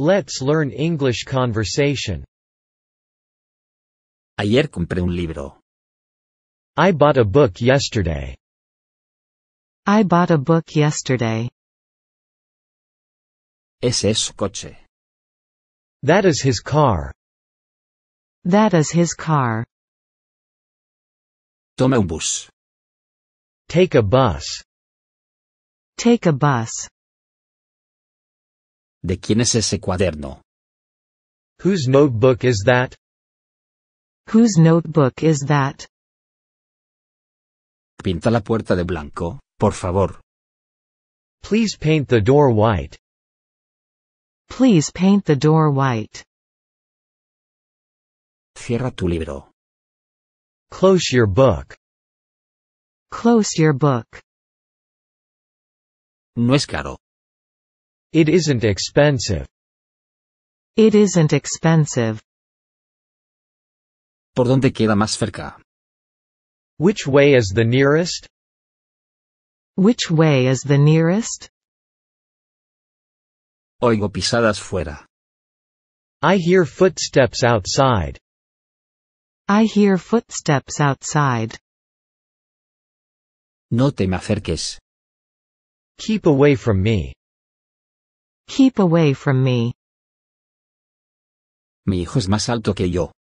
Let's learn English conversation. Ayer compré un libro. I bought a book yesterday. I bought a book yesterday. Ese es su coche. That is his car. That is his car. Toma un bus. Take a bus. Take a bus. ¿De quién es ese cuaderno? Whose notebook is that? Whose notebook is that? Pinta la puerta de blanco, por favor. Please paint the door white. Please paint the door white. Cierra tu libro. Close your book. Close your book. No es caro. It isn't expensive. It isn't expensive. ¿Por dónde queda más cerca? Which way is the nearest? Which way is the nearest? Oigo pisadas fuera. I hear footsteps outside. I hear footsteps outside. No te me acerques. Keep away from me. Keep away from me. Mi hijo es más alto que yo.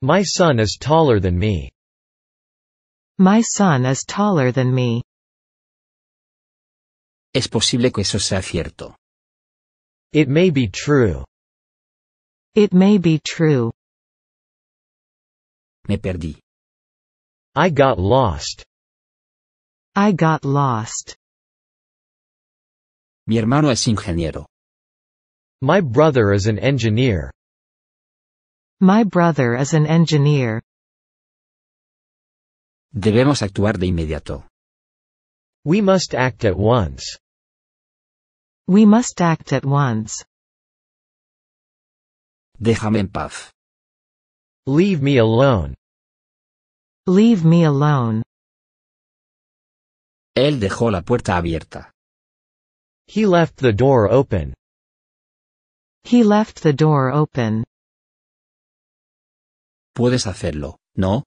My son is taller than me. My son is taller than me. Es posible que eso sea cierto. It may be true. It may be true. Me perdí. I got lost. I got lost. Mi hermano es ingeniero. My brother is an engineer. My brother is an engineer. Debemos actuar de inmediato. We must act at once. We must act at once. Déjame en paz. Leave me alone. Leave me alone. Él dejó la puerta abierta. He left the door open. He left the door open. Puedes hacerlo, ¿no?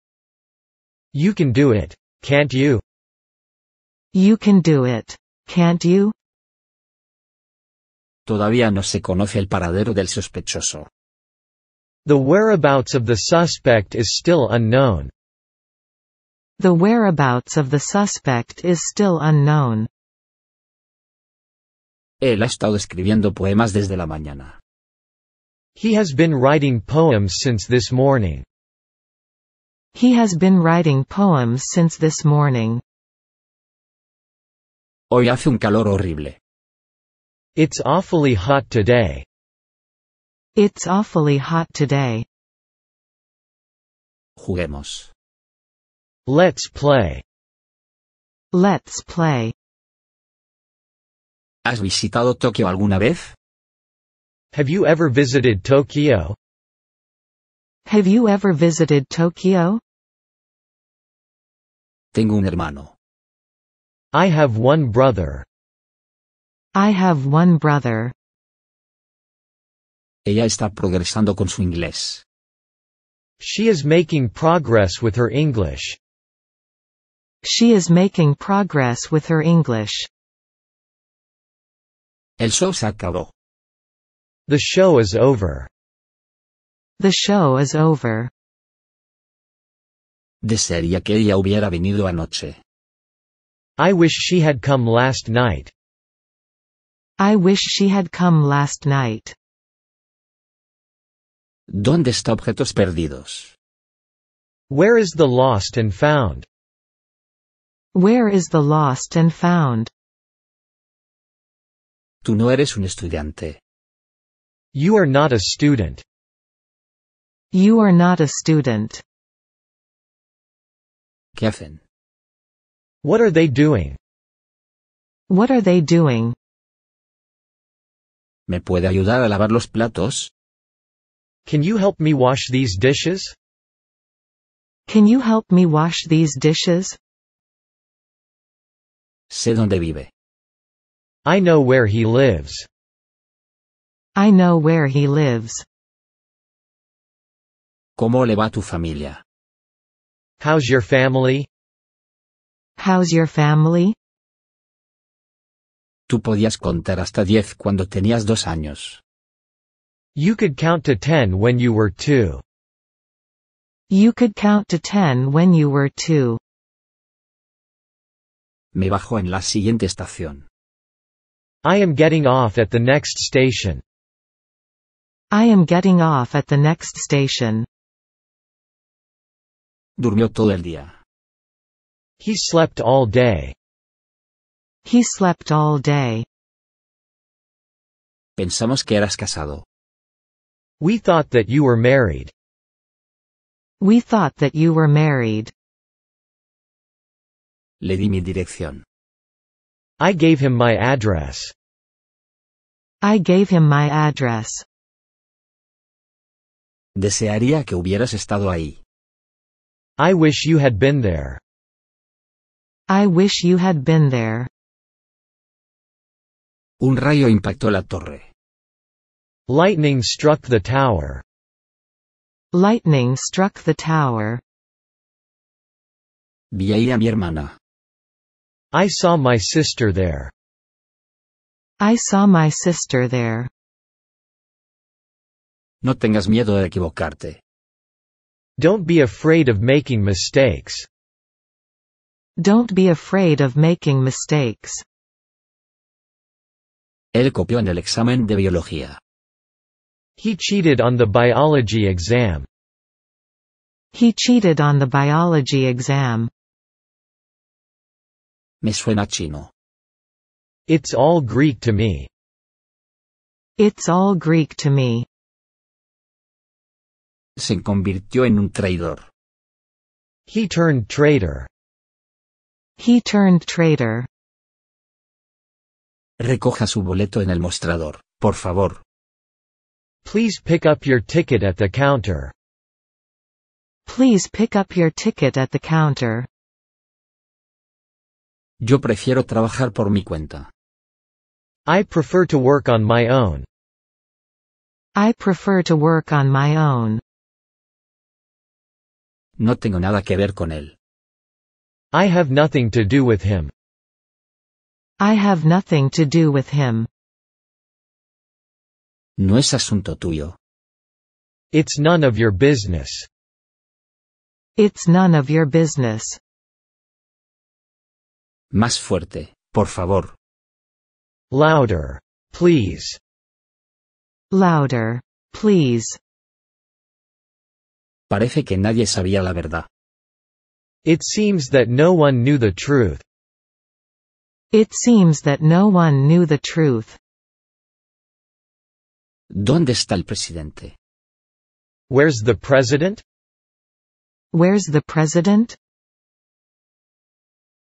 You can do it, can't you? You can do it, can't you? Todavía no se conoce el paradero del sospechoso. The whereabouts of the suspect is still unknown. The whereabouts of the suspect is still unknown. Él ha estado escribiendo poemas desde la mañana. He has been writing poems since this morning. He has been writing poems since this morning. Hoy hace un calor horrible. It's awfully hot today. It's awfully hot today. Juguemos. Let's play. Let's play. ¿Has visitado Tokio alguna vez? Have you ever visited Tokyo? Have you ever visited Tokyo? Tengo un hermano. I have one brother. I have one brother. Ella está progresando con su inglés. She is making progress with her English. She is making progress with her English. El show se acabó. The show is over. The show is over. Desearía que ella hubiera venido anoche. I wish she had come last night. I wish she had come last night. ¿Dónde está objetos perdidos? Where is the lost and found? Where is the lost and found? Tú no eres un estudiante. You are not a student. You are not a student. ¿Qué hacen? What are they doing? What are they doing? ¿Me puede ayudar a lavar los platos? Can you help me wash these dishes? Can you help me wash these dishes? Sé dónde vive. I know where he lives. I know where he lives. ¿Cómo le va tu familia? How's your family? How's your family? Tú podías contar hasta diez cuando tenías dos años. You could count to ten when you were two. You could count to ten when you were two. Me bajo en la siguiente estación. I am getting off at the next station. I am getting off at the next station. Durmió todo el día. He slept all day. He slept all day. Pensamos que eras casado. We thought that you were married. We thought that you were married. Le di mi dirección. I gave him my address. I gave him my address. Desearía que hubieras estado ahí. I wish you had been there. I wish you had been there. Un rayo impactó la torre. Lightning struck the tower. Lightning struck the tower. Vi ahí a mi hermana. I saw my sister there. I saw my sister there. No tengas miedo de equivocarte. Don't be afraid of making mistakes. Don't be afraid of making mistakes. Él copió en el examen de biología. He cheated on the biology exam. He cheated on the biology exam. Me suena chino. It's all Greek to me. It's all Greek to me. Se convirtió en un traidor. He turned traitor. He turned traitor. Recoja su boleto en el mostrador, por favor. Please pick up your ticket at the counter. Please pick up your ticket at the counter. Yo prefiero trabajar por mi cuenta. I prefer to work on my own. I prefer to work on my own. No tengo nada que ver con él. I have nothing to do with him. I have nothing to do with him. No es asunto tuyo. It's none of your business. It's none of your business. Más fuerte, por favor. Louder. Please. Louder. Please. Parece que nadie sabía la verdad. It seems that no one knew the truth. It seems that no one knew the truth. ¿Dónde está el presidente? Where's the president? Where's the president?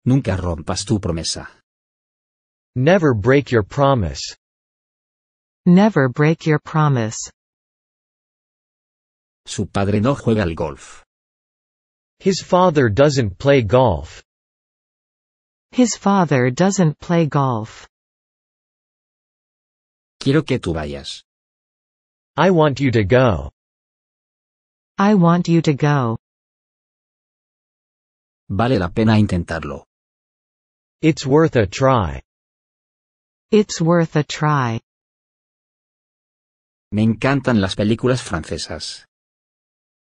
Nunca rompas tu promesa. Never break your promise. Never break your promise. Su padre no juega al golf. His father doesn't play golf. His father doesn't play golf. Quiero que tú vayas. I want you to go. I want you to go. Vale la pena intentarlo. It's worth a try. It's worth a try. Me encantan las películas francesas.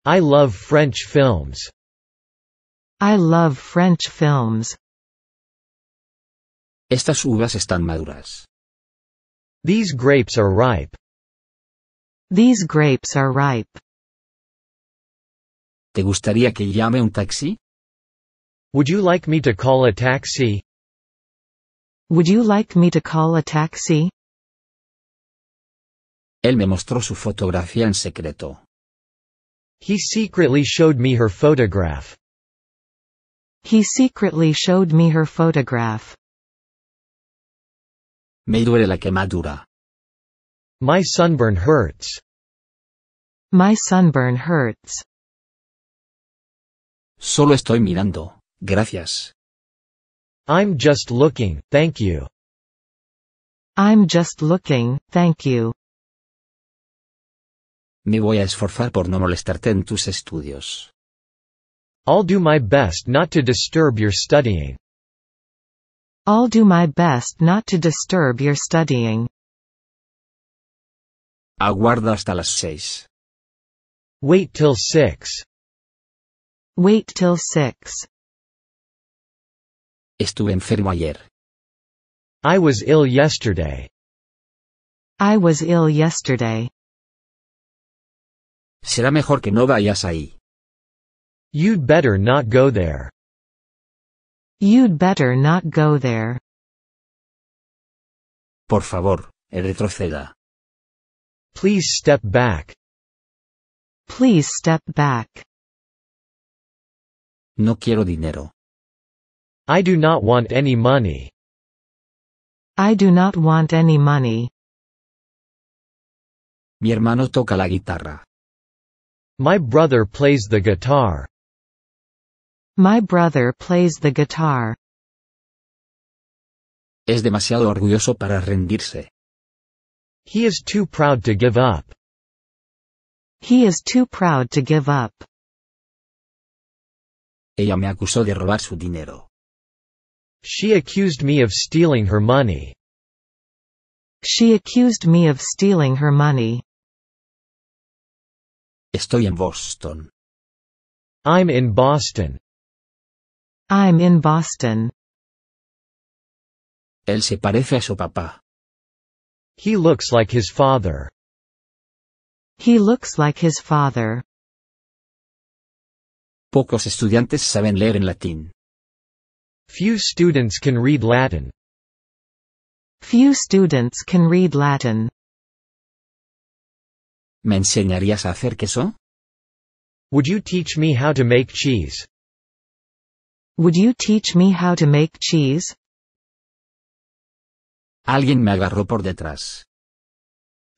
I love French films. I love French films. Estas uvas están maduras. These grapes are ripe. These grapes are ripe. ¿Te gustaría que llame un taxi? Would you like me to call a taxi? Would you like me to call a taxi? Él me mostró su fotografía en secreto. He secretly showed me her photograph. He secretly showed me her photograph. Me duele la quemadura. My sunburn hurts. My sunburn hurts. Solo estoy mirando, gracias. I'm just looking, thank you. I'm just looking, thank you. Me voy a esforzar por no molestarte en tus estudios. I'll do my best not to disturb your studying. I'll do my best not to disturb your studying. Aguarda hasta las seis. Wait till six. Wait till six. Estuve enfermo ayer. I was ill yesterday. I was ill yesterday. Será mejor que no vayas ahí. You'd better not go there. You'd better not go there. Por favor, retroceda. Please step back. Please step back. No quiero dinero. I do not want any money. I do not want any money. Mi hermano toca la guitarra. My brother plays the guitar. My brother plays the guitar. Es demasiado orgulloso para rendirse. He is too proud to give up. He is too proud to give up. Ella me acusó de robar su dinero. She accused me of stealing her money. She accused me of stealing her money. Estoy en Boston. I'm in Boston. I'm in Boston. Él se parece a su papá. He looks like his father. He looks like his father. Pocos estudiantes saben leer en latín. Few students can read Latin. Few students can read Latin. ¿Me enseñarías a hacer queso? Would you teach me how to make cheese? Would you teach me how to make cheese? Alguien me agarró por detrás.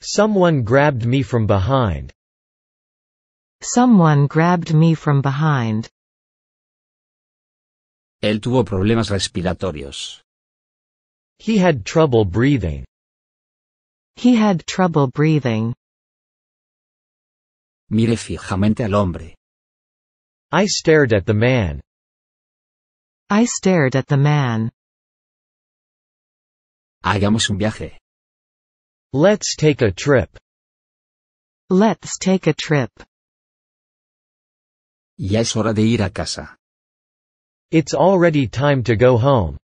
Someone grabbed me from behind. Someone grabbed me from behind. Él tuvo problemas respiratorios. He had trouble breathing. He had trouble breathing. Mire fijamente al hombre. I stared at the man. I stared at the man. Hagamos un viaje. Let's take a trip. Let's take a trip. Ya es hora de ir a casa. It's already time to go home.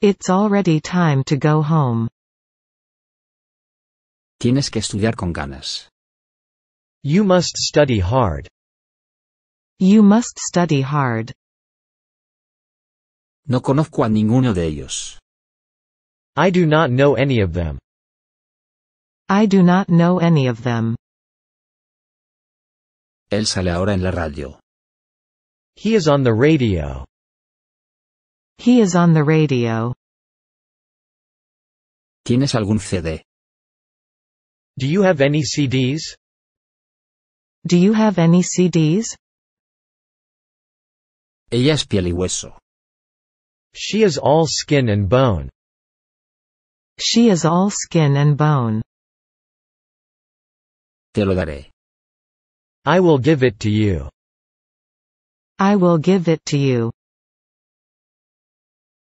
It's already time to go home. Tienes que estudiar con ganas. You must study hard. You must study hard. No conozco a ninguno de ellos. I do not know any of them. I do not know any of them. Él sale ahora en la radio. He is on the radio. He is on the radio. ¿Tienes algún CD? Do you have any CDs? Do you have any CDs? Ella es piel y hueso. She is all skin and bone. She is all skin and bone. Te lo daré. I will give it to you. I will give it to you.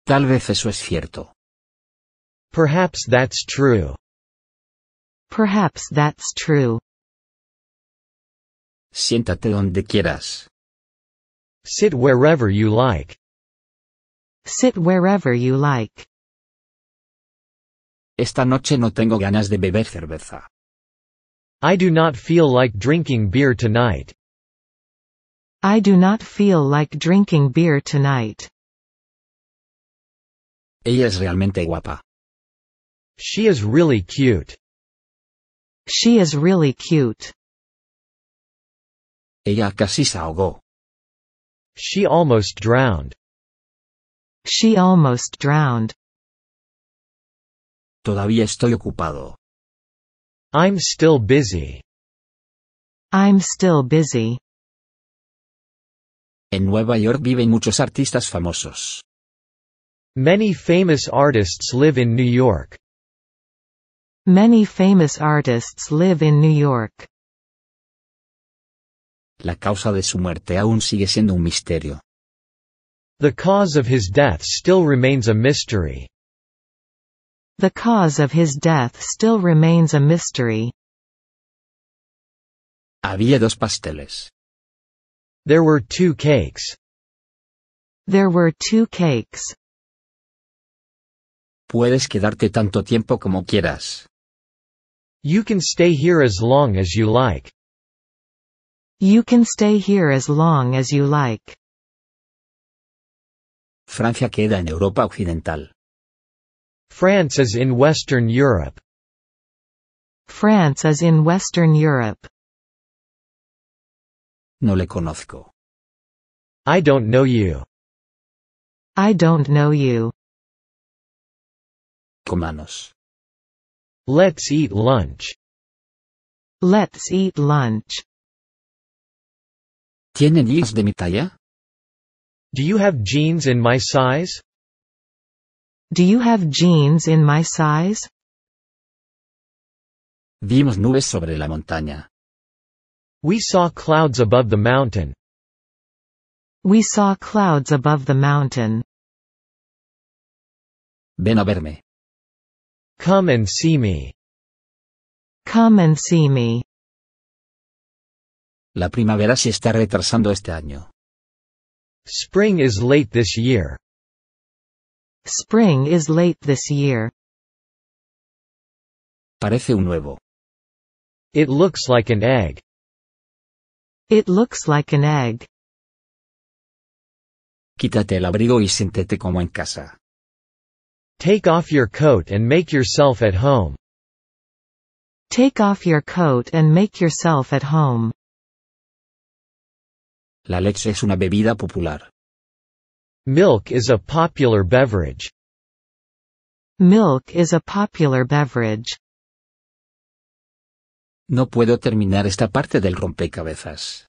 Tal vez eso es cierto. Perhaps that's true. Perhaps that's true. Siéntate donde quieras. Sit wherever you like. Sit wherever you like. Esta noche no tengo ganas de beber cerveza. I do not feel like drinking beer tonight. I do not feel like drinking beer tonight. Ella es realmente guapa. She is really cute. She is really cute. Ella casi se ahogó. She almost drowned. She almost drowned. Todavía estoy ocupado. I'm still busy. I'm still busy. En Nueva York viven muchos artistas famosos. Many famous artists live in New York. Many famous artists live in New York. La causa de su muerte aún sigue siendo un misterio. The cause of his death still remains a mystery. The cause of his death still remains a mystery. Había dos pasteles. There were two cakes. There were two cakes. Puedes quedarte tanto tiempo como quieras. You can stay here as long as you like. You can stay here as long as you like. Francia queda en Europa Occidental. France is in Western Europe. France is in Western Europe. No le conozco. I don't know you. I don't know you. Comanos. Let's eat lunch. Let's eat lunch. ¿Tienen jeans de mi talla? Do you have jeans in my size? Do you have jeans in my size? Vimos nubes sobre la montaña. We saw clouds above the mountain. We saw clouds above the mountain. Ven a verme. Come and see me. Come and see me. La primavera se está retrasando este año. Spring is late this year. Spring is late this year. Parece un huevo. It looks like an egg. It looks like an egg. Quítate el abrigo y siéntete como en casa. Take off your coat and make yourself at home. Take off your coat and make yourself at home. La leche es una bebida popular. Milk is a popular beverage. Milk is a popular beverage. No puedo terminar esta parte del rompecabezas.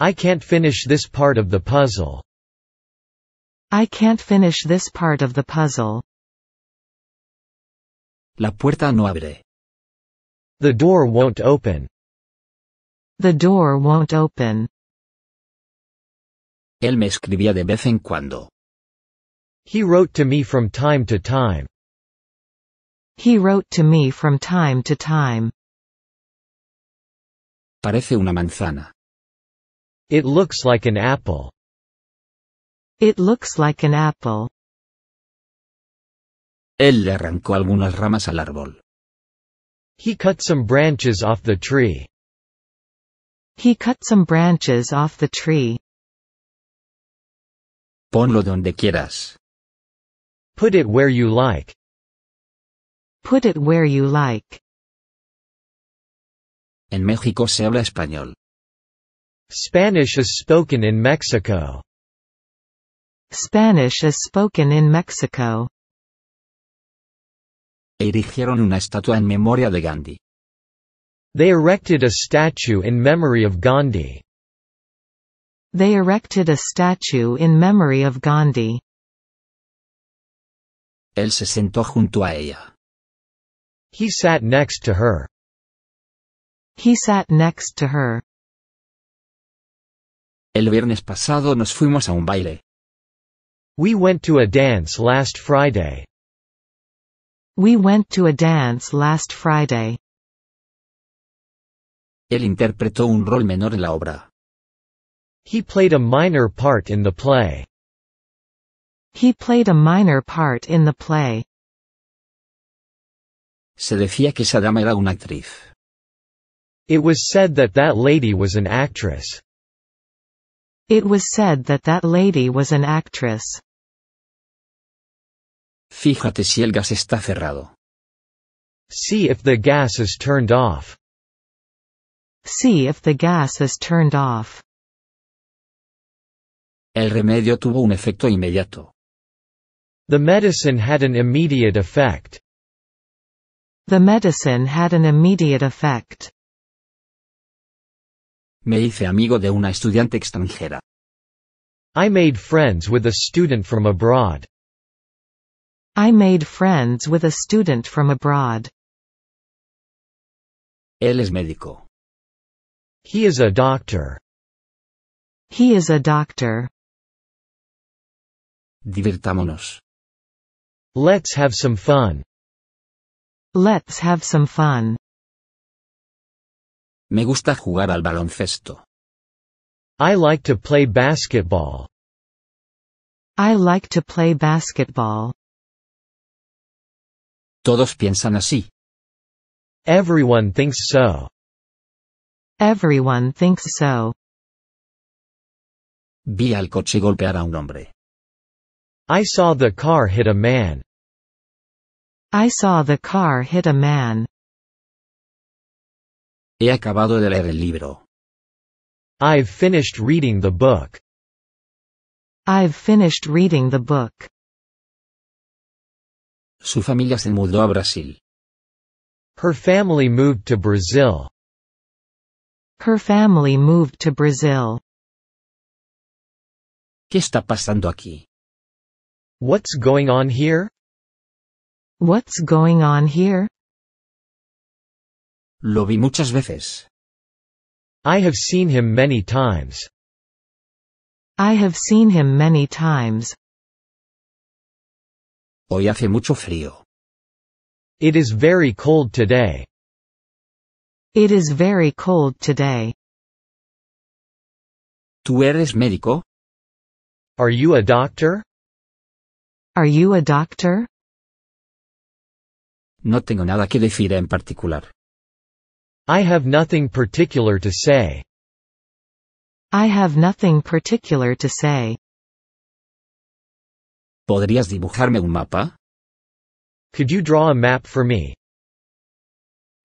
I can't finish this part of the puzzle. I can't finish this part of the puzzle. La puerta no abre. The door won't open. The door won't open. Él me escribía de vez en cuando. He wrote to me from time to time. He wrote to me from time to time. Parece una manzana. It looks like an apple. It looks like an apple. Él le arrancó algunas ramas al árbol. He cut some branches off the tree. He cut some branches off the tree. Ponlo donde quieras. Put it where you like. Put it where you like. En México se habla español. Spanish is spoken in Mexico. Spanish is spoken in Mexico. Erigieron una estatua en memoria de Gandhi. They erected a statue in memory of Gandhi. They erected a statue in memory of Gandhi. Él se sentó junto a ella. He sat next to her. He sat next to her. El viernes pasado nos fuimos a un baile. We went to a dance last Friday. We went to a dance last Friday. Él interpretó un rol menor en la obra. He played a minor part in the play. He played a minor part in the play. Se decía que esa dama era una actriz. It was said that that lady was an actress. It was said that that lady was an actress. Fíjate si el gas está cerrado. See if the gas is turned off. See if the gas is turned off. El remedio tuvo un efecto inmediato. The medicine had an immediate effect. The medicine had an immediate effect. Me hice amigo de una estudiante extranjera. I made friends with a student from abroad. I made friends with a student from abroad. Él es médico. He is a doctor. He is a doctor. Divirtámonos. Let's have some fun. Let's have some fun. Me gusta jugar al baloncesto. I like to play basketball. I like to play basketball. Todos piensan así. Everyone thinks so. Everyone thinks so. Vi al coche golpear a un hombre. I saw the car hit a man. I saw the car hit a man. He acabado de leer el libro. I've finished reading the book. I've finished reading the book. Su familia se mudó a Brasil. Her family moved to Brazil. Her family moved to Brazil. ¿Qué está pasando aquí? What's going on here? What's going on here? Lo vi muchas veces. I have seen him many times. I have seen him many times. Hoy hace mucho frío. It is very cold today. It is very cold today. ¿Tú eres médico? Are you a doctor? Are you a doctor? No tengo nada que decir en particular. I have nothing particular to say. I have nothing particular to say. ¿Podrías dibujarme un mapa? Could you draw a map for me?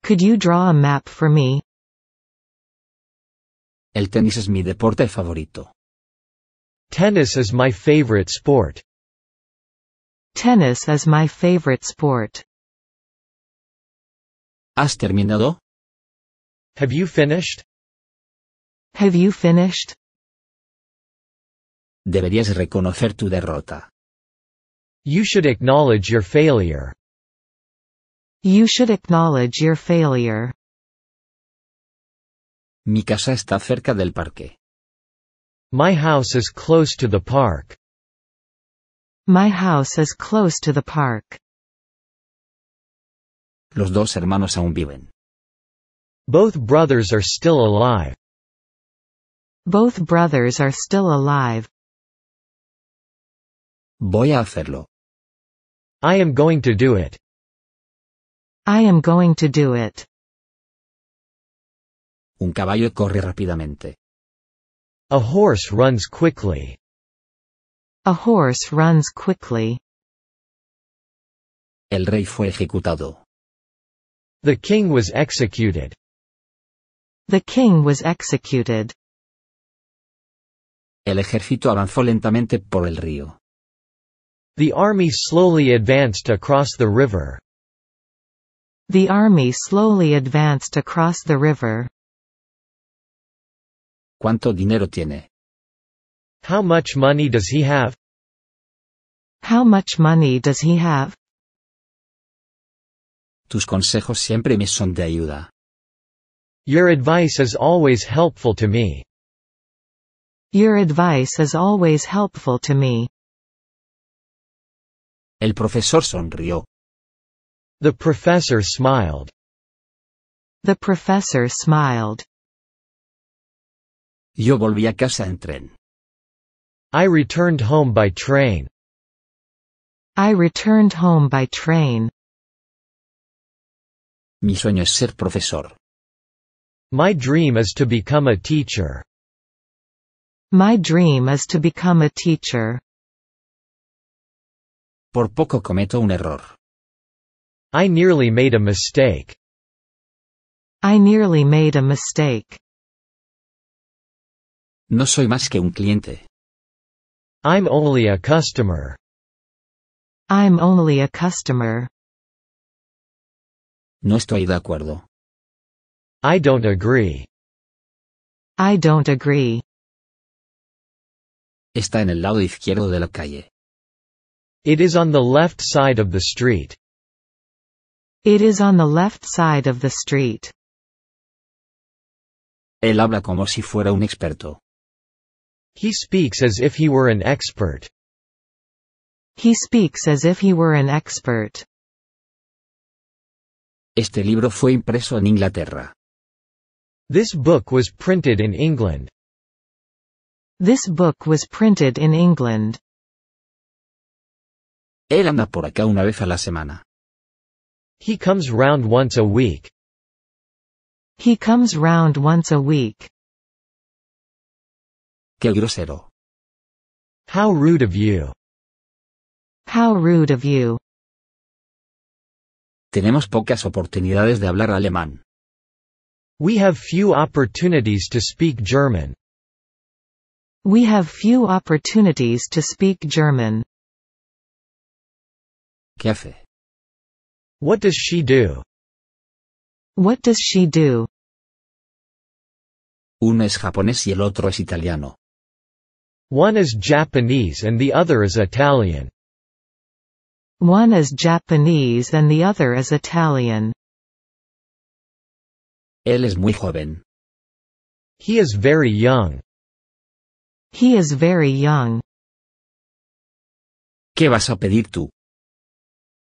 Could you draw a map for me? El tenis es mi deporte favorito. Tennis is my favorite sport. Tennis is my favorite sport. ¿Has terminado? Have you finished? Have you finished? Deberías reconocer tu derrota. You should acknowledge your failure. You should acknowledge your failure. Mi casa está cerca del parque. My house is close to the park. My house is close to the park. Los dos hermanos aún viven. Both brothers are still alive. Both brothers are still alive. Voy a hacerlo. I am going to do it. I am going to do it. Un caballo corre rápidamente. A horse runs quickly. A horse runs quickly. El rey fue ejecutado. The king was executed. The king was executed. El ejército avanzó lentamente por el río. The army slowly advanced across the river. The army slowly advanced across the river. ¿Cuánto dinero tiene? How much money does he have? How much money does he have? Tus consejos siempre me son de ayuda. Your advice is always helpful to me. Your advice is always helpful to me. El profesor sonrió. The professor smiled. The professor smiled. Yo volví a casa en tren. I returned home by train. I returned home by train. Mi sueño es ser profesor. My dream is to become a teacher. My dream is to become a teacher. Por poco cometo un error. I nearly made a mistake. I nearly made a mistake. No soy más que un cliente. I'm only a customer. I'm only a customer. No estoy de acuerdo. I don't agree. I don't agree. Está en el lado izquierdo de la calle. It is on the left side of the street. It is on the left side of the street. Él habla como si fuera un experto. He speaks as if he were an expert. He speaks as if he were an expert. Este libro fue impreso en Inglaterra. This book was printed in England. This book was printed in England. Él anda por acá una vez a la semana. He comes round once a week. He comes round once a week. Qué grosero. How rude of you. How rude of you. Tenemos pocas oportunidades de hablar alemán. We have few opportunities to speak German. We have few opportunities to speak German. Kaffee. What does she do? What does she do? Uno es japonés y el otro es italiano. One is Japanese and the other is Italian. One is Japanese and the other is Italian. Él es muy joven. He is very young. He is very young. ¿Qué vas a pedir tú?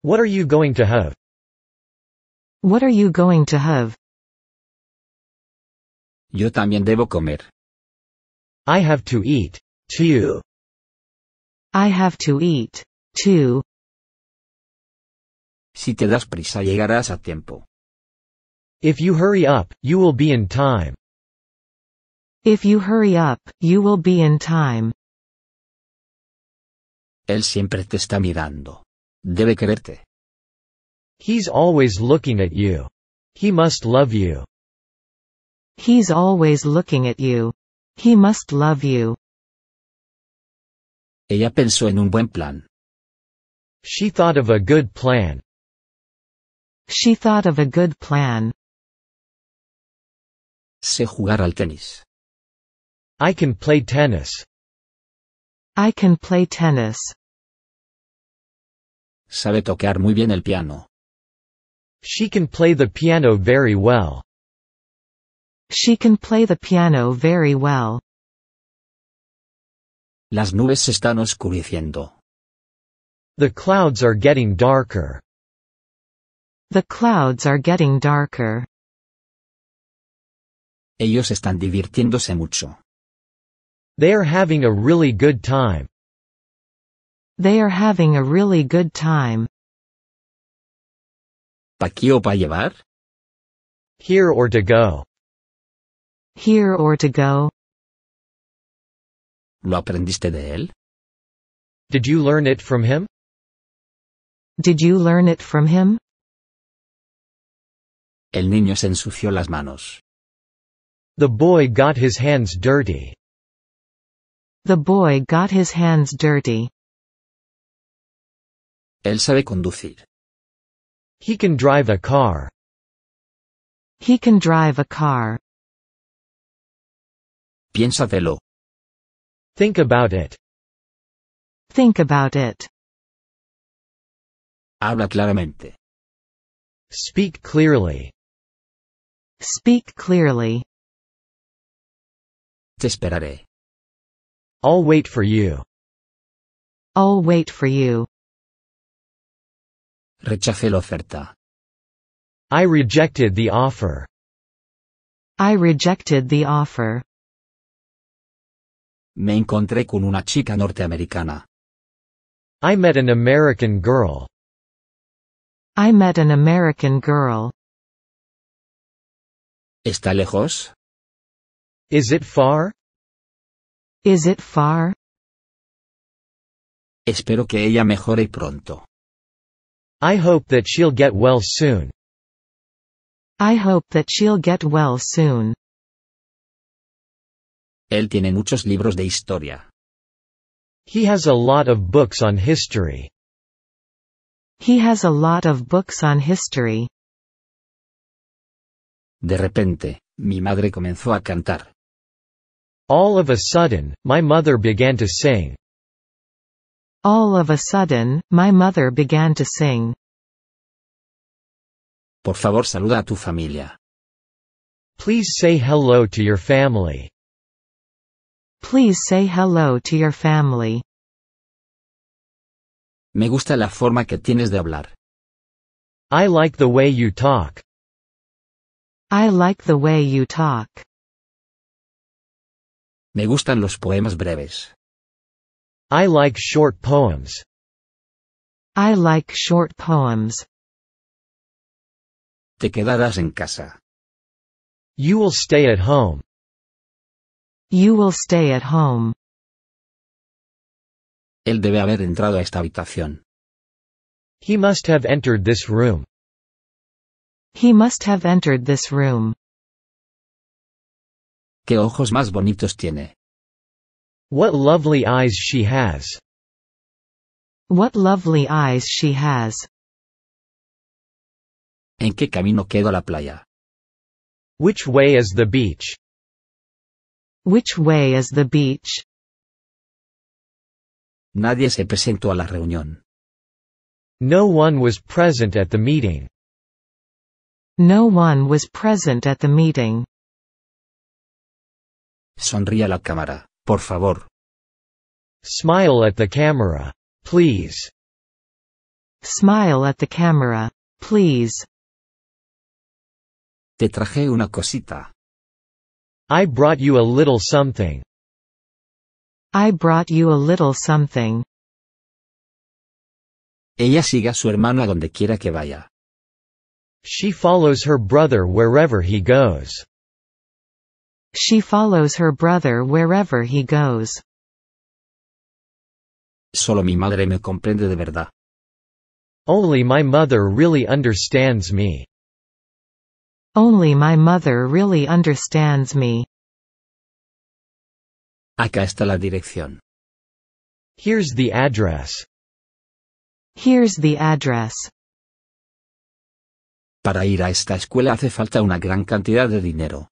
What are you going to have? What are you going to have? Yo también debo comer. I have to eat, too. I have to eat, too. Si te das prisa llegarás a tiempo. If you hurry up, you will be in time. If you hurry up, you will be in time. Él siempre te está mirando. Debe quererte. He's always looking at you. He must love you. He's always looking at you. He must love you. Ella pensó en un buen plan. She thought of a good plan. She thought of a good plan. Sé jugar al tenis. I can play tennis. I can play tennis. Sabe tocar muy bien el piano. She can play the piano very well. She can play the piano very well. Las nubes se están oscureciendo. The clouds are getting darker. The clouds are getting darker. Ellos están divirtiéndose mucho. They are having a really good time. They are having a really good time. ¿Pa aquí o pa llevar? Here or to go. Here or to go. ¿Lo aprendiste de él? Did you learn it from him? Did you learn it from him? El niño se ensució las manos. The boy got his hands dirty. The boy got his hands dirty. Él sabe conducir. He can drive a car. He can drive a car. Piénsatelo. Think about it. Think about it. Habla claramente. Speak clearly. Speak clearly esperaré. I'll wait for you. I'll wait for you. Rechacé la oferta. I rejected the offer. I rejected the offer. Me encontré con una chica norteamericana. I met an American girl. I met an American girl. ¿Está lejos? Is it far? Is it far? Espero que ella mejore pronto. I hope that she'll get well soon. I hope that she'll get well soon. Él tiene muchos libros de historia. He has a lot of books on history. He has a lot of books on history. De repente, mi madre comenzó a cantar. All of a sudden, my mother began to sing. All of a sudden, my mother began to sing. Por favor, saluda a tu familia. Please say hello to your family. Please say hello to your family. Me gusta la forma que tienes de hablar. I like the way you talk. I like the way you talk. Me gustan los poemas breves. I like short poems. I like short poems. Te quedarás en casa. You will stay at home. You will stay at home. Él debe haber entrado a esta habitación. He must have entered this room. He must have entered this room. ¿Qué ojos más bonitos tiene? What lovely eyes she has. What lovely eyes she has. ¿En qué camino queda la playa? Which way is the beach? Which way is the beach? Nadie se presentó a la reunión. No one was present at the meeting. No one was present at the meeting. Sonríe a la cámara, por favor. Smile at the camera, please. Smile at the camera, please. Te traje una cosita. I brought you a little something. I brought you a little something. Ella sigue a su hermano a donde quiera que vaya. She follows her brother wherever he goes. She follows her brother wherever he goes. Solo mi madre me comprende de verdad. Only my mother really understands me. Only my mother really understands me. Acá está la dirección. Here's the address. Here's the address. Para ir a esta escuela hace falta una gran cantidad de dinero.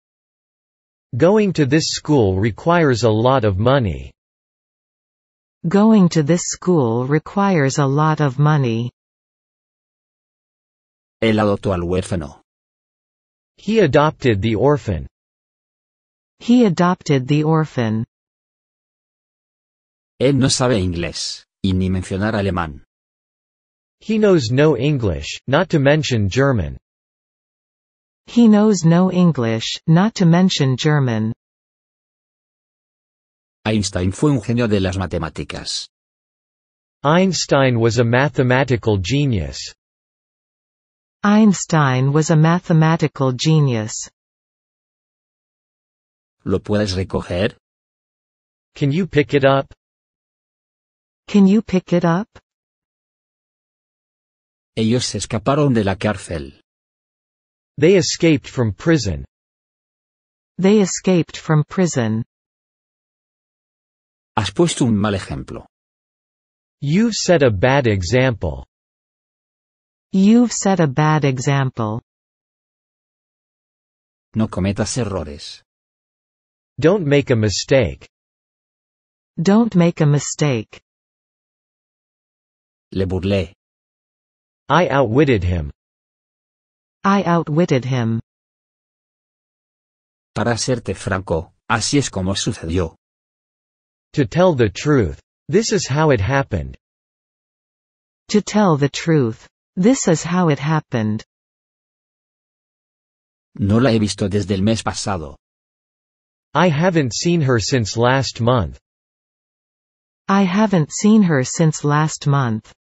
Going to this school requires a lot of money. Going to this school requires a lot of money. Él adoptó al huérfano. He adopted the orphan. He adopted the orphan. Él no sabe inglés, y ni mencionar alemán. He knows no English, not to mention German. He knows no English, not to mention German. Einstein fue un genio de las matemáticas. Einstein was a mathematical genius. Einstein was a mathematical genius. ¿Lo puedes recoger? Can you pick it up? Can you pick it up? Ellos escaped escaparon de la cárcel. They escaped from prison. They escaped from prison. Has puesto un mal ejemplo. You've set a bad example. You've set a bad example. No cometas errores. Don't make a mistake. Don't make a mistake. Le burlé. I outwitted him. I outwitted him. Para serte franco, así es como sucedió. To tell the truth. This is how it happened. To tell the truth. This is how it happened. No la he visto desde el mes pasado. I haven't seen her since last month. I haven't seen her since last month.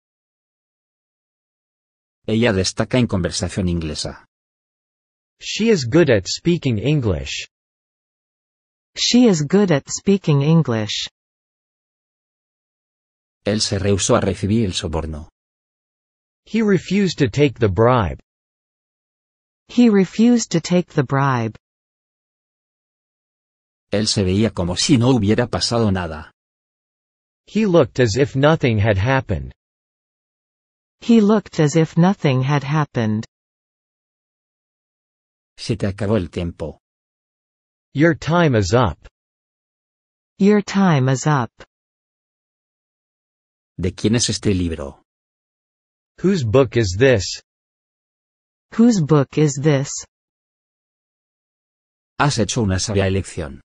Ella destaca en conversación inglesa. She is good at speaking English. She is good at speaking English. Él se rehusó a recibir el soborno. He refused to take the bribe. He refused to take the bribe. Él se veía como si no hubiera pasado nada. He looked as if nothing had happened. He looked as if nothing had happened. Se te acabó el tiempo. Your time is up. Your time is up. ¿De quién es este libro? Whose book is this? Whose book is this? Has hecho una sabia elección.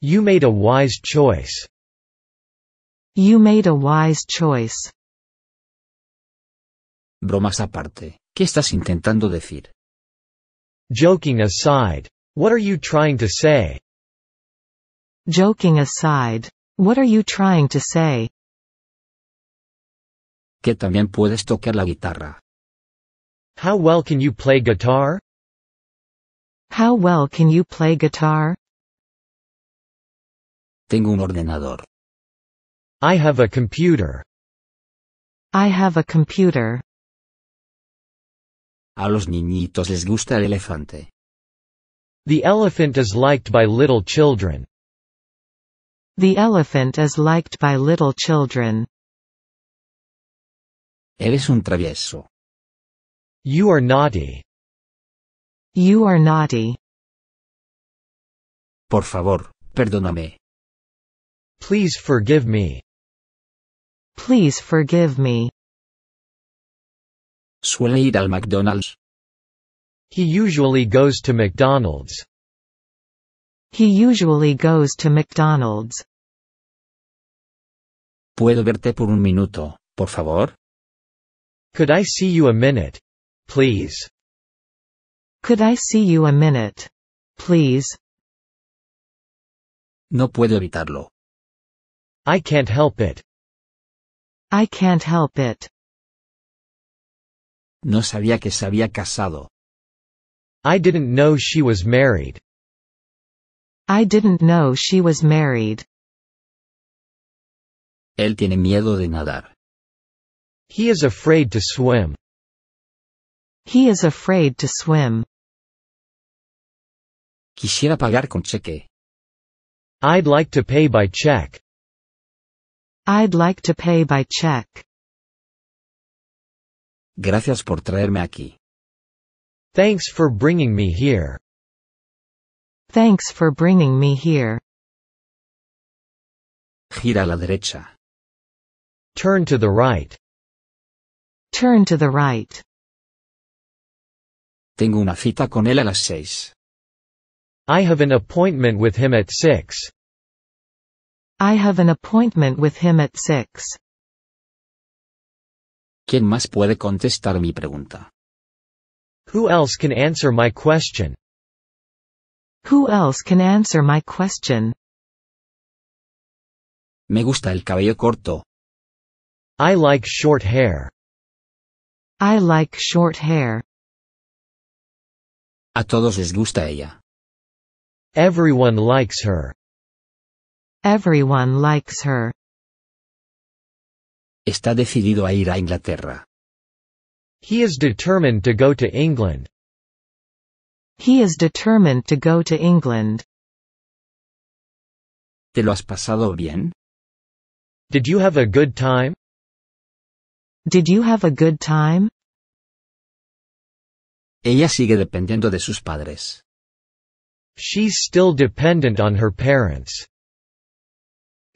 You made a wise choice. You made a wise choice. Bromas aparte, ¿qué estás intentando decir? Joking aside, what are you trying to say? Joking aside, what are you trying to say? Que también puedes tocar la guitarra. How well can you play guitar? How well can you play guitar? Tengo un ordenador. I have a computer. I have a computer. A los niñitos les gusta el elefante. The elephant is liked by little children. The elephant is liked by little children. Eres un travieso. You are naughty. You are naughty. Por favor, perdóname. Please forgive me. Please forgive me. Suele ir al McDonald's. He usually goes to McDonald's. He usually goes to McDonald's. ¿Puedo verte por un minuto, por favor? Could I see you a minute? Please. Could I see you a minute? Please. No puedo evitarlo. I can't help it. I can't help it. No sabía que se había casado. I didn't know she was married. I didn't know she was married. Él tiene miedo de nadar. He is afraid to swim. He is afraid to swim. Quisiera pagar con cheque. I'd like to pay by check. I'd like to pay by check. Gracias por traerme aquí. Thanks for bringing me here. Thanks for bringing me here. Gira a la derecha. Turn to the right. Turn to the right. Tengo una cita con él a las seis. I have an appointment with him at 6. I have an appointment with him at 6. ¿Quién más puede contestar mi pregunta? Who else can answer my question? Who else can answer my question? Me gusta el cabello corto. I like short hair. I like short hair. A todos les gusta ella. Everyone likes her. Everyone likes her. Está decidido a ir a Inglaterra. He is determined to go to England. He is determined to go to England. ¿Te lo has pasado bien? Did you have a good time? Did you have a good time? Ella sigue dependiendo de sus padres. She's still dependent on her parents.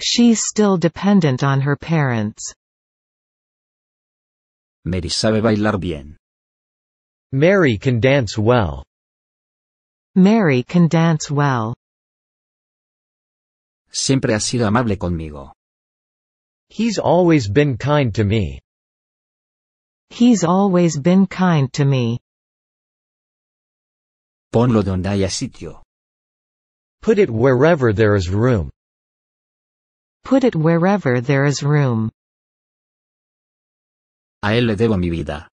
She's still dependent on her parents. Mary sabe bailar bien. Mary can dance well. Mary can dance well. Siempre ha sido amable conmigo. He's always been kind to me. He's always been kind to me. Ponlo donde haya sitio. Put it wherever there is room. Put it wherever there is room. A él le debo mi vida.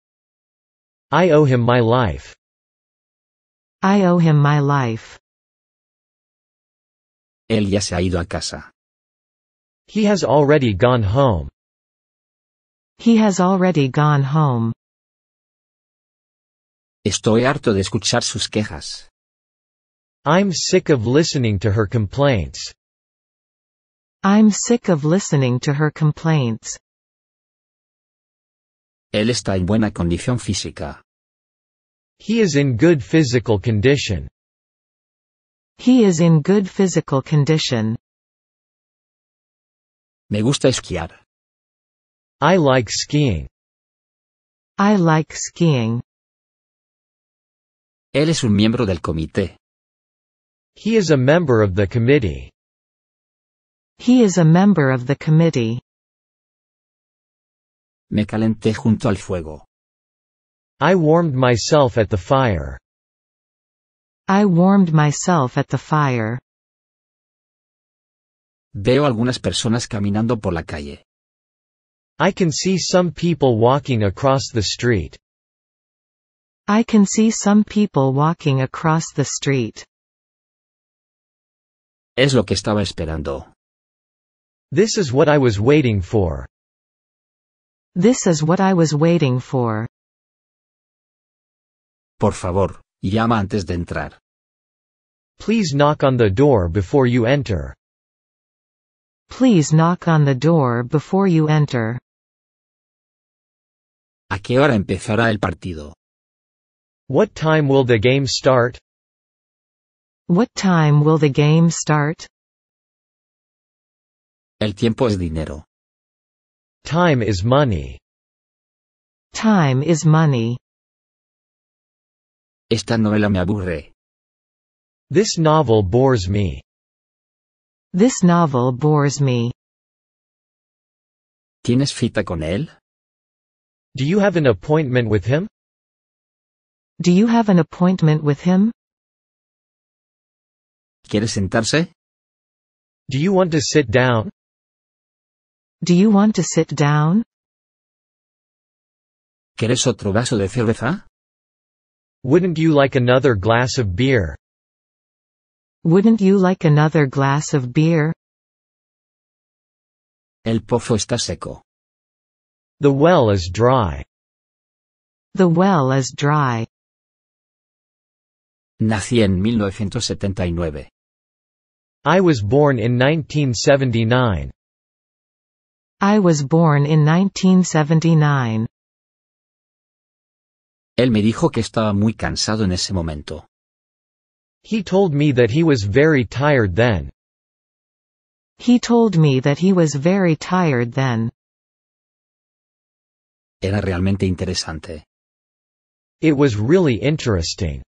I owe him my life. I owe him my life. Él ya se ha ido a casa. He has already gone home. He has already gone home. Estoy harto de escuchar sus quejas. I'm sick of listening to her complaints. I'm sick of listening to her complaints. Él está en buena condición física. He is in good physical condition. He is in good physical condition. Me gusta esquiar. I like skiing. I like skiing. Él es un miembro del comité. He is a member of the committee. He is a member of the committee. Me calenté junto al fuego. I warmed myself at the fire. I warmed myself at the fire. Veo algunas personas caminando por la calle. I can see some people walking across the street. I can see some people walking across the street. Es lo que estaba esperando. This is what I was waiting for. This is what I was waiting for. Por favor, llama antes de entrar. Please knock on the door before you enter. Please knock on the door before you enter. ¿A qué hora empezará el partido? What time will the game start? What time will the game start? El tiempo es dinero. Time is money. Time is money. Esta novela me aburre. This novel bores me. This novel bores me. ¿Tienes cita con él? Do you have an appointment with him? Do you have an appointment with him? ¿Quieres sentarse? Do you want to sit down? Do you want to sit down? ¿Quieres otro vaso de cerveza? Wouldn't you like another glass of beer? Wouldn't you like another glass of beer? El pozo está seco. The well is dry. The well is dry. Nací en 1979. I was born in 1979. I was born in 1979. Él me dijo que estaba muy cansado en ese momento. He told me that he was very tired then. He told me that he was very tired then. Era realmente interesante. It was really interesting.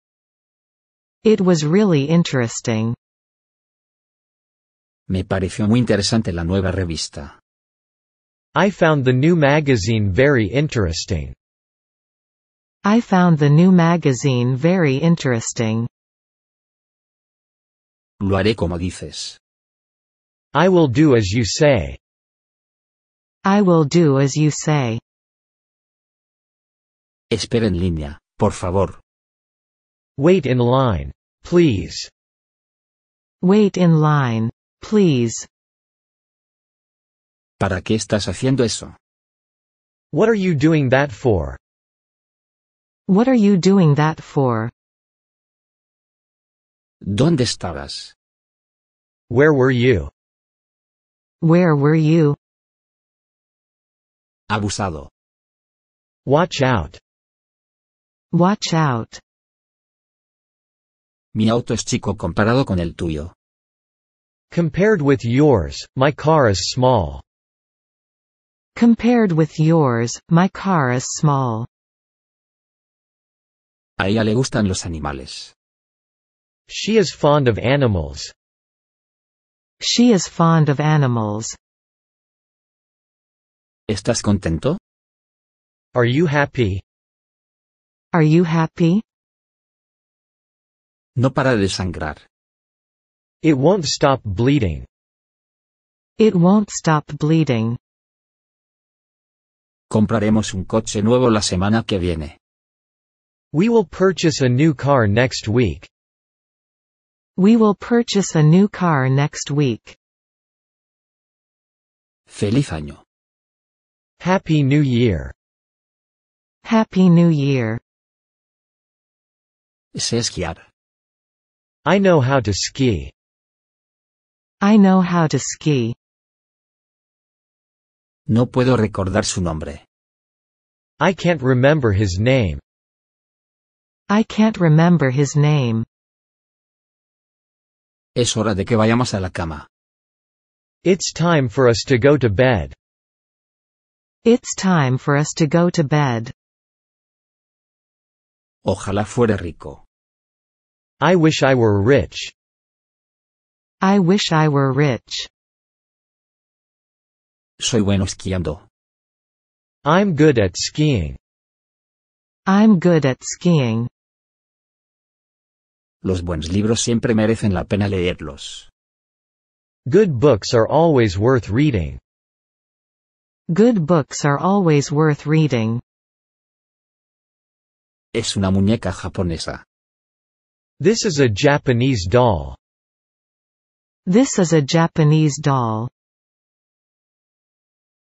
It was really interesting. Me pareció muy interesante la nueva revista. I found the new magazine very interesting. I found the new magazine very interesting. Lo haré como dices. I will do as you say. I will do as you say. Espera en línea, por favor. Wait in line, please. Wait in line, please. ¿Para qué estás haciendo eso? What are you doing that for? What are you doing that for? ¿Dónde estabas? Where were you? Where were you? Abusado. Watch out. Watch out. Mi auto es chico comparado con el tuyo. Compared with yours, my car is small. Compared with yours, my car is small. A ella le gustan los animales. She is fond of animals. She is fond of animals. ¿Estás contento? Are you happy? Are you happy? No para de sangrar. It won't stop bleeding. It won't stop bleeding. Compraremos un coche nuevo la semana que viene. We will purchase a new car next week. We will purchase a new car next week. Feliz año. Happy New Year. Happy New Year. Sé esquiar. I know how to ski. I know how to ski. No puedo recordar su nombre. I can't remember his name. I can't remember his name. Es hora de que vayamos a la cama. It's time for us to go to bed. It's time for us to go to bed. Ojalá fuera rico. I wish I were rich. I wish I were rich. Soy bueno esquiando. I'm good at skiing. I'm good at skiing. Los buenos libros siempre merecen la pena leerlos. Good books are always worth reading. Good books are always worth reading. Es una muñeca japonesa. This is a Japanese doll. This is a Japanese doll.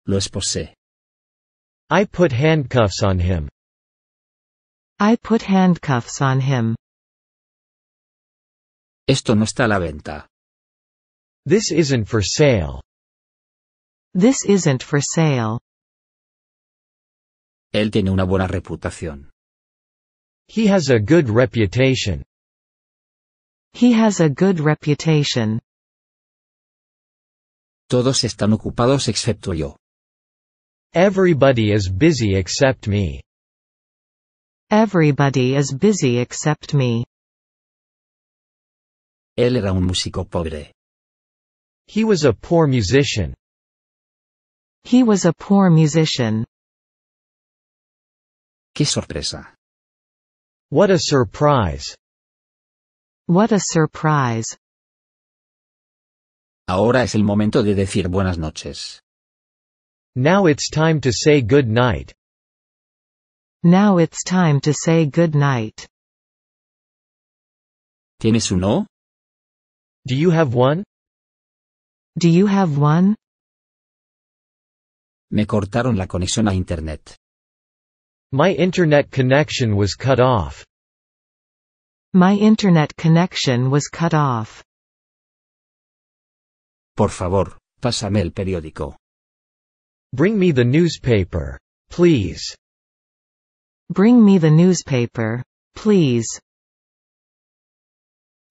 lo esposé. I put handcuffs on him. I put handcuffs on him. Esto no está a la venta. This isn't for sale. This isn't for sale. Él tiene una buena reputación. He has a good reputation. He has a good reputation. Todos están ocupados excepto yo. Everybody is busy except me. Everybody is busy except me. Él era un músico pobre. He was a poor musician. He was a poor musician. Qué sorpresa. What a surprise. What a surprise. Ahora es el momento de decir buenas noches. Now it's time to say good night. Now it's time to say good night. ¿Tienes uno? Do you have one? Do you have one? Me cortaron la conexión a internet. My internet connection was cut off. My internet connection was cut off. Por favor, pásame el periódico. Bring me the newspaper. Please. Bring me the newspaper. Please.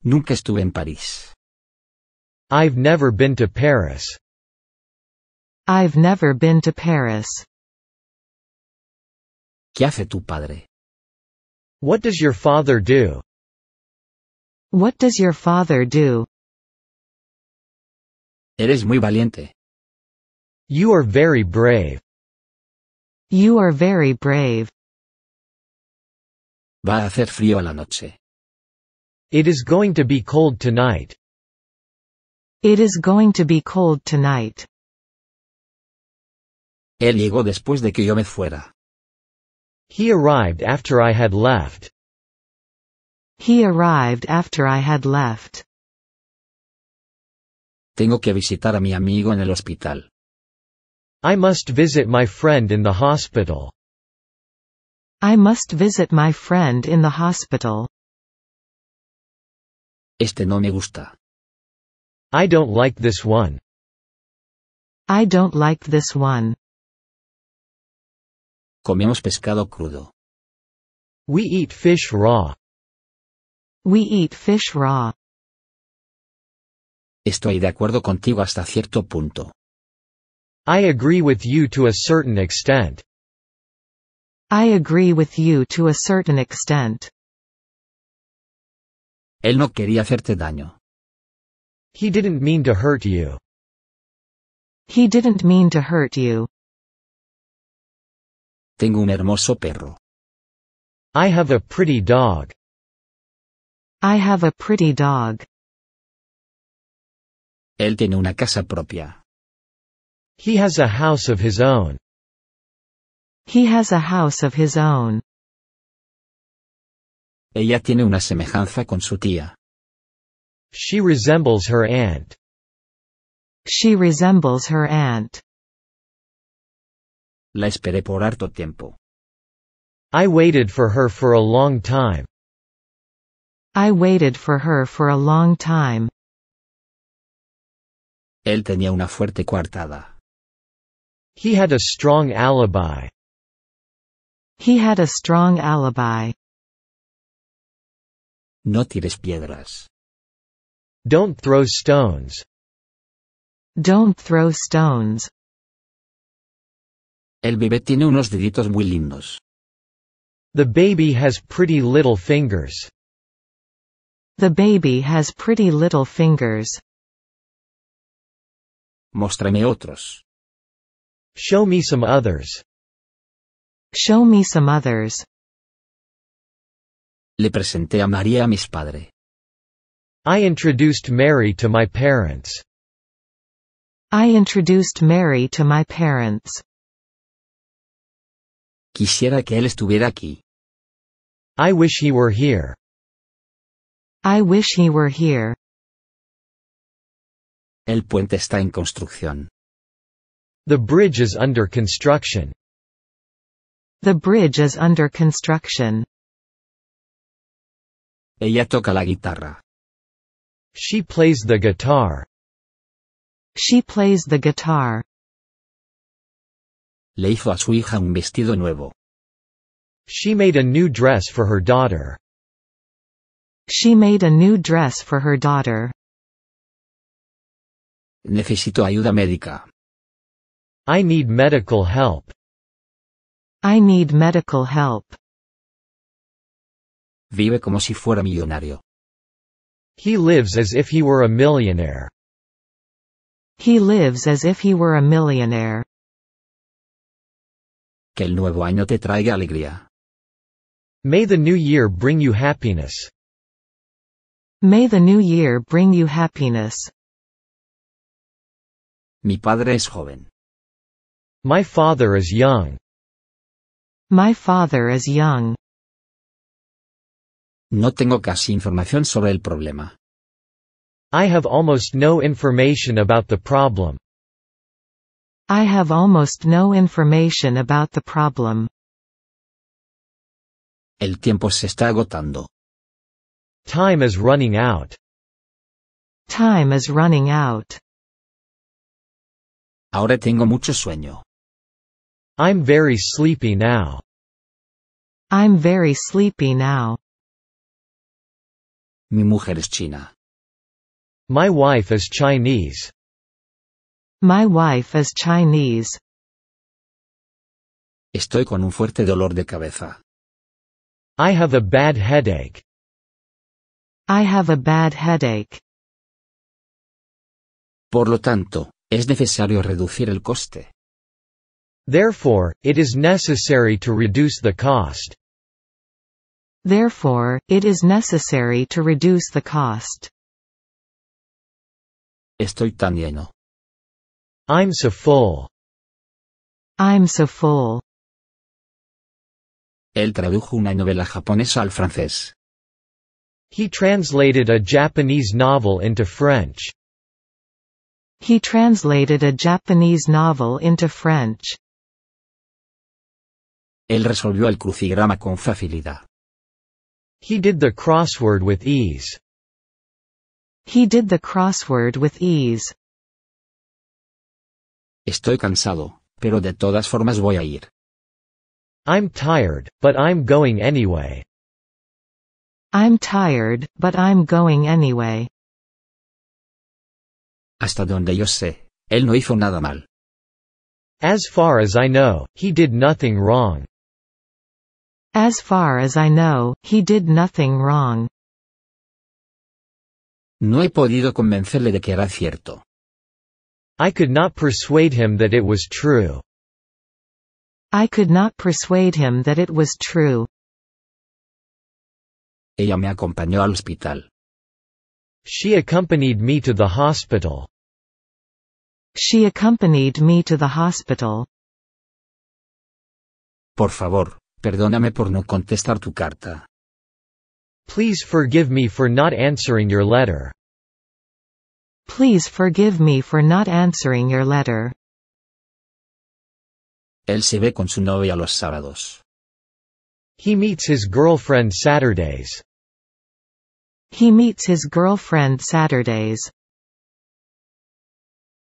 Nunca estuve en París. I've never been to Paris. I've never been to Paris. ¿Qué hace tu padre? What does your father do? What does your father do? Eres muy valiente. You are very brave. You are very brave. Va a hacer frío a la noche. It is going to be cold tonight. It is going to be cold tonight. Él llegó después de que yo me fuera. He arrived after I had left. He arrived after I had left. Tengo que visitar a mi amigo en el hospital. I must visit my friend in the hospital. I must visit my friend in the hospital. Este no me gusta. I don't like this one. I don't like this one. Comemos pescado crudo. We eat fish raw. We eat fish raw. Estoy de acuerdo contigo hasta cierto punto. I agree with you to a certain extent. I agree with you to a certain extent. Él no quería hacerte daño. He didn't mean to hurt you. He didn't mean to hurt you. Tengo un hermoso perro. I have a pretty dog. I have a pretty dog. Él tiene una casa propia. He has a house of his own. He has a house of his own. Ella tiene una semejanza con su tía. She resembles her aunt. She resembles her aunt. La esperé por harto tiempo. I waited for her for a long time. I waited for her for a long time. Él tenía una fuerte coartada. He had a strong alibi. He had a strong alibi. No tires piedras. Don't throw stones. Don't throw stones. El bebé tiene unos deditos muy lindos. The baby has pretty little fingers. The baby has pretty little fingers. Muéstrame otros. Show me some others. Show me some others. Le presenté a María a mis padres. I introduced Mary to my parents. I introduced Mary to my parents. Quisiera que él estuviera aquí. I wish he were here. I wish he were here. El puente está en construcción. The bridge is under construction. The bridge is under construction. Ella toca la guitarra. She plays the guitar. She plays the guitar. Le hizo a su hija un vestido nuevo. She made a new dress for her daughter. She made a new dress for her daughter. Necesito ayuda médica. I need medical help. I need medical help. Vive como si fuera millonario. He lives as if he were a millionaire. He lives as if he were a millionaire. Que el nuevo año te traiga alegría. May the new year bring you happiness. May the new year bring you happiness. Mi padre es joven. My father is young. My father is young. No tengo casi información sobre el problema. I have almost no information about the problem. I have almost no information about the problem. El tiempo se está agotando. Time is running out. Time is running out. Ahora tengo mucho sueño. I'm very sleepy now. I'm very sleepy now. Mi mujer es china. My wife is Chinese. My wife is Chinese. Estoy con un fuerte dolor de cabeza. I have a bad headache. I have a bad headache. Por lo tanto, es necesario reducir el coste. Therefore, it is necessary to reduce the cost. Therefore, it is necessary to reduce the cost. Estoy tan lleno. I'm so full. I'm so full. Él tradujo una novela japonesa al francés. He translated a Japanese novel into French. He translated a Japanese novel into French. Él resolvió el crucigrama con facilidad. He did the crossword with ease. He did the crossword with ease. Estoy cansado, pero de todas formas voy a ir. I'm tired, but I'm going anyway. I'm tired, but I'm going anyway. Hasta donde yo sé, él no hizo nada mal. As far as I know, he did nothing wrong. As far as I know, he did nothing wrong. No he podido convencerle de que era cierto. I could not persuade him that it was true. I could not persuade him that it was true. Ella me acompañó al hospital. She accompanied me to the hospital. She accompanied me to the hospital. Por favor, Perdóname por no contestar tu carta. Please forgive me for not answering your letter. Please forgive me for not answering your letter. Él se ve con su novia los sábados. He meets his girlfriend Saturdays. He meets his girlfriend Saturdays.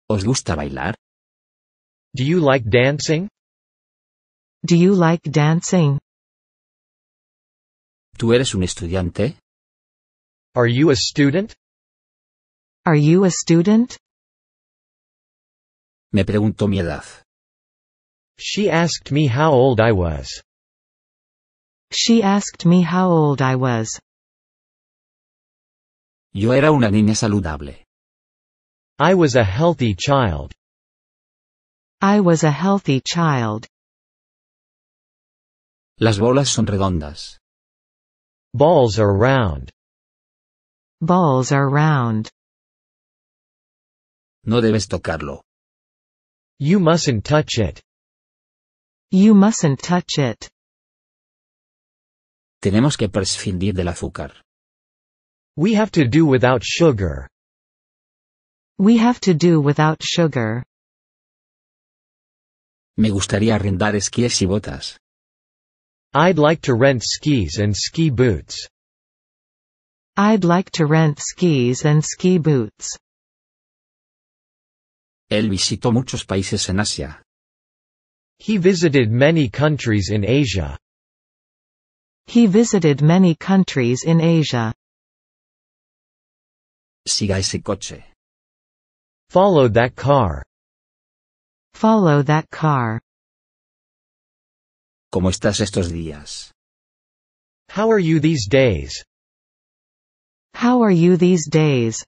¿Os gusta bailar? Do you like dancing? Do you like dancing? ¿Tú eres un estudiante? Are you a student? Are you a student? Me preguntó mi edad. She asked me how old I was. She asked me how old I was. Yo era una niña saludable. I was a healthy child. I was a healthy child. Las bolas son redondas. Balls are round. Balls are round. No debes tocarlo. You mustn't touch it. You mustn't touch it. Tenemos que prescindir del azúcar. We have to do without sugar. We have to do without sugar. Me gustaría arrendar esquíes y botas. I'd like to rent skis and ski boots. I'd like to rent skis and ski boots. Él visitó muchos países en Asia. He visited many countries in Asia. He visited many countries in Asia. Siga ese coche. Follow that car. Follow that car. ¿Cómo estás estos días? How are you these days? How are you these days?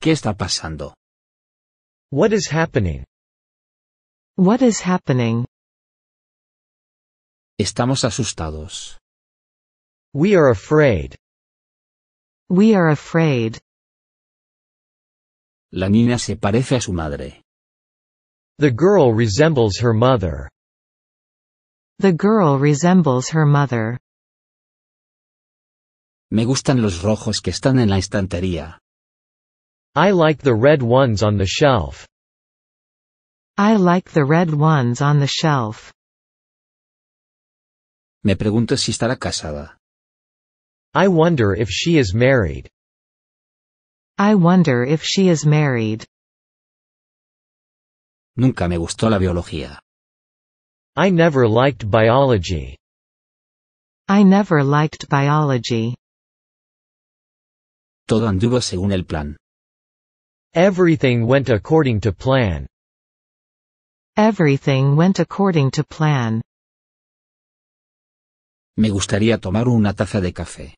¿Qué está pasando? What is happening? What is happening? Estamos asustados. We are afraid. We are afraid. La niña se parece a su madre. The girl resembles her mother. The girl resembles her mother. Me gustan los rojos que están en la estantería. I like the red ones on the shelf. I like the red ones on the shelf. Me pregunto si estará casada. I wonder if she is married. I wonder if she is married. Nunca me gustó la biología. I never liked biology. I never liked biology. Todo anduvo según el plan. Everything went according to plan. Everything went according to plan. Me gustaría tomar una taza de café.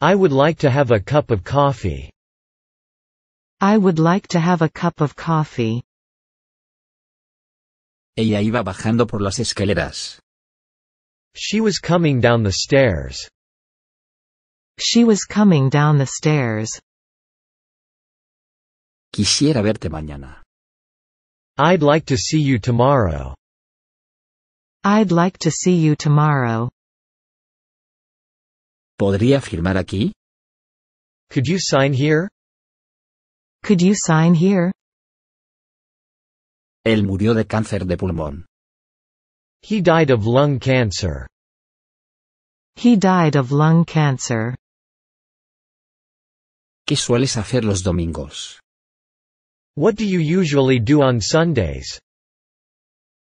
I would like to have a cup of coffee. I would like to have a cup of coffee. Ella iba bajando por las escaleras. She was coming down the stairs. She was coming down the stairs. Quisiera verte mañana. I'd like to see you tomorrow. I'd like to see you tomorrow. ¿Podría firmar aquí? Could you sign here? Could you sign here? Él murió de cáncer de pulmón. He died of lung cancer. He died of lung cancer. ¿Qué sueles hacer los domingos? What do you usually do on Sundays?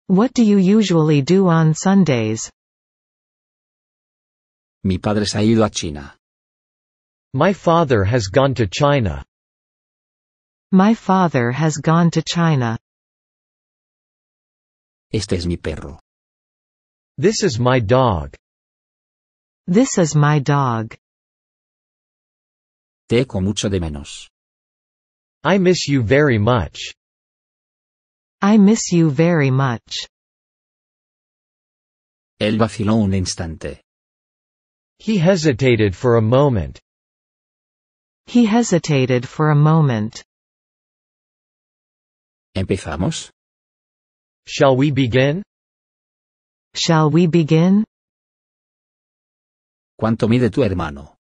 What do you usually do on Sundays? Mi padre se ha ido a China. My father has gone to China. My father has gone to China. Este es mi perro. This is my dog. This is my dog. Te echo mucho de menos. I miss you very much. I miss you very much. Él vaciló un instante. He hesitated for a moment. He hesitated for a moment. ¿Empezamos? Shall we begin? Shall we begin? ¿Cuánto mide tu hermano?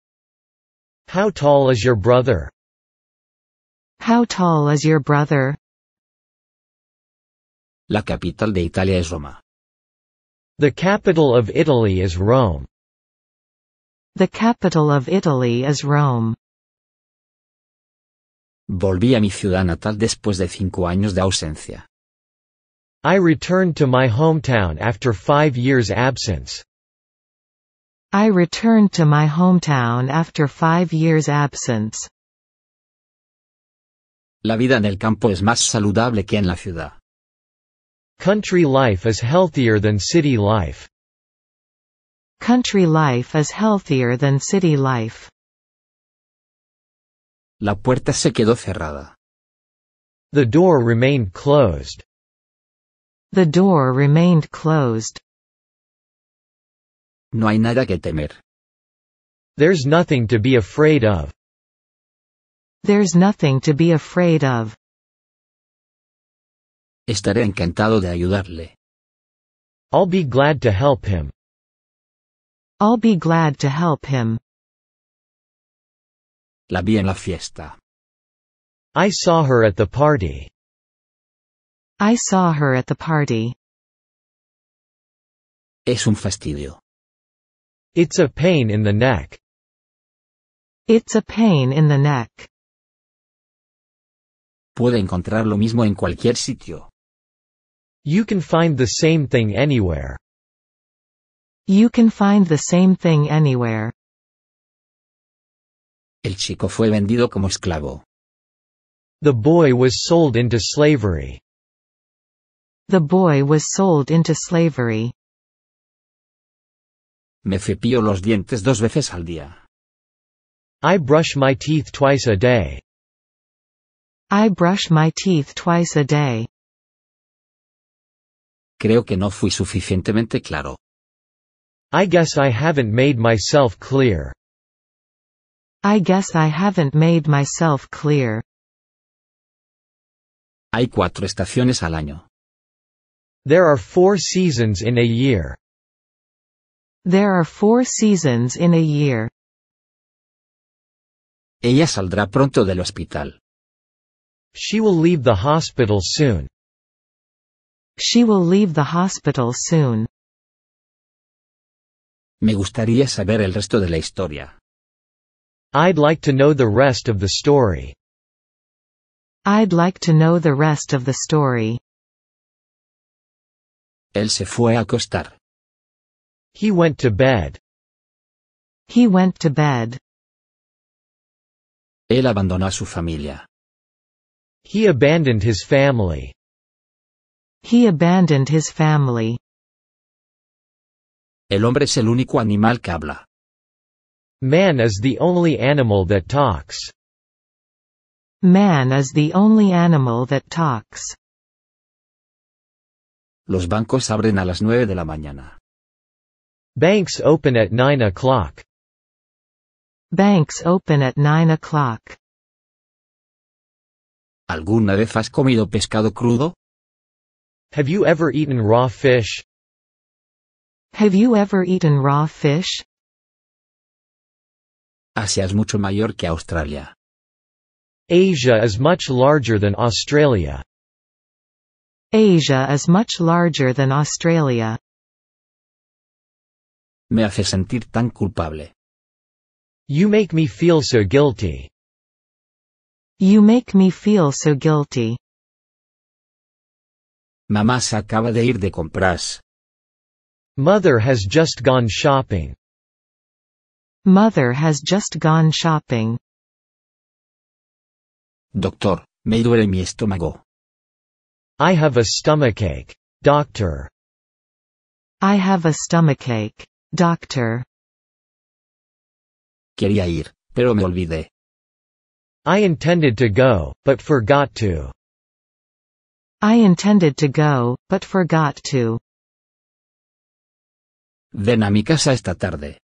How tall is your brother? How tall is your brother? La capital de Italia es Roma. The capital of Italy is Rome. The capital of Italy is Rome. Volví a mi ciudad natal después de cinco años de ausencia. I returned to my hometown after five years absence. I returned to my hometown after five years absence. La vida en el campo es más saludable que en la ciudad. Country life is healthier than city life. Country life is healthier than city life. La puerta se quedó cerrada. The door remained closed. The door remained closed. No hay nada que temer. There's nothing to be afraid of. There's nothing to be afraid of. Estaré encantado de ayudarle. I'll be glad to help him. I'll be glad to help him. La vi en la fiesta. I saw her at the party. I saw her at the party. Es un fastidio. It's a pain in the neck. It's a pain in the neck. Puede encontrar lo mismo en cualquier sitio. You can find the same thing anywhere. You can find the same thing anywhere. El chico fue vendido como esclavo. The boy was sold into slavery. The boy was sold into slavery. Me cepillo los dientes dos veces al día. I brush my teeth twice a day. I brush my teeth twice a day. Creo que no fui suficientemente claro. I guess I haven't made myself clear. I guess I haven't made myself clear. Hay cuatro estaciones al año. There are four seasons in a year. There are four seasons in a year. Ella saldrá pronto del hospital. She will leave the hospital soon. She will leave the hospital soon. Me gustaría saber el resto de la historia. I'd like to know the rest of the story. I'd like to know the rest of the story. Él se fue a acostar. He went to bed. He went to bed. Él abandonó a su familia. He abandoned his family. He abandoned his family. El hombre es el único animal que habla. Man is the only animal that talks. Man is the only animal that talks. Los bancos abren a las nueve de la mañana. Banks open at 9 o'clock. Banks open at 9 o'clock. ¿Alguna vez has comido pescado crudo? Have you ever eaten raw fish? Have you ever eaten raw fish? Asia es mucho mayor que Australia. Asia is much larger than Australia. Asia is much larger than Australia. Me hace sentir tan culpable. You make me feel so guilty. You make me feel so guilty. Mamá se acaba de ir de compras. Mother has just gone shopping. Mother has just gone shopping. Doctor, me duele mi estómago. I have a stomachache. Doctor. I have a stomachache. Doctor. Quería ir, pero me olvidé. I intended to go, but forgot to. I intended to go, but forgot to. Ven a mi casa esta tarde.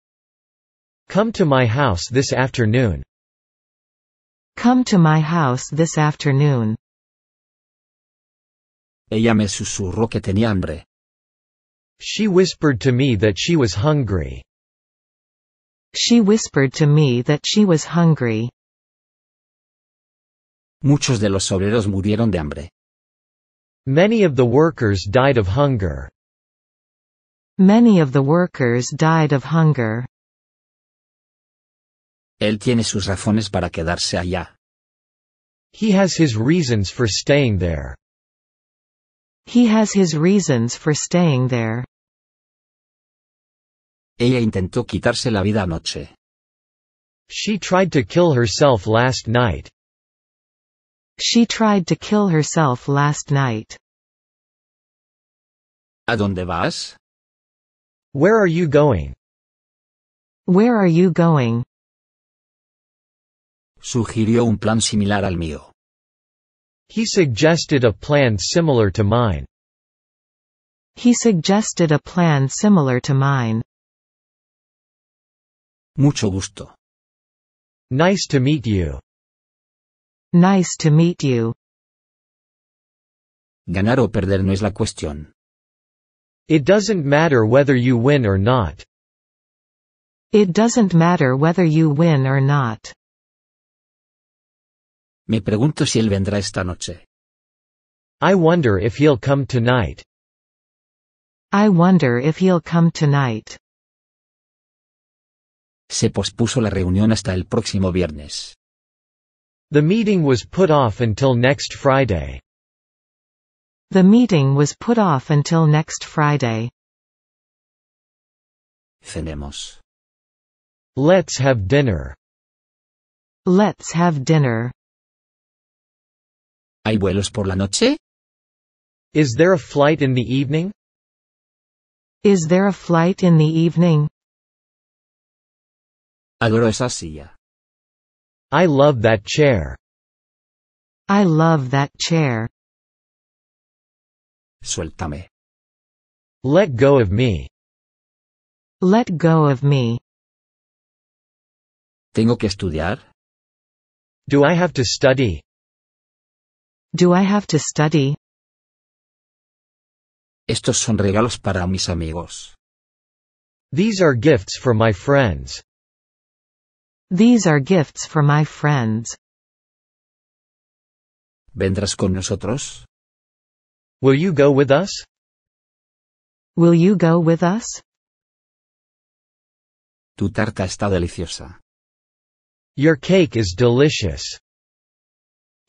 Come to my house this afternoon. Come to my house this afternoon. Ella me susurró que tenía hambre. She whispered to me that she was hungry. She whispered to me that she was hungry. Muchos de los obreros murieron de hambre. Many of the workers died of hunger. Many of the workers died of hunger. Él tiene sus razones para quedarse allá. He has his reasons for staying there. He has his reasons for staying there. Ella intentó quitarse la vida anoche. She tried to kill herself last night. She tried to kill herself last night. ¿A dónde vas? Where are you going? Where are you going? Sugirió un plan similar al mío. He suggested a plan similar to mine. He suggested a plan similar to mine. Mucho gusto. Nice to meet you. Nice to meet you. Ganar o perder no es la cuestión. It doesn't matter whether you win or not. It doesn't matter whether you win or not. Me pregunto si él vendrá esta noche. I wonder if he'll come tonight. I wonder if he'll come tonight. Se pospuso la reunión hasta el próximo viernes. The meeting was put off until next Friday. The meeting was put off until next Friday. Cenemos. Let's have dinner. Let's have dinner. ¿Hay vuelos por la noche? Is there a flight in the evening? Is there a flight in the evening? Adoro esa silla. I love that chair. I love that chair. Suéltame. Let go of me. Let go of me. Tengo que estudiar? Do I have to study? Do I have to study? Estos son regalos para mis amigos. These are gifts for my friends. These are gifts for my friends. ¿Vendrás con nosotros? Will you go with us? Will you go with us? Tu tarta está deliciosa. Your cake is delicious.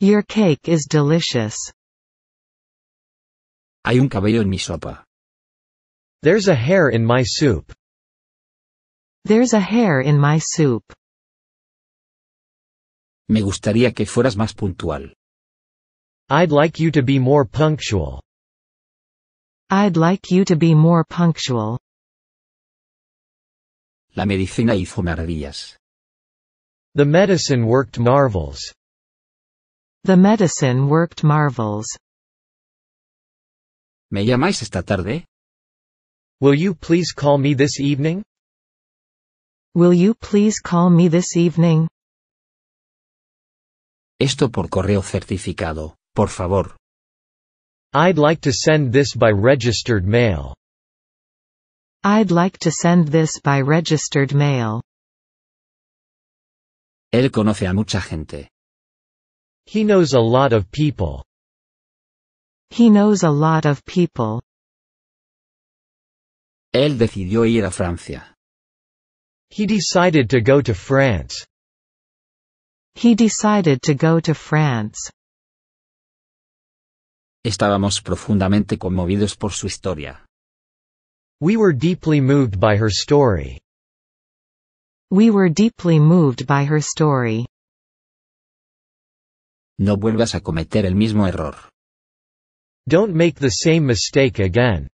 Your cake is delicious. Hay un cabello en mi sopa. There's a hair in my soup. There's a hair in my soup. Me gustaría que fueras más puntual. I'd like you to be more punctual. I'd like you to be more punctual. La medicina hizo maravillas. The medicine worked marvels. The medicine worked marvels. ¿Me llamáis esta tarde? Will you please call me this evening? Will you please call me this evening? Esto por correo certificado, por favor. I'd like to send this by registered mail. I'd like to send this by registered mail. Él conoce a mucha gente. He knows a lot of people. He knows a lot of people. Él decidió ir a Francia. He decided to go to France. He decided to go to France. Estábamos profundamente conmovidos por su historia. We were deeply moved by her story. We were deeply moved by her story. No vuelvas a cometer el mismo error. Don't make the same mistake again.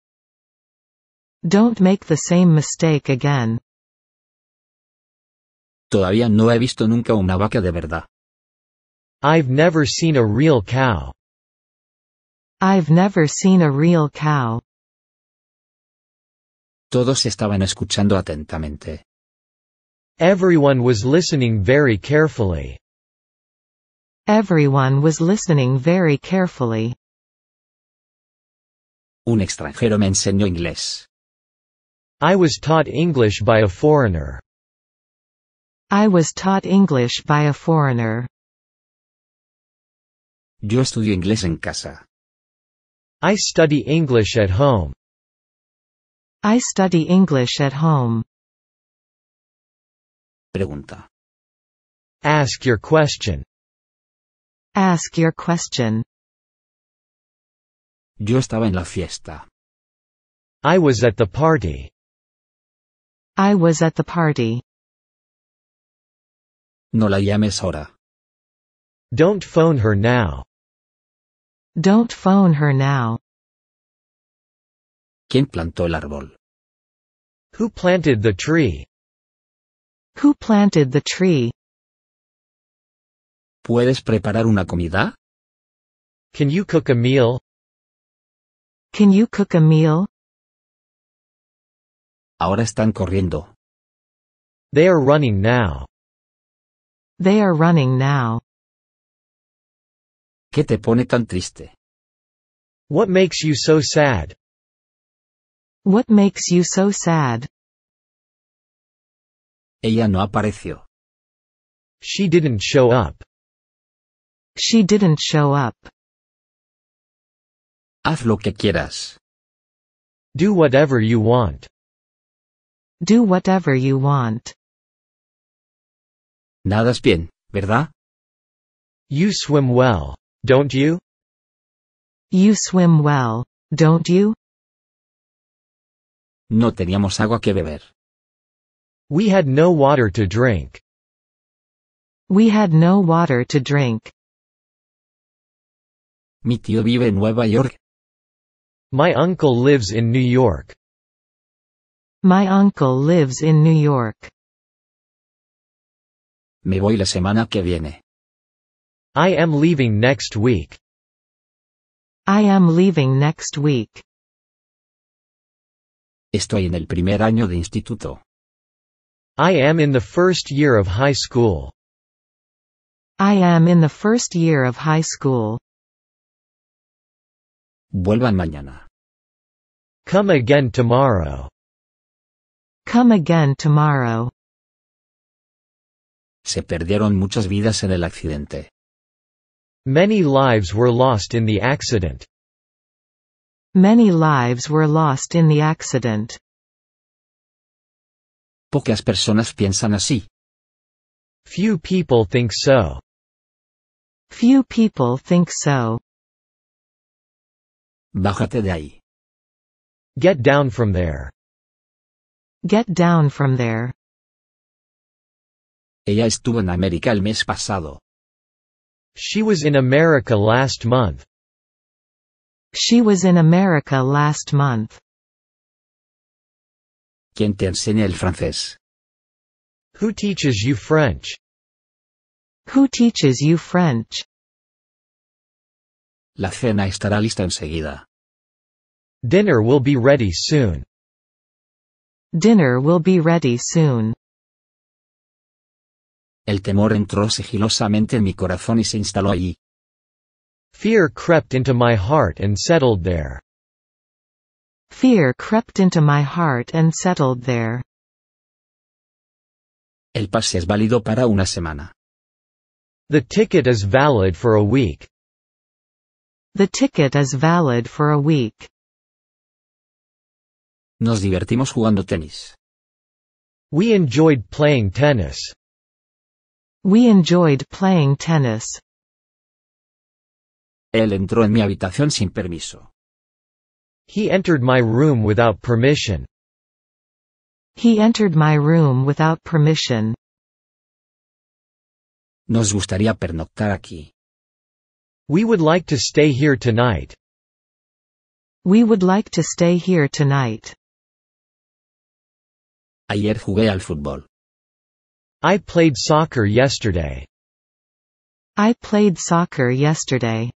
Don't make the same mistake again. Todavía no he visto nunca una vaca de verdad. I've never seen a real cow. I've never seen a real cow. Todos estaban escuchando atentamente. Everyone was listening very carefully. Everyone was listening very carefully. Un extranjero me enseñó inglés. I was taught English by a foreigner. I was taught English by a foreigner. Yo estudio inglés en casa. I study English at home. I study English at home. Pregunta. Ask your question. Ask your question. Yo estaba en la fiesta. I was at the party. I was at the party. No la llames ahora. Don't phone her now. Don't phone her now. ¿Quién plantó el árbol? Who planted the tree? Who planted the tree? ¿Puedes preparar una comida? Can you cook a meal? Can you cook a meal? Ahora están corriendo. They are running now. They are running now. ¿Qué te pone tan triste? What makes you so sad? What makes you so sad? Ella no apareció. She didn't show up. She didn't show up. Haz lo que quieras. Do whatever you want. Do whatever you want. Nadas bien, ¿verdad? You swim well, don't you? You swim well, don't you? No teníamos agua que beber. We had no water to drink. We had no water to drink. Mi tío vive en Nueva York. My uncle lives in New York. My uncle lives in New York. Me voy la semana que viene. I am leaving next week. I am leaving next week. Estoy en el primer año de instituto. I am in the first year of high school. I am in the first year of high school. Vuelvan mañana. Come again tomorrow. Come again tomorrow. Se perdieron muchas vidas en el accidente. Many lives were lost in the accident. Many lives were lost in the accident. Pocas personas piensan así. Few people think so. Few people think so. Bájate de ahí. Get down from there. Get down from there. Ella estuvo en América el mes pasado. She was in America last month. She was in America last month. ¿Quién te enseña el francés? Who teaches you French? Who teaches you French? La cena estará lista enseguida. Dinner will be ready soon. Dinner will be ready soon. El temor entró sigilosamente en mi corazón y se instaló allí. Fear crept into my heart and settled there. Fear crept into my heart and settled there. El pase es válido para una semana. The ticket is valid for a week. The ticket is valid for a week. Nos divertimos jugando tenis. We enjoyed playing tennis. We enjoyed playing tennis. Él entró en mi habitación sin permiso. He entered my room without permission. He entered my room without permission. Nos gustaría pernoctar aquí. We would like to stay here tonight. We would like to stay here tonight. Ayer jugué al fútbol. I played soccer yesterday. I played soccer yesterday.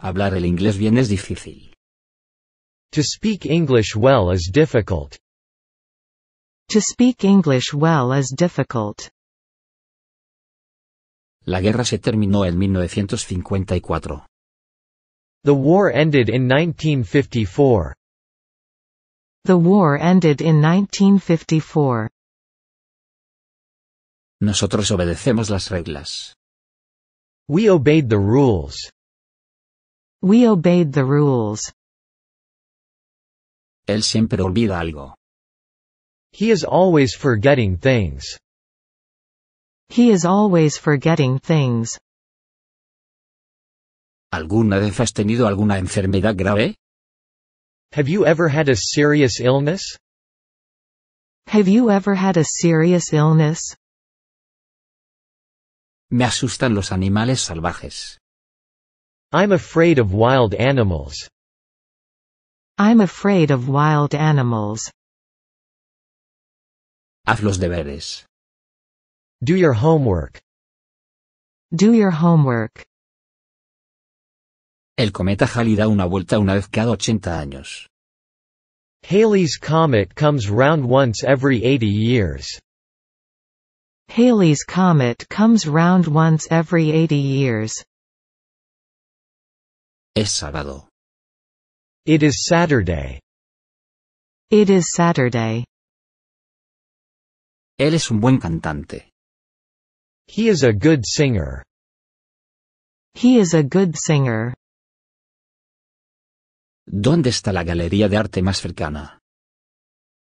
Hablar el inglés bien es difícil. To speak English well is difficult. To speak English well is difficult. La guerra se terminó en 1954. The war ended in 1954. The war ended in 1954. Nosotros obedecemos las reglas. We obeyed the rules. We obeyed the rules. Él siempre olvida algo. He is always forgetting things. He is always forgetting things. ¿Alguna vez has tenido alguna enfermedad grave? Have you ever had a serious illness? Have you ever had a serious illness? Me asustan los animales salvajes. I'm afraid of wild animals. I'm afraid of wild animals. Haz los deberes. Do your homework. Do your homework. El cometa Halley da una vuelta una vez cada 80 años. Halley's comet comes round once every 80 years. Halley's comet comes round once every 80 years. Es sábado. It is Saturday. It is Saturday. Él es un buen cantante. He is a good singer. He is a good singer. ¿Dónde está la galería de arte más cercana?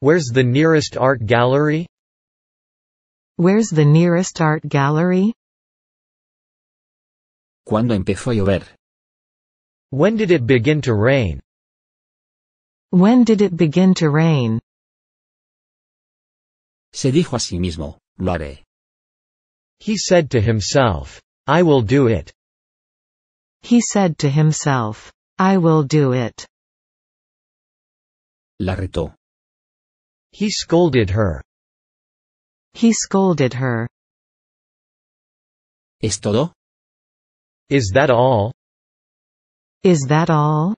Where's the nearest art gallery? Where's the nearest art gallery? ¿Cuándo empezó a llover? When did it begin to rain? When did it begin to rain? Se dijo a sí mismo, lo haré. He said to himself, I will do it. He said to himself, I will do it. La retó. He scolded her. He scolded her. ¿Es todo? Is that all? Is that all?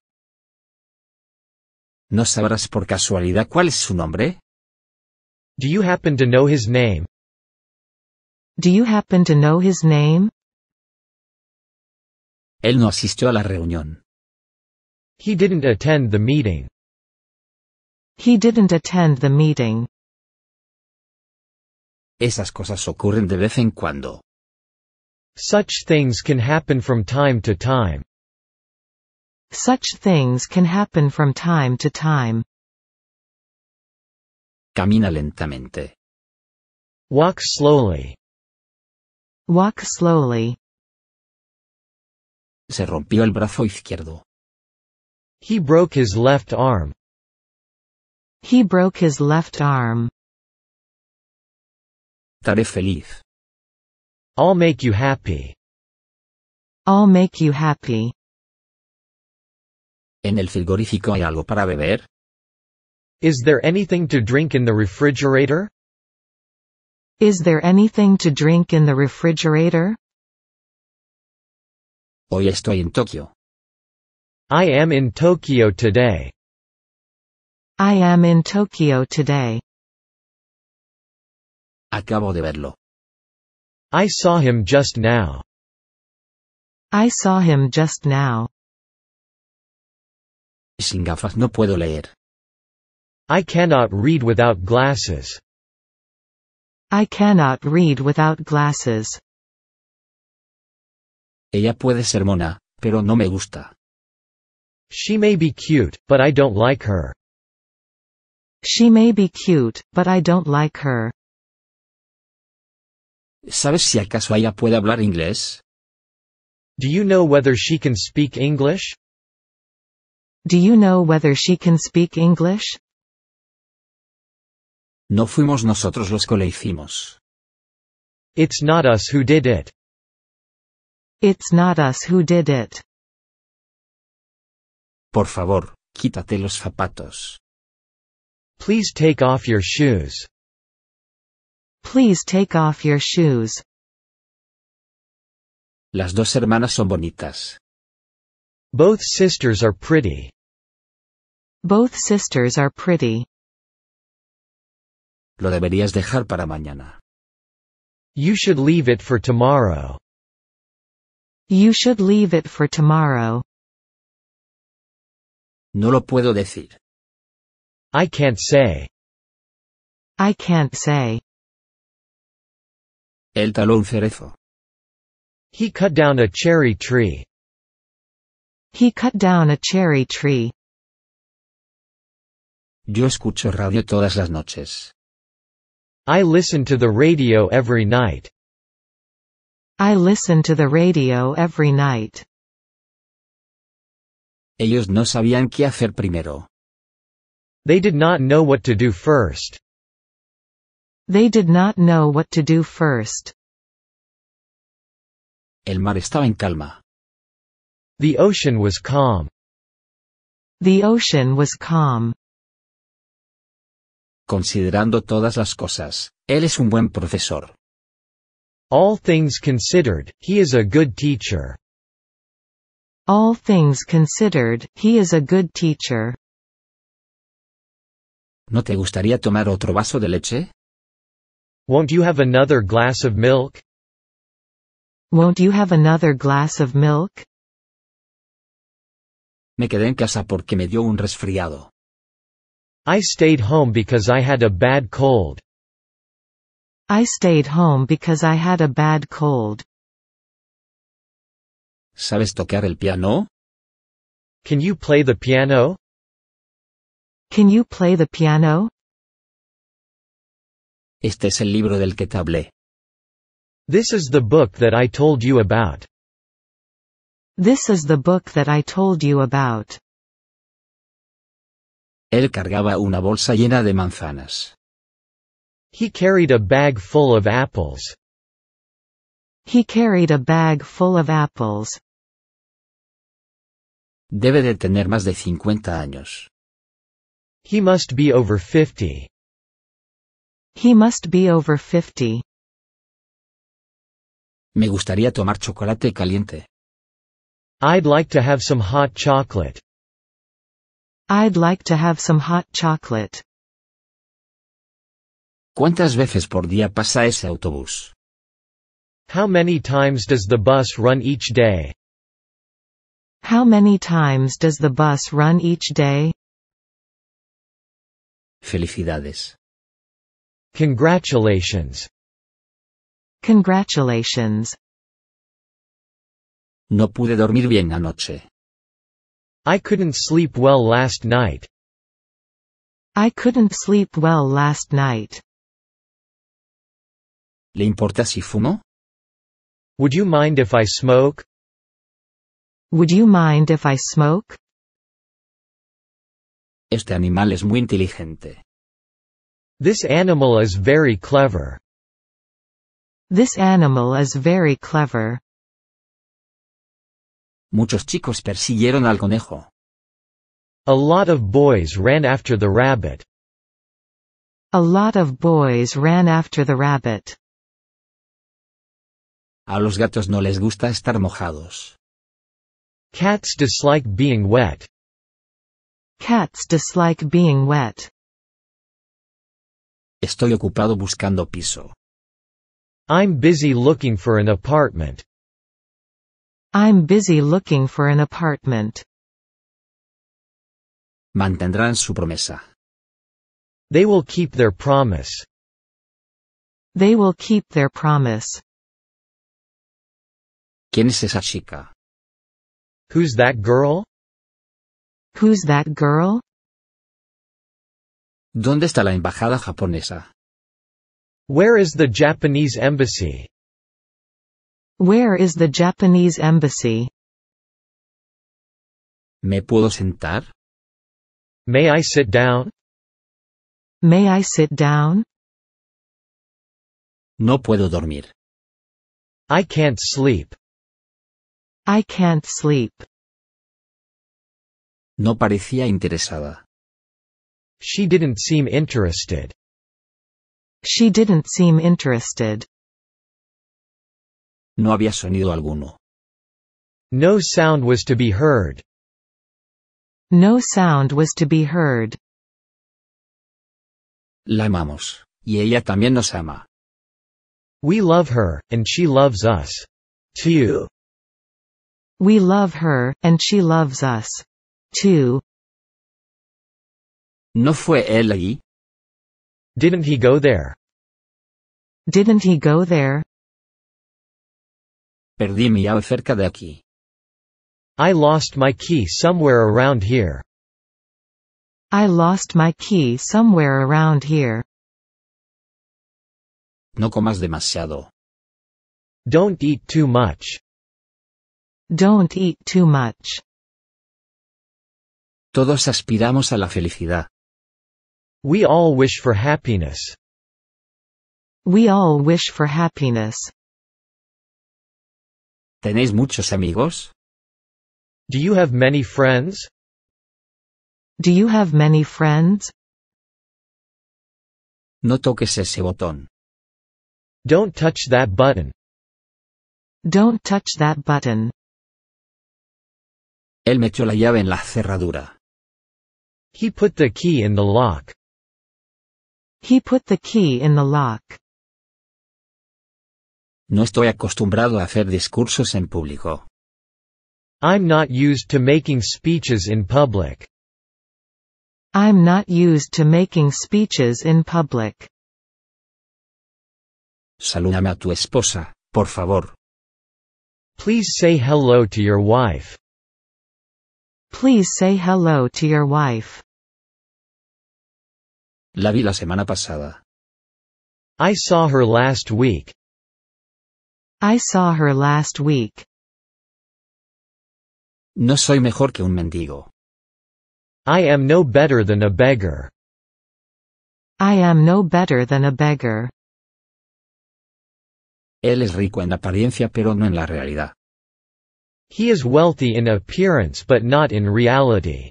¿No sabrás por casualidad cuál es su nombre? Do you happen to know his name? Do you happen to know his name? Él no asistió a la reunión. He didn't attend the meeting. He didn't attend the meeting. Esas cosas ocurren de vez en cuando. Such things can happen from time to time. Such things can happen from time to time. Camina lentamente. Walk slowly. Walk slowly. Se rompió el brazo izquierdo. He broke his left arm. He broke his left arm. Estaré feliz. I'll make you happy. I'll make you happy. ¿En el frigorífico hay algo para beber? Is there anything to drink in the refrigerator? Is there anything to drink in the refrigerator? Hoy estoy en Tokio. I am in Tokyo today. I am in Tokyo today. Acabo de verlo. I saw him just now. I saw him just now. Sin gafas no puedo leer. I cannot read without glasses. I cannot read without glasses. Ella puede ser mona, pero no me gusta. She may be cute, but I don't like her. She may be cute, but I don't like her. ¿Sabes si acaso ella puede hablar inglés? Do you know whether she can speak English? Do you know whether she can speak English? No fuimos nosotros los que lo hicimos. It's not us who did it. It's not us who did it. Por favor, quítate los zapatos. Please take off your shoes. Please take off your shoes. Las dos hermanas son bonitas. Both sisters are pretty. Both sisters are pretty. Lo deberías dejar para mañana. You should leave it for tomorrow. You should leave it for tomorrow. No lo puedo decir. I can't say. I can't say. Él taló un cerezo. He cut down a cherry tree. He cut down a cherry tree. Yo escucho radio todas las noches. I listen to the radio every night. I listen to the radio every night. Ellos no sabían qué hacer primero. They did not know what to do first. They did not know what to do first. El mar estaba en calma. The ocean was calm. The ocean was calm. Considerando todas las cosas, él es un buen profesor. All things considered, he is a good teacher. All things considered, he is a good teacher. ¿No te gustaría tomar otro vaso de leche? Won't you have another glass of milk? Won't you have another glass of milk? Me quedé en casa porque me dio un resfriado. I stayed home because I had a bad cold. I stayed home because I had a bad cold. ¿Sabes tocar el piano? Can you play the piano? Can you play the piano? Este es el libro del que te hablé. This is the book that I told you about. This is the book that I told you about. Él cargaba una bolsa llena de manzanas. He carried a bag full of apples. He carried a bag full of apples. Debe de tener más de 50 años. He must be over 50. He must be over 50. Me gustaría tomar chocolate caliente. I'd like to have some hot chocolate. I'd like to have some hot chocolate. ¿Cuántas veces por día pasa ese autobús? How many times does the bus run each day? How many times does the bus run each day? Felicidades. Congratulations. Congratulations. No pude dormir bien anoche. I couldn't sleep well last night. I couldn't sleep well last night. Le importa si fumo? Would you mind if I smoke? Would you mind if I smoke? Este animal es muy inteligente. This animal is very clever. This animal is very clever. Muchos chicos persiguieron al conejo. A lot of boys ran after the rabbit. A lot of boys ran after the rabbit. A los gatos no les gusta estar mojados. Cats dislike being wet. Cats dislike being wet. Estoy ocupado buscando piso. I'm busy looking for an apartment. I'm busy looking for an apartment. Mantendrán su promesa. They will keep their promise. They will keep their promise. ¿Quién es esa chica? Who's that girl? Who's that girl? ¿Dónde está la embajada japonesa? Where is the Japanese embassy? Where is the Japanese embassy? ¿Me puedo sentar? May I sit down? May I sit down? No puedo dormir. I can't sleep. I can't sleep. No parecía interesada. She didn't seem interested. She didn't seem interested. No había sonido alguno. No sound was to be heard. No sound was to be heard. La amamos. Y ella también nos ama. We love her, and she loves us. Too. We love her, and she loves us. Too. ¿No fue él allí? Didn't he go there? Didn't he go there? Perdí mi llave cerca de aquí. I lost my key somewhere around here. I lost my key somewhere around here. No comas demasiado. Don't eat too much. Don't eat too much. Todos aspiramos a la felicidad. We all wish for happiness. We all wish for happiness. ¿Tenéis muchos amigos? Do you have many friends? Do you have many friends? No toques ese botón. Don't touch that button. Don't touch that button. Él metió la llave en la cerradura. He put the key in the lock. He put the key in the lock. No estoy acostumbrado a hacer discursos en público. I'm not used to making speeches in public. I'm not used to making speeches in public. Salúdame a tu esposa, por favor. Please say hello to your wife. Please say hello to your wife. La vi la semana pasada. I saw her last week. I saw her last week. No soy mejor que un mendigo. I am no better than a beggar. I am no better than a beggar. Él es rico en apariencia pero no en la realidad. He is wealthy in appearance but not in reality.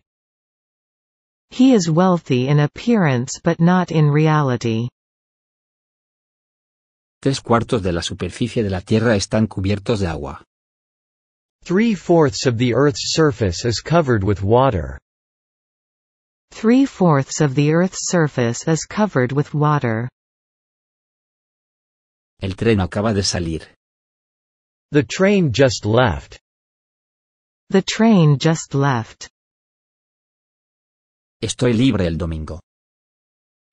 He is wealthy in appearance but not in reality. Tres cuartos de la superficie de la Tierra están cubiertos de agua. Three-fourths of the Earth's surface is covered with water. Three-fourths of the Earth's surface is covered with water. El tren acaba de salir. The train just left. The train just left. Estoy libre el domingo.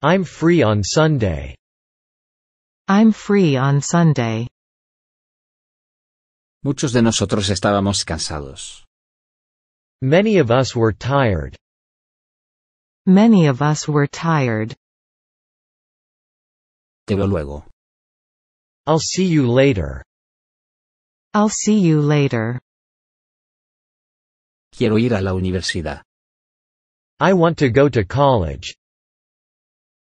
I'm free on Sunday. I'm free on Sunday. Muchos de nosotros estábamos cansados. Many of us were tired. Many of us were tired. Te veo luego. I'll see you later. I'll see you later. Quiero ir a la universidad. I want to go to college.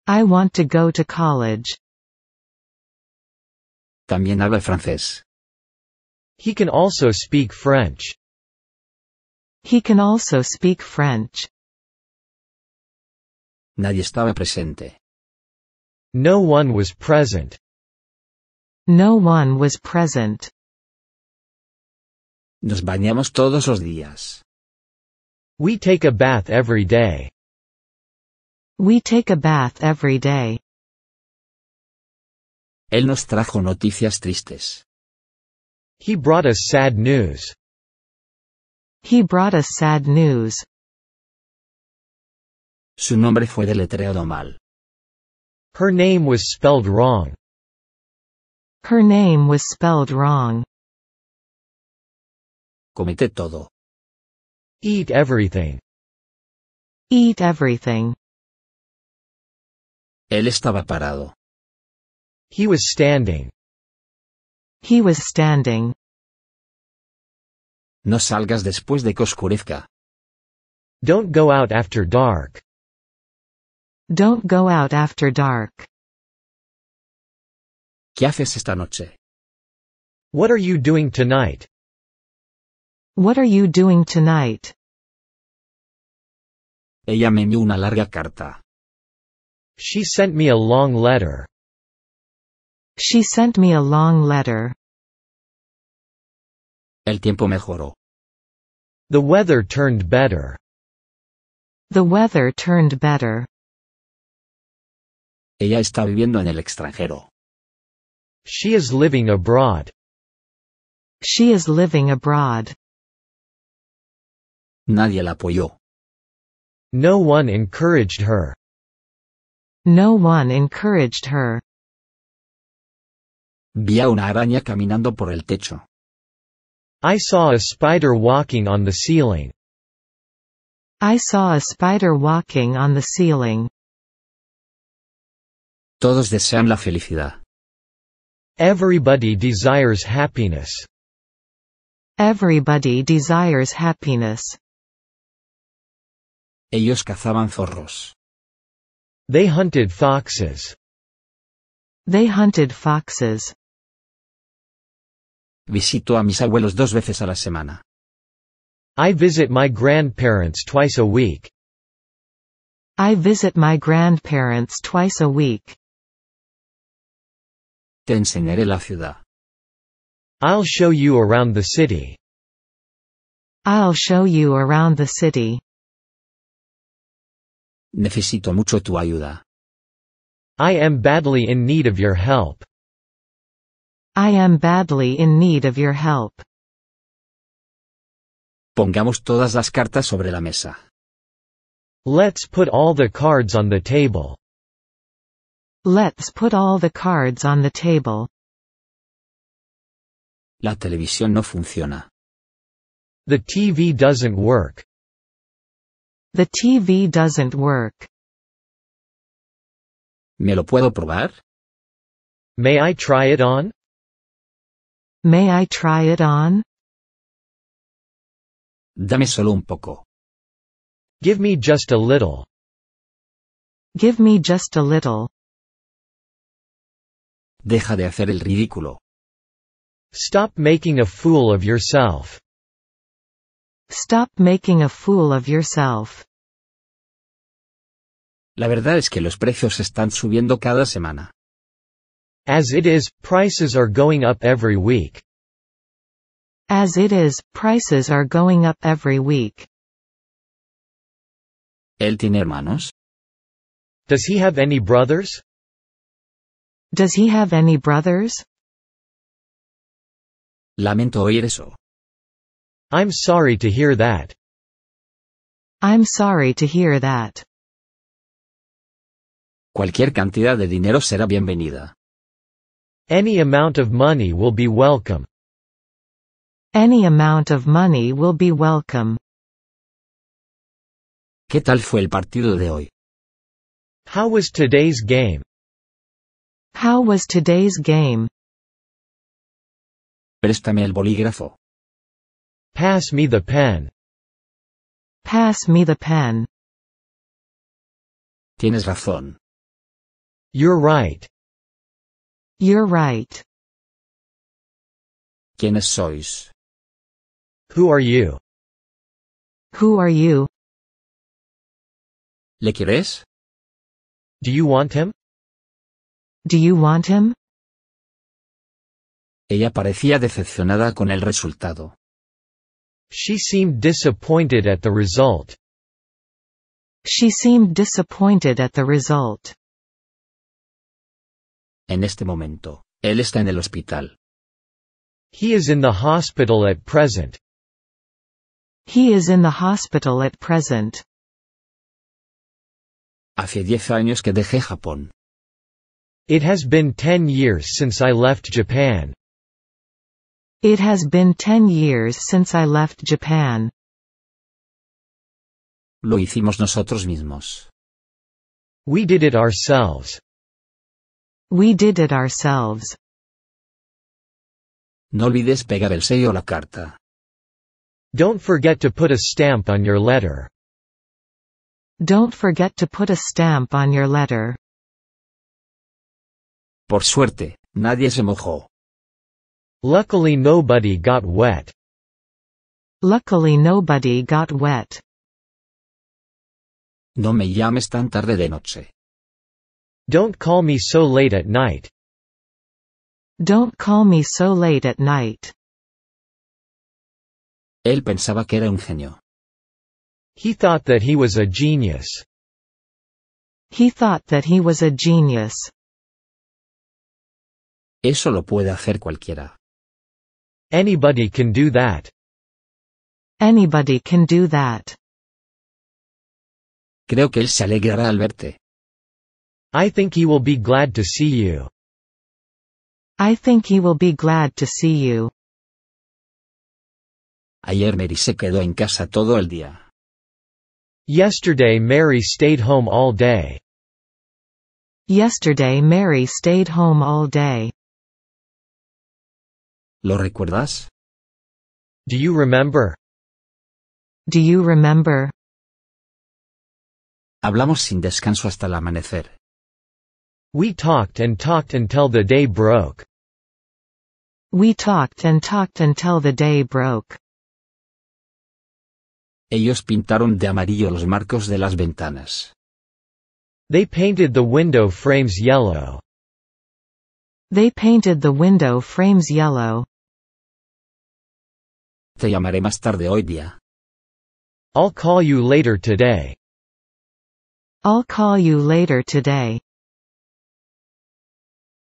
I want to go to college. También habla francés. He can also speak French. He can also speak French. Nadie estaba presente. No one was present. No one was present. Nos bañamos todos los días. We take a bath every day. We take a bath every day. Él nos trajo noticias tristes. He brought us sad news. He brought us sad news. Su nombre fue deletreado mal. Her name was spelled wrong. Her name was spelled wrong. Comete todo. Eat everything. Eat everything. Él estaba parado. He was standing. He was standing. No salgas después de que oscurezca. Don't go out after dark. Don't go out after dark. ¿Qué haces esta noche? What are you doing tonight? What are you doing tonight? Ella me envió una larga carta. She sent me a long letter. She sent me a long letter. El tiempo mejoró. The weather turned better. The weather turned better. Ella está viviendo en el extranjero. She is living abroad. She is living abroad. Nadie la apoyó. No one encouraged her. No one encouraged her. Vi a una araña caminando por el techo. I saw a spider walking on the ceiling. I saw a spider walking on the ceiling. Todos desean la felicidad. Everybody desires happiness. Everybody desires happiness. Ellos cazaban zorros. They hunted foxes. They hunted foxes. Visito a mis abuelos dos veces a la semana. I visit my grandparents twice a week. I visit my grandparents twice a week. Te enseñaré la ciudad. I'll show you around the city. I'll show you around the city. Necesito mucho tu ayuda. I am badly in need of your help. I am badly in need of your help. Pongamos todas las cartas sobre la mesa. Let's put all the cards on the table. Let's put all the cards on the table. La televisión no funciona. The TV doesn't work. The TV doesn't work. ¿Me lo puedo probar? May I try it on? May I try it on? Dame solo un poco. Give me just a little. Give me just a little. Deja de hacer el ridículo. Stop making a fool of yourself. Stop making a fool of yourself. La verdad es que los precios están subiendo cada semana. As it is, prices are going up every week. As it is, prices are going up every week. ¿Él tiene hermanos? Does he have any brothers? Does he have any brothers? Lamento oír eso. I'm sorry to hear that. I'm sorry to hear that. Cualquier cantidad de dinero será bienvenida. Any amount of money will be welcome. Any amount of money will be welcome. ¿Qué tal fue el partido de hoy? How was today's game? How was today's game? Préstame el bolígrafo. Pass me the pen. Pass me the pen. Tienes razón. You're right. You're right. ¿Quiénes sois? Who are you? Who are you? ¿Le quieres? Do you want him? Do you want him? Ella parecía decepcionada con el resultado. She seemed disappointed at the result. She seemed disappointed at the result. En este momento, él está en el hospital. He is in the hospital at present. He is in the hospital at present. Hace diez años que dejé Japón. It has been 10 years since I left Japan. It has been 10 years since I left Japan. Lo hicimos nosotros mismos. We did it ourselves. We did it ourselves. No olvides pegar el sello a la carta. Don't forget to put a stamp on your letter. Don't forget to put a stamp on your letter. Por suerte, nadie se mojó. Luckily nobody got wet. Luckily nobody got wet. No me llames tan tarde de noche. Don't call me so late at night. Don't call me so late at night. Él pensaba que era un genio. He thought that he was a genius. He thought that he was a genius. Eso lo puede hacer cualquiera. Anybody can do that. Anybody can do that. Creo que él se alegrará al verte. I think he will be glad to see you. I think he will be glad to see you. Ayer Mary se quedó en casa todo el día. Yesterday Mary stayed home all day. Yesterday Mary stayed home all day. ¿Lo recuerdas? Do you remember? Do you remember? Hablamos sin descanso hasta el amanecer. We talked and talked until the day broke. We talked and talked until the day broke. Ellos pintaron de amarillo los marcos de las ventanas. They painted the window frames yellow. They painted the window frames yellow. Te llamaré más tarde hoy día. I'll call you later today. I'll call you later today.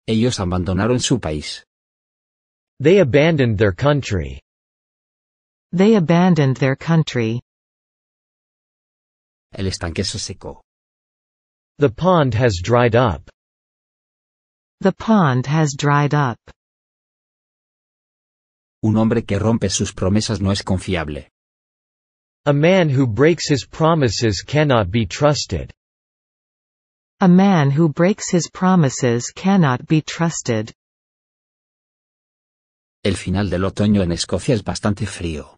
Ellos abandonaron su país. They abandoned their country. They abandoned their country. El estanque se secó. The pond has dried up. The pond has dried up. Un hombre que rompe sus promesas no es confiable. A man who breaks his promises cannot be trusted. A man who breaks his promises cannot be trusted. El final del otoño en Escocia es bastante frío.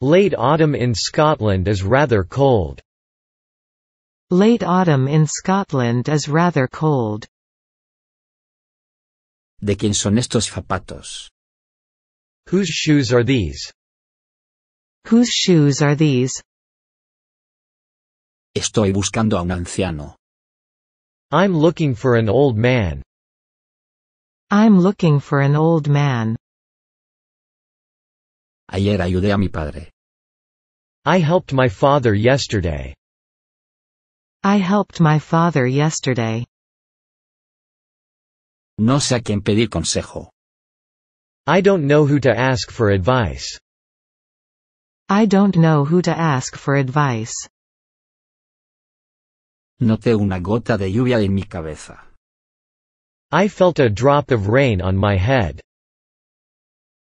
Late autumn in Scotland is rather cold. Late autumn in Scotland is rather cold. ¿De quién son estos zapatos? Whose shoes are these? Whose shoes are these? Estoy buscando a un anciano. I'm looking for an old man. I'm looking for an old man. Ayer ayudé a mi padre. I helped my father yesterday. I helped my father yesterday. No sé a quién pedir consejo. I don't know who to ask for advice. I don't know who to ask for advice. Noté una gota de lluvia en mi cabeza. I felt a drop of rain on my head.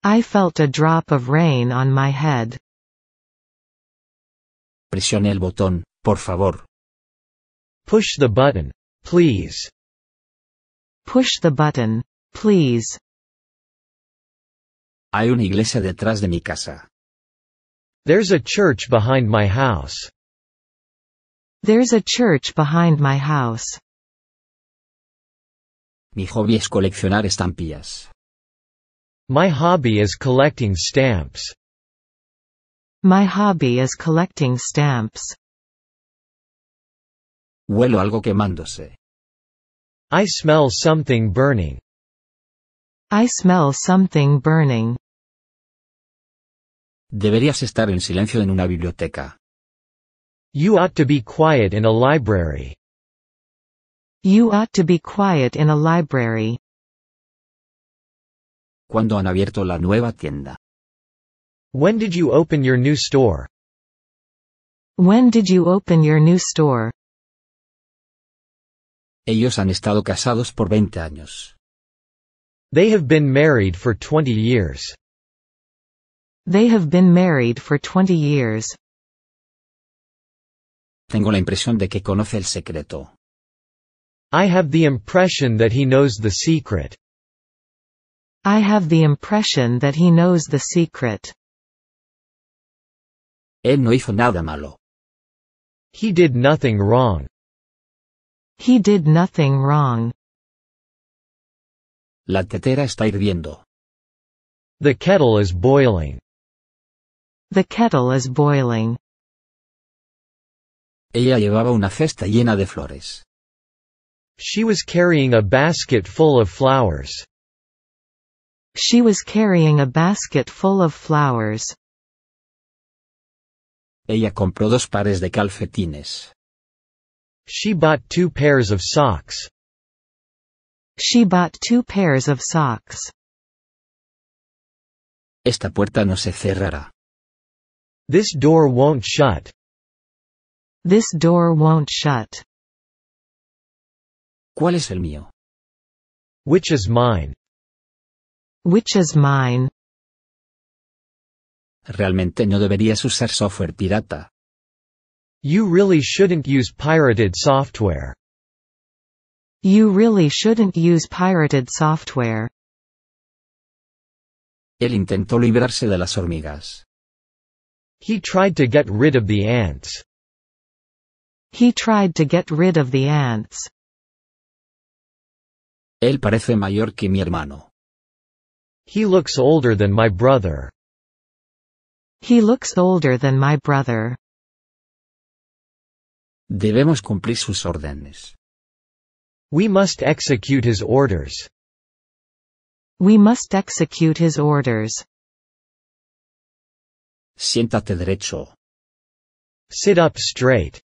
I felt a drop of rain on my head. Presione el botón, por favor. Push the button, please. Push the button, please. Hay una iglesia detrás de mi casa. There's a church behind my house. There's a church behind my house. Mi hobby es coleccionar estampillas. My hobby is collecting stamps. My hobby is collecting stamps. Huelo algo quemándose. I smell something burning. I smell something burning. Deberías estar en silencio en una biblioteca. You ought to be quiet in a library. You ought to be quiet in a library. ¿Cuándo han abierto la nueva tienda? When did you open your new store? When did you open your new store? Ellos han estado casados por 20 años. They have been married for 20 years. They have been married for 20 years. Tengo la impresión de que conoce el secreto. I have the impression that he knows the secret. I have the impression that he knows the secret. Él no hizo nada malo. He did nothing wrong. He did nothing wrong. La tetera está hirviendo. The kettle is boiling. The kettle is boiling. Ella llevaba una cesta llena de flores. She was carrying a basket full of flowers. She was carrying a basket full of flowers. Ella compró dos pares de calcetines. She bought two pairs of socks. She bought two pairs of socks. Esta puerta no se cerrará. This door won't shut. This door won't shut. ¿Cuál es el mío? Which is mine? Which is mine? Realmente no deberías usar software pirata. You really shouldn't use pirated software. You really shouldn't use pirated software. Él intentó librarse de las hormigas. He tried to get rid of the ants. He tried to get rid of the ants. Él parece mayor que mi hermano. He looks older than my brother. He looks older than my brother. Debemos cumplir sus órdenes. We must execute his orders. We must execute his orders. Siéntate derecho. Sit up straight.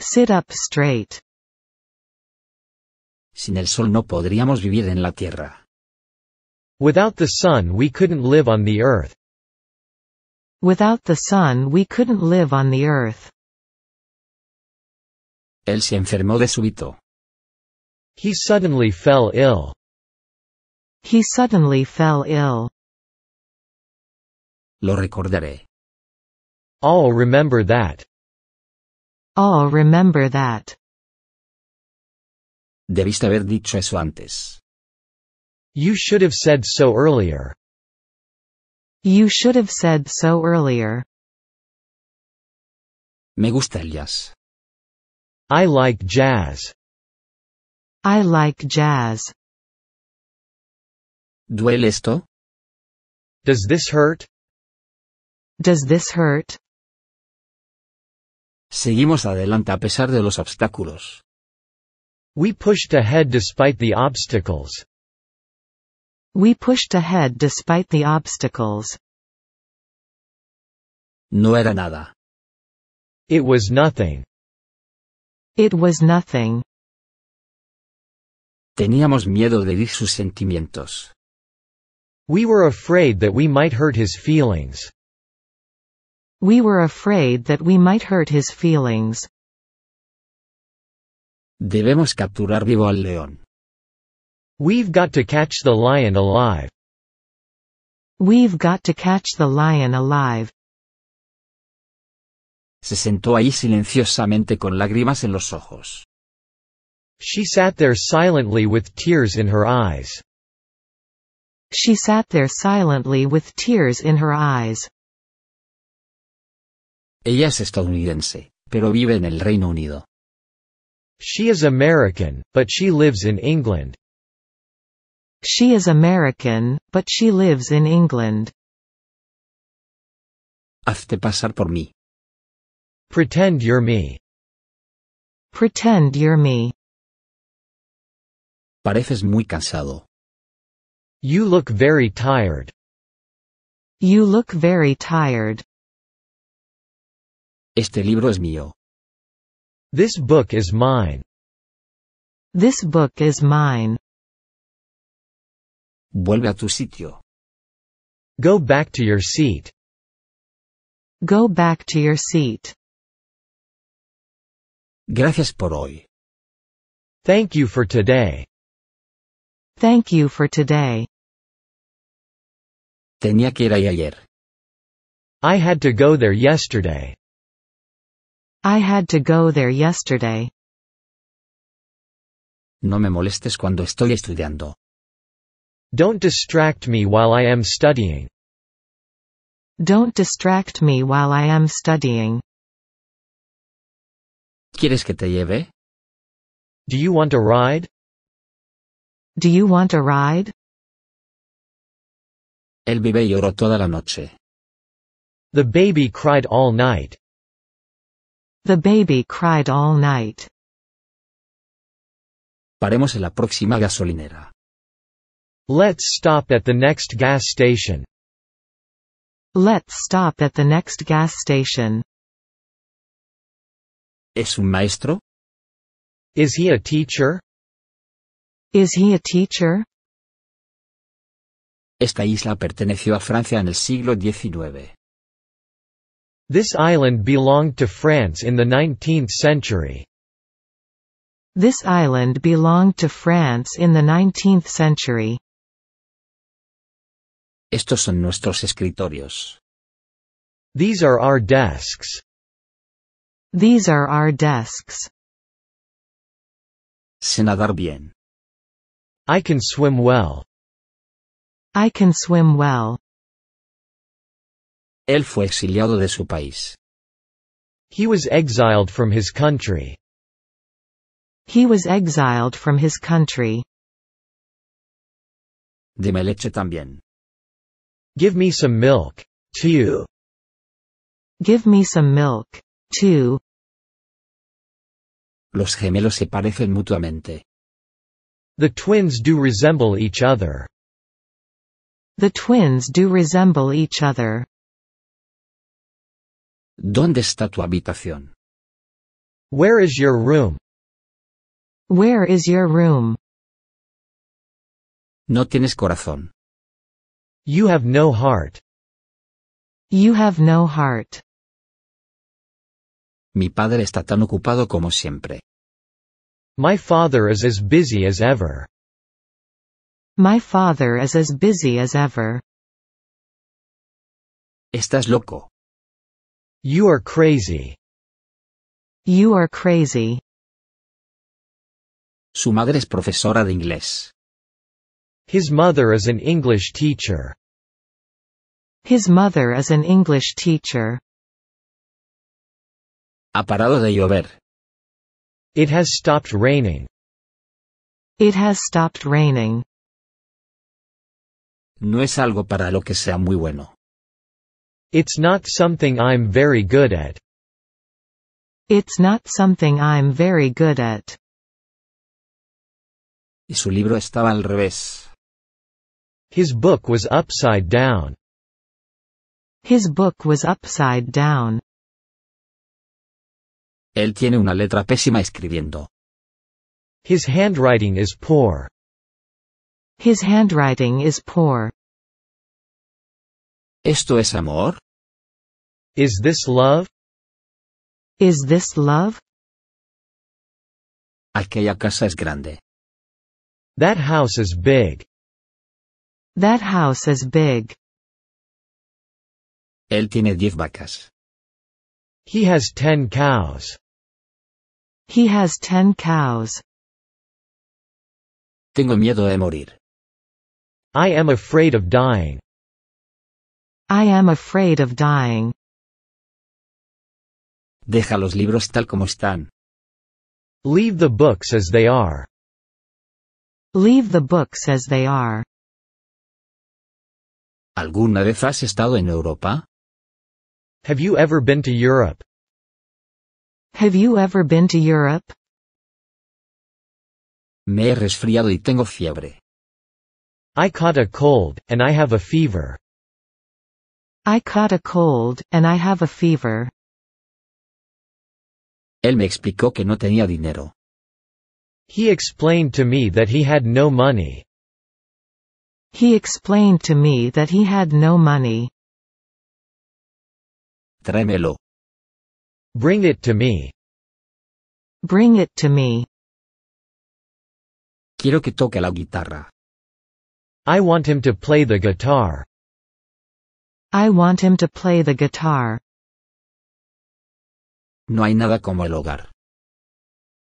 Sit up straight. Sin el sol no podríamos vivir en la tierra. Without the sun we couldn't live on the earth. Without the sun we couldn't live on the earth. Él se enfermó de súbito. He suddenly fell ill. He suddenly fell ill. Lo recordaré. I'll remember that. All remember that. Debiste haber dicho eso antes. You should have said so earlier. You should have said so earlier. Me gusta el jazz. I like jazz. I like jazz. ¿Duele esto? Does this hurt? Does this hurt? Seguimos adelante a pesar de los obstáculos. We pushed ahead despite the obstacles. We pushed ahead despite the obstacles. No era nada. It was nothing. It was nothing. Teníamos miedo de herir sus sentimientos. We were afraid that we might hurt his feelings. We were afraid that we might hurt his feelings. Debemos capturar vivo al león. We've got to catch the lion alive. We've got to catch the lion alive. Se sentó ahí silenciosamente con lágrimas en los ojos. She sat there silently with tears in her eyes. She sat there silently with tears in her eyes. Ella es estadounidense, pero vive en el Reino Unido. She is American, but she lives in England. She is American, but she lives in England. Hazte pasar por mí. Pretend you're me. Pretend you're me. Pareces muy cansado. You look very tired. You look very tired. Este libro es mío. This book is mine. This book is mine. Vuelve a tu sitio. Go back to your seat. Go back to your seat. Gracias por hoy. Thank you for today. Thank you for today. Tenía que ir ahí ayer. I had to go there yesterday. I had to go there yesterday. No me molestes cuando estoy estudiando. Don't distract me while I am studying. Don't distract me while I am studying. ¿Quieres que te lleve? Do you want a ride? Do you want a ride? El bebé lloró toda la noche. The baby cried all night. The baby cried all night. Paremos en la próxima gasolinera. Let's stop at the next gas station. Let's stop at the next gas station. ¿Es un maestro? Is he a teacher? Is he a teacher? Esta isla perteneció a Francia en el siglo XIX. This island belonged to France in the 19th century. This island belonged to France in the 19th century. Estos son nuestros escritorios. These are our desks. These are our desks. Sé nadar bien. I can swim well. I can swim well. Él fue exiliado de su país. He was exiled from his country. He was exiled from his country. leche también. Give me some milk, too. Give me some milk, too. Los gemelos se parecen mutuamente. The twins do resemble each other. The twins do resemble each other. ¿Dónde está tu habitación? Where is your room? Where is your room? No tienes corazón. You have no heart. You have no heart. Mi padre está tan ocupado como siempre. My father is as busy as ever. My father is as busy as ever. Estás loco. You are crazy. You are crazy. Su madre es profesora de inglés. His mother is an English teacher. His mother is an English teacher. Ha parado de llover. It has stopped raining. It has stopped raining. No es algo para lo que sea muy bueno. It's not something I'm very good at. It's not something I'm very good at. Y su libro estaba al revés. His book was upside down. His book was upside down. Él tiene una letra pésima escribiendo. His handwriting is poor. His handwriting is poor. ¿Esto es amor? Is this love? Is this love? Aquella casa es grande. That house is big. That house is big. Él tiene diez vacas. He has ten cows. He has ten cows. Tengo miedo de morir. I am afraid of dying. I am afraid of dying. Deja los libros tal como están. Leave the books as they are. Leave the books as they are. ¿Alguna vez has estado en Europa? Have you ever been to Europe? Have you ever been to Europe? Me he resfriado y tengo fiebre. I caught a cold, and I have a fever. I caught a cold, and I have a fever. Él me explicó que no tenía dinero. He explained to me that he had no money. He explained to me that he had no money. Tráemelo. Bring it to me. Bring it to me. Quiero que toque la guitarra. I want him to play the guitar. I want him to play the guitar. No hay nada como el hogar.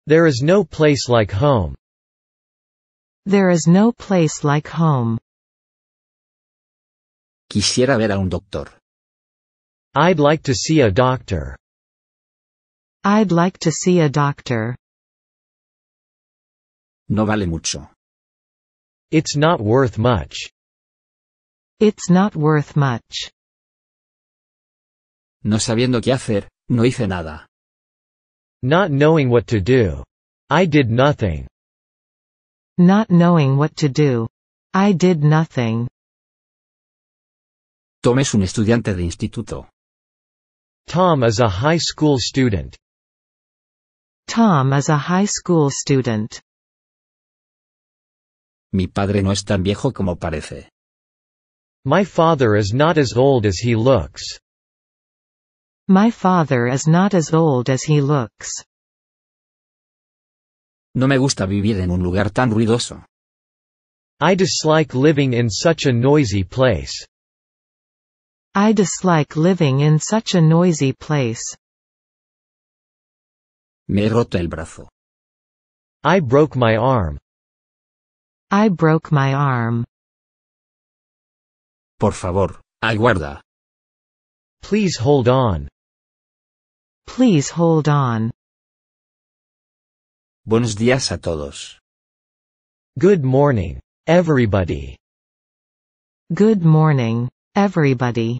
There is no place like home. There is no place like home. Quisiera ver a un doctor. I'd like to see a doctor. I'd like to see a doctor. No vale mucho. It's not worth much. It's not worth much. No sabiendo qué hacer, no hice nada. Not knowing what to do. I did nothing. Not knowing what to do. I did nothing. Tom es un estudiante de instituto. Tom is a high school student. Tom is a high school student. Mi padre no es tan viejo como parece. My father is not as old as he looks. My father is not as old as he looks. No me gusta vivir en un lugar tan ruidoso. I dislike living in such a noisy place. I dislike living in such a noisy place. Me he roto el brazo. I broke my arm. I broke my arm. Por favor, aguarda. Please hold on. Please hold on. Buenos días a todos. Good morning, everybody. Good morning, everybody.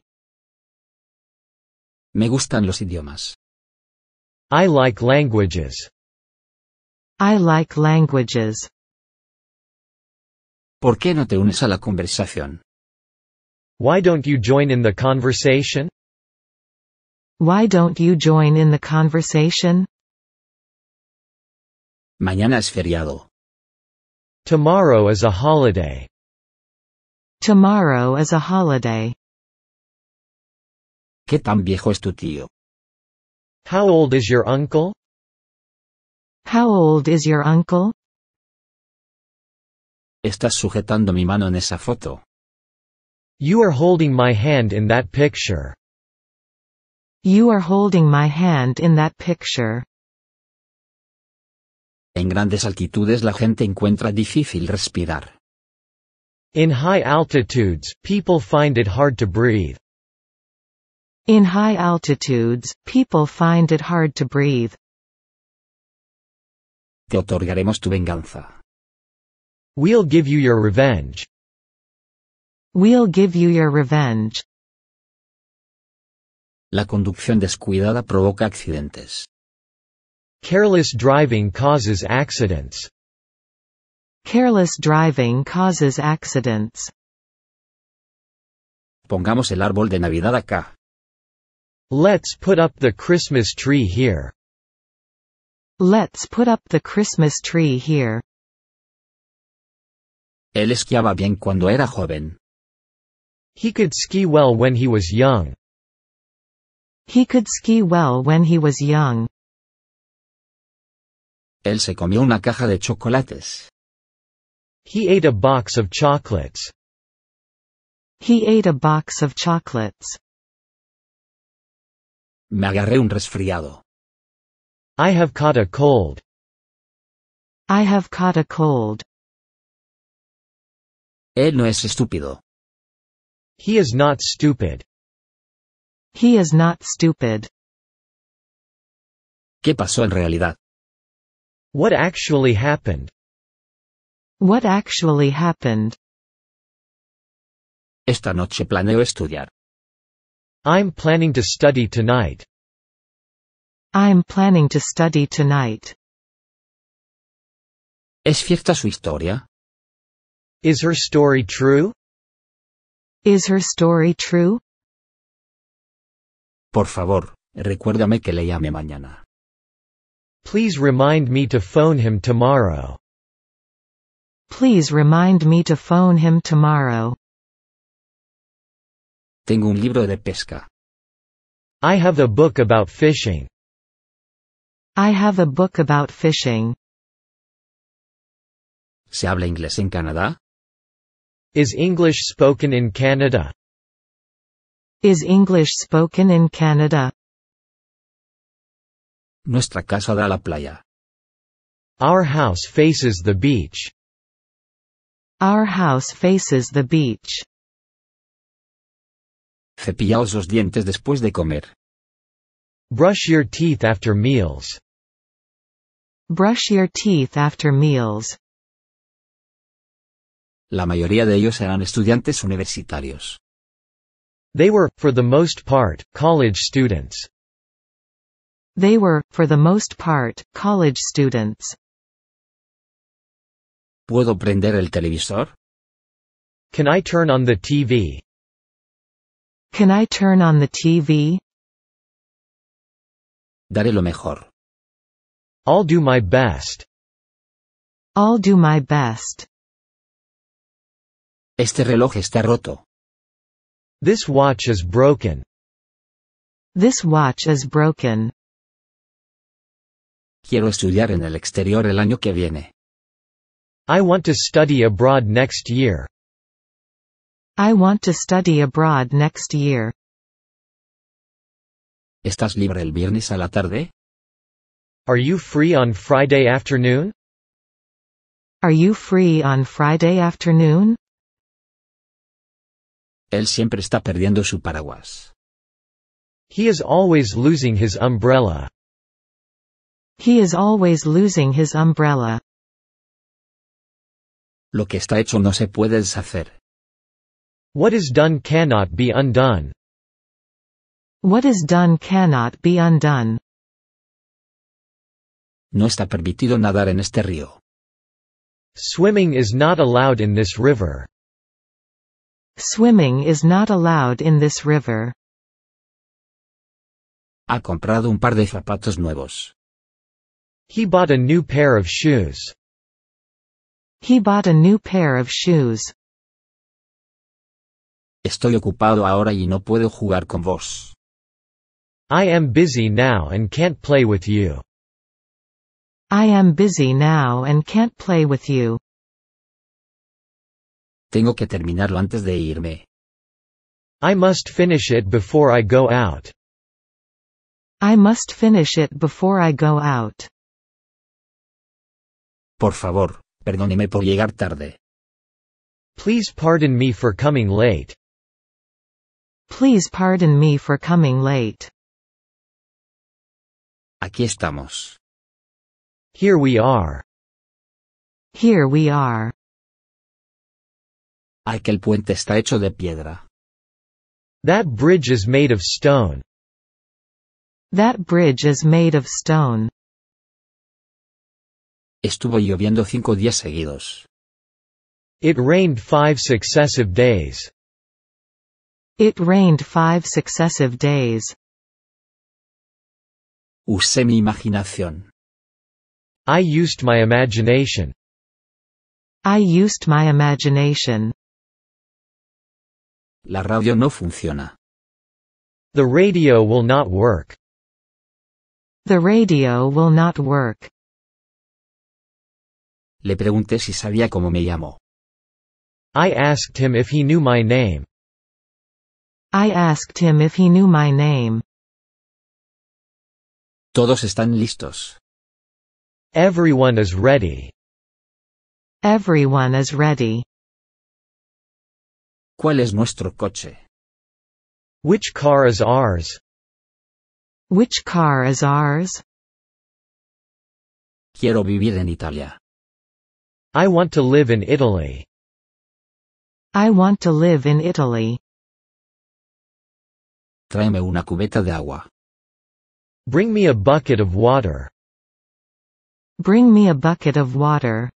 Me gustan los idiomas. I like languages. I like languages. ¿Por qué no te unes a la conversación? Why don't you join in the conversation? Why don't you join in the conversation? Mañana es feriado. Tomorrow is a holiday. Tomorrow is a holiday. ¿Qué tan viejo es tu tío? How old is your uncle? How old is your uncle? Estás sujetando mi mano en esa foto. You are holding my hand in that picture. You are holding my hand in that picture. En grandes altitudes la gente encuentra difícil respirar. In high altitudes, people find it hard to breathe. In high altitudes, people find it hard to breathe. Te otorgaremos tu venganza. We'll give you your revenge. We'll give you your revenge. La conducción descuidada provoca accidentes. Careless driving causes accidents. Careless driving causes accidents. Pongamos el árbol de Navidad acá. Let's put up the Christmas tree here. Let's put up the Christmas tree here. Él esquiaba bien cuando era joven. He could ski well when he was young. He could ski well when he was young. Él se comió una caja de chocolates. He ate a box of chocolates. He ate a box of chocolates. Me agarré un resfriado. I have caught a cold. I have caught a cold. Él no es estúpido. He is not stupid. He is not stupid. ¿Qué pasó en realidad? What actually happened? What actually happened? Esta noche planeo estudiar. I'm planning to study tonight. I'm planning to study tonight. ¿Es cierta su historia? Is her story true? Is her story true? Por favor, recuérdame que le llame mañana. Please remind me to phone him tomorrow. Please remind me to phone him tomorrow. Tengo un libro de pesca. I have a book about fishing. I have a book about fishing. ¿Se habla inglés en Canadá? Is English spoken in Canada? Is English spoken in Canada? Nuestra casa da la playa. Our house faces the beach. Our house faces the beach. Cepillaos los dientes después de comer. Brush your teeth after meals. Brush your teeth after meals. La mayoría de ellos eran estudiantes universitarios. They were, for the most part, college students. They were, for the most part, college students. ¿Puedo prender el televisor? Can I turn on the TV? Can I turn on the TV? Daré lo mejor. I'll do my best. I'll do my best. Este reloj está roto. This watch is broken. This watch is broken. Quiero estudiar en el exterior el año que viene. I want to study abroad next year. I want to study abroad next year. ¿Estás libre el viernes a la tarde? Are you free on Friday afternoon? Are you free on Friday afternoon? Él siempre está perdiendo su paraguas. He is always losing his umbrella. He is always losing his umbrella. Lo que está hecho no se puede deshacer. What is done cannot be undone. What is done cannot be undone. No está permitido nadar en este río. Swimming is not allowed in this river. Swimming is not allowed in this river. Ha comprado un par de zapatos nuevos. He bought a new pair of shoes. He bought a new pair of shoes. Estoy ocupado ahora y no puedo jugar con vos. I am busy now and can't play with you. I am busy now and can't play with you. Tengo que terminarlo antes de irme. I must finish it before I go out. I must finish it before I go out. Por favor, perdóneme por llegar tarde. Please pardon me for coming late. Please pardon me for coming late. Aquí estamos. Here we are. Here we are puente está hecho de piedra. That bridge is made of stone. That bridge is made of stone. Estuvo lloviendo cinco días seguidos. It rained five successive days. It rained five successive days. Usé mi imaginación. I used my imagination. I used my imagination. La radio no funciona. The radio will not work. The radio will not work. Le pregunté si sabía cómo me llamo. I asked him if he knew my name. I asked him if he knew my name. Todos están listos. Everyone is ready. Everyone is ready. ¿Cuál es nuestro coche? Which car is ours? Which car is ours? Quiero vivir en Italia. I want to live in Italy. I want to live in Italy. Tráeme una cubeta de agua. Bring me a bucket of water. Bring me a bucket of water.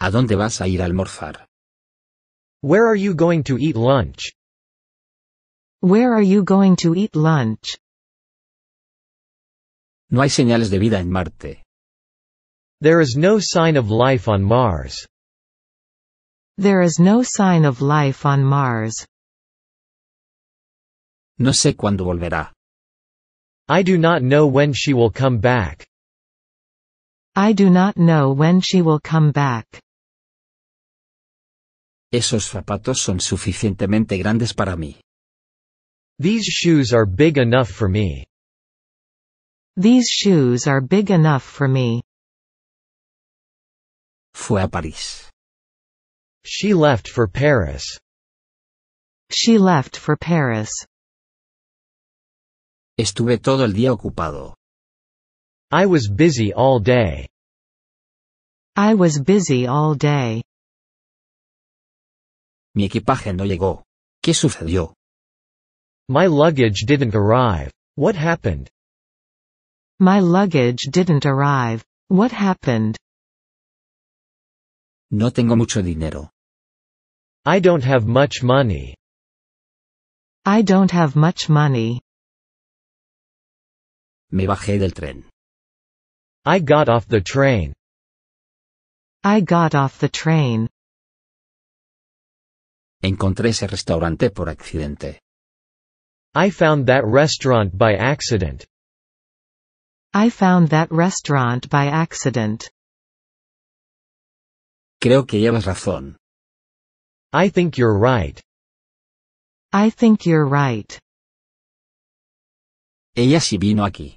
¿A dónde vas a ir a almorzar? Where are you going to eat lunch? Where are you going to eat lunch? No hay señales de vida en Marte. There is no sign of life on Mars. There is no sign of life on Mars. No sé cuándo volverá. I do not know when she will come back. I do not know when she will come back. Esos zapatos son suficientemente grandes para mí. These shoes are big enough for me. These shoes are big enough for me. Fue a París. She left for Paris. She left for Paris. Estuve todo el día ocupado. I was busy all day. I was busy all day. Mi equipaje no llegó. ¿Qué sucedió? My luggage didn't arrive. What happened? My luggage didn't arrive. What happened? No tengo mucho dinero. I don't have much money. I don't have much money. Me bajé del tren. I got off the train. I got off the train. Encontré ese restaurante por accidente. I found that restaurant by accident. I found that restaurant by accident. Creo que llevas razón. I think you're right. I think you're right. Ella sí vino aquí.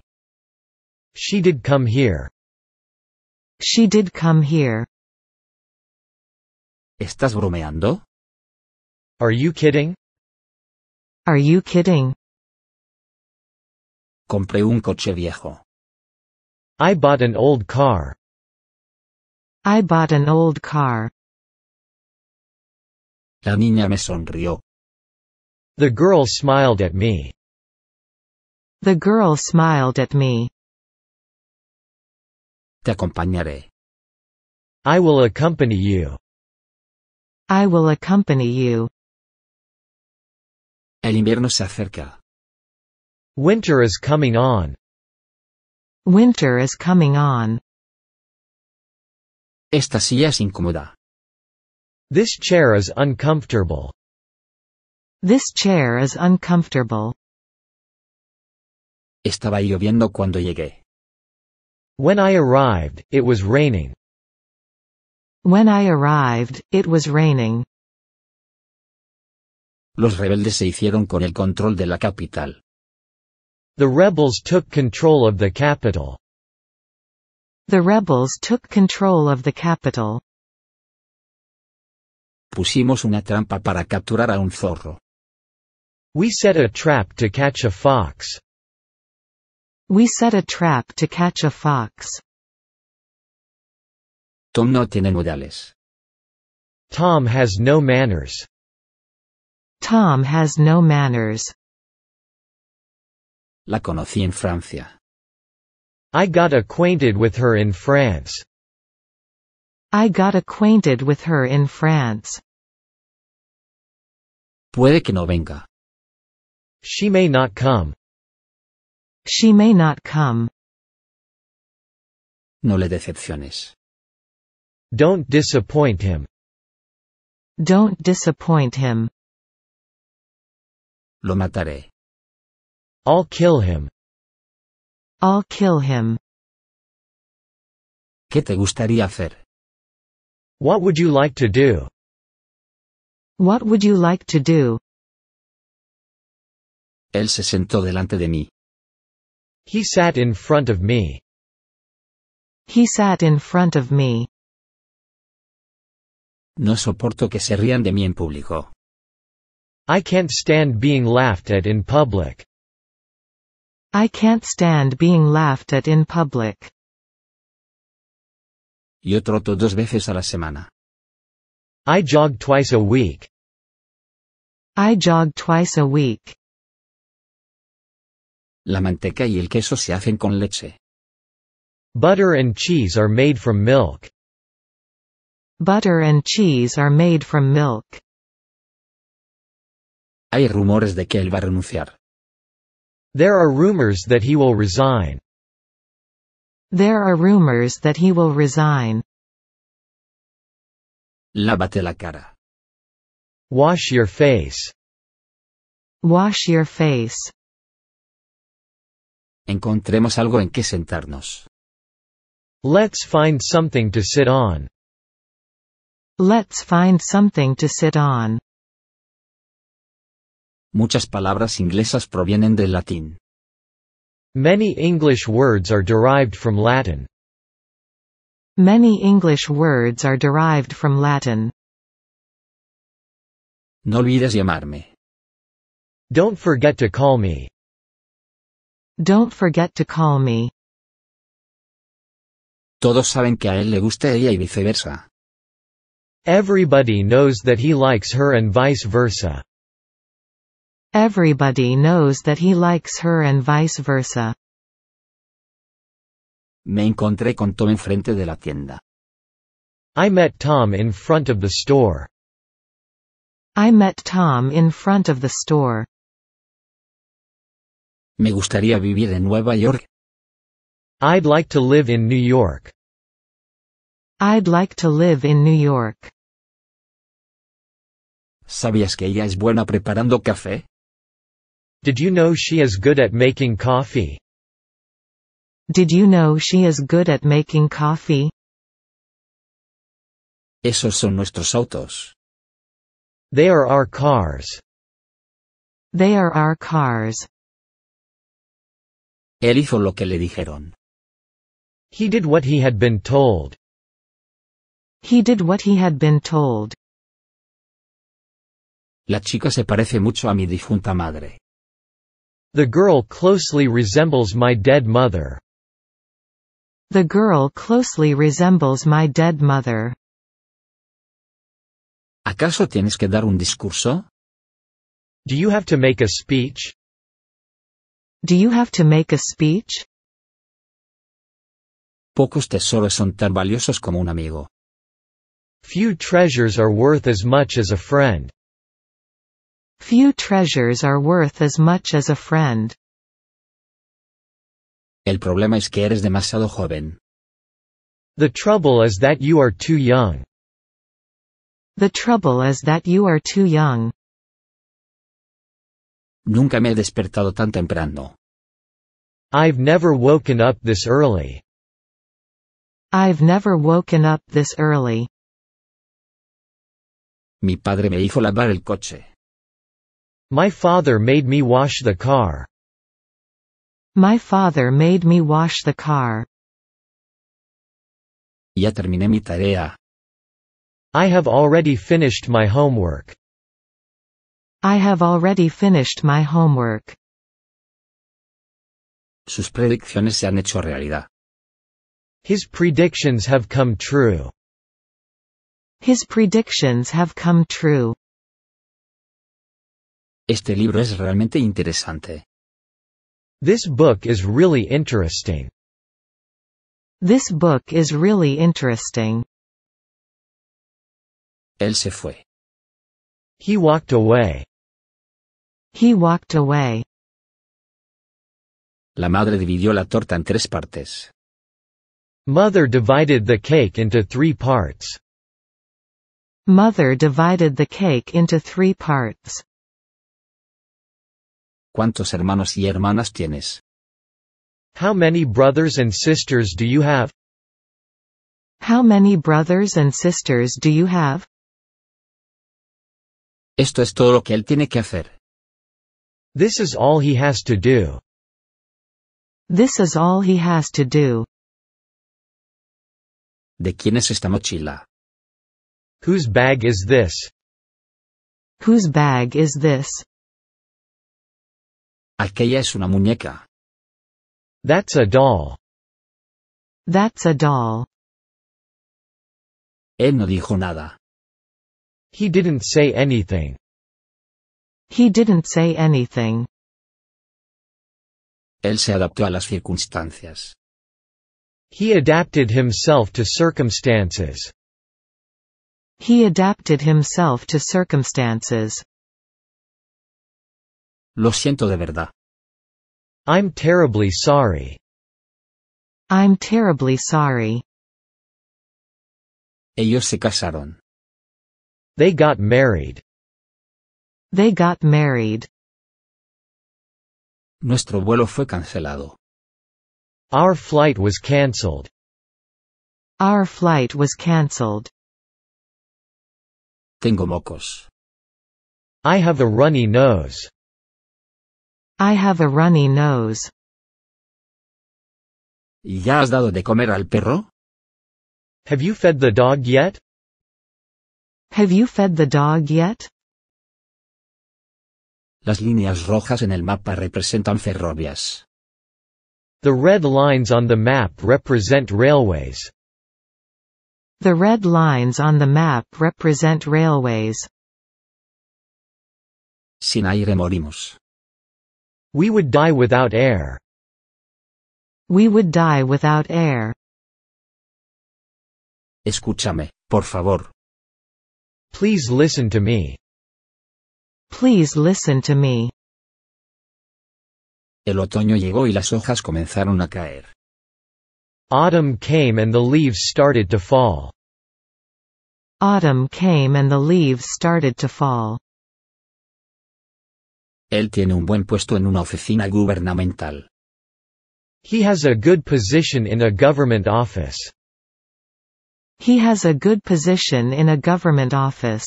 She did come here. She did come here. ¿Estás bromeando? Are you kidding? Are you kidding? Compré un coche viejo. I bought an old car. I bought an old car. La niña me sonrió. The girl smiled at me. The girl smiled at me. Te acompañaré. I will accompany you. I will accompany you. El invierno se acerca. Winter is coming on. Winter is coming on. Esta silla es incómoda. This chair is uncomfortable. This chair is uncomfortable. Estaba lloviendo cuando llegué. When I arrived, it was raining. When I arrived, it was raining los rebeldes se hicieron con el control de la capital. The rebels took control of the capital. The rebels took control of the capital. Pusimos una trampa para capturar a un zorro. We set a trap to catch a fox. We set a trap to catch a fox. Tom no tiene modales. Tom has no manners. Tom has no manners. La conocí en Francia. I got acquainted with her in France. I got acquainted with her in France. Puede que no venga. She may not come. She may not come. No le decepciones. Don't disappoint him. Don't disappoint him. Lo mataré. I'll kill him. I'll kill him. ¿Qué te gustaría hacer? What would you like to do? What would you like to do? Él se sentó delante de mí. He sat in front of me. He sat in front of me. No soporto que se rían de mí en público. I can't stand being laughed at in public. I can't stand being laughed at in public. Yo troto dos veces a la semana. I jog twice a week. I jog twice a week. La manteca y el queso se hacen con leche. Butter and cheese are made from milk. Butter and cheese are made from milk. Hay rumores de que él va a renunciar. There are rumors that he will resign. There are rumors that he will resign. Lávate la cara. Wash your face. Wash your face. Encontremos algo en que sentarnos. Let's find something to sit on. Let's find something to sit on. Muchas palabras inglesas provienen del latín. Many English words are derived from Latin. Many English words are derived from Latin. No olvides llamarme. Don't forget to call me. Don't forget to call me. Todos saben que a él le gusta ella y viceversa. Everybody knows that he likes her and vice versa. Everybody knows that he likes her and vice versa. Me encontré con Tom enfrente de la tienda. I met Tom in front of the store. I met Tom in front of the store. Me gustaría vivir en Nueva York. I'd like to live in New York. I'd like to live in New York. ¿Sabías que ella es buena preparando café? Did you know she is good at making coffee? Did you know she is good at making coffee? Esos son nuestros autos. They are our cars. They are our cars. Él hizo lo que le dijeron. He did what he had been told. He did what he had been told. La chica se parece mucho a mi difunta madre. The girl closely resembles my dead mother. The girl closely resembles my dead mother. ¿Acaso tienes que dar un discurso? Do you have to make a speech? Do you have to make a speech? Pocos tesoros son tan valiosos como un amigo. Few treasures are worth as much as a friend. Few treasures are worth as much as a friend. El problema es que eres demasiado joven. The trouble is that you are too young. The trouble is that you are too young. Nunca me he despertado tan temprano. I've never woken up this early. I've never woken up this early. Mi padre me hizo lavar el coche. My father made me wash the car. My father made me wash the car. Ya terminé mi tarea. I have already finished my homework. I have already finished my homework. Sus predicciones se han hecho realidad. His predictions have come true. His predictions have come true. Este libro es realmente interesante. This book is really interesting. This book is really interesting. Él se fue. He walked away. He walked away. La madre dividió la torta en tres partes. Mother divided the cake into three parts. Mother divided the cake into three parts. ¿Cuántos hermanos y hermanas tienes? How many brothers and sisters do you have? How many brothers and sisters do you have? Esto es todo lo que él tiene que hacer. This is all he has to do. This is all he has to do. ¿De quién es esta mochila? Whose bag is this? Whose bag is this? Aquella es una muñeca. That's a doll. That's a doll. Él no dijo nada. He didn't say anything. He didn't say anything. Él se adaptó a las circunstancias. He adapted himself to circumstances. He adapted himself to circumstances. Lo siento de verdad. I'm terribly sorry. I'm terribly sorry. Ellos se casaron. They got married. They got married. Nuestro vuelo fue cancelado. Our flight was cancelled. Our flight was cancelled. Tengo mocos. I have a runny nose. I have a runny nose. ¿Ya has dado de comer al perro? Have you fed the dog yet? Have you fed the dog yet? Las líneas rojas en el mapa representan ferrovias. The red lines on the map represent railways. The red lines on the map represent railways. Sin aire morimos. We would die without air. We would die without air. Escúchame, por favor. Please listen to me. Please listen to me. El otoño llegó y las hojas comenzaron a caer. Autumn came and the leaves started to fall. Autumn came and the leaves started to fall. Él tiene un buen puesto en una oficina gubernamental. He has a good position in a government office. He has a good position in a government office.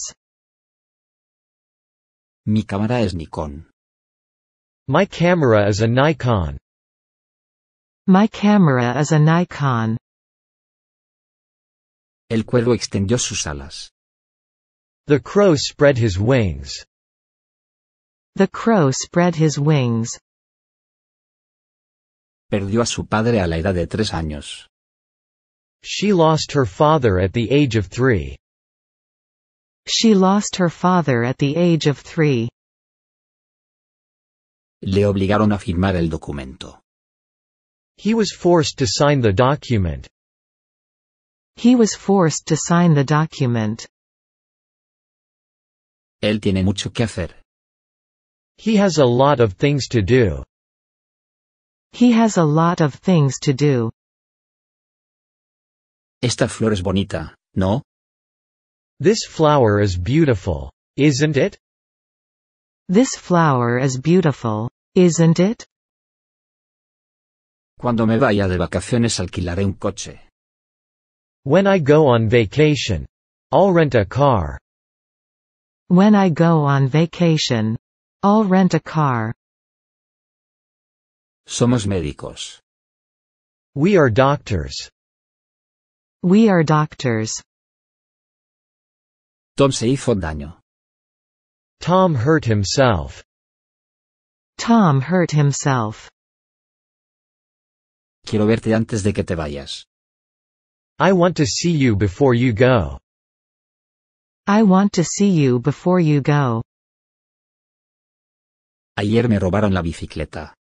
Mi cámara es Nikon. My camera is a Nikon. My camera is a Nikon. El cuervo extendió sus alas. The crow spread his wings. The crow spread his wings. Perdió a su padre a la edad de tres años. She lost her father at the age of three. She lost her father at the age of three. Le obligaron a firmar el documento. He was forced to sign the document. He was forced to sign the document. Él tiene mucho que hacer. He has a lot of things to do. He has a lot of things to do. Esta flor es bonita, ¿no? This flower is beautiful, isn't it? This flower is beautiful, isn't it? Cuando me vaya de vacaciones alquilaré un coche. When I go on vacation, I'll rent a car. When I go on vacation, I'll rent a car. Somos médicos. We are doctors. We are doctors. Tom se hizo daño. Tom hurt himself. Tom hurt himself. Quiero verte antes de que te vayas. I want to see you before you go. I want to see you before you go. Ayer me robaron la bicicleta.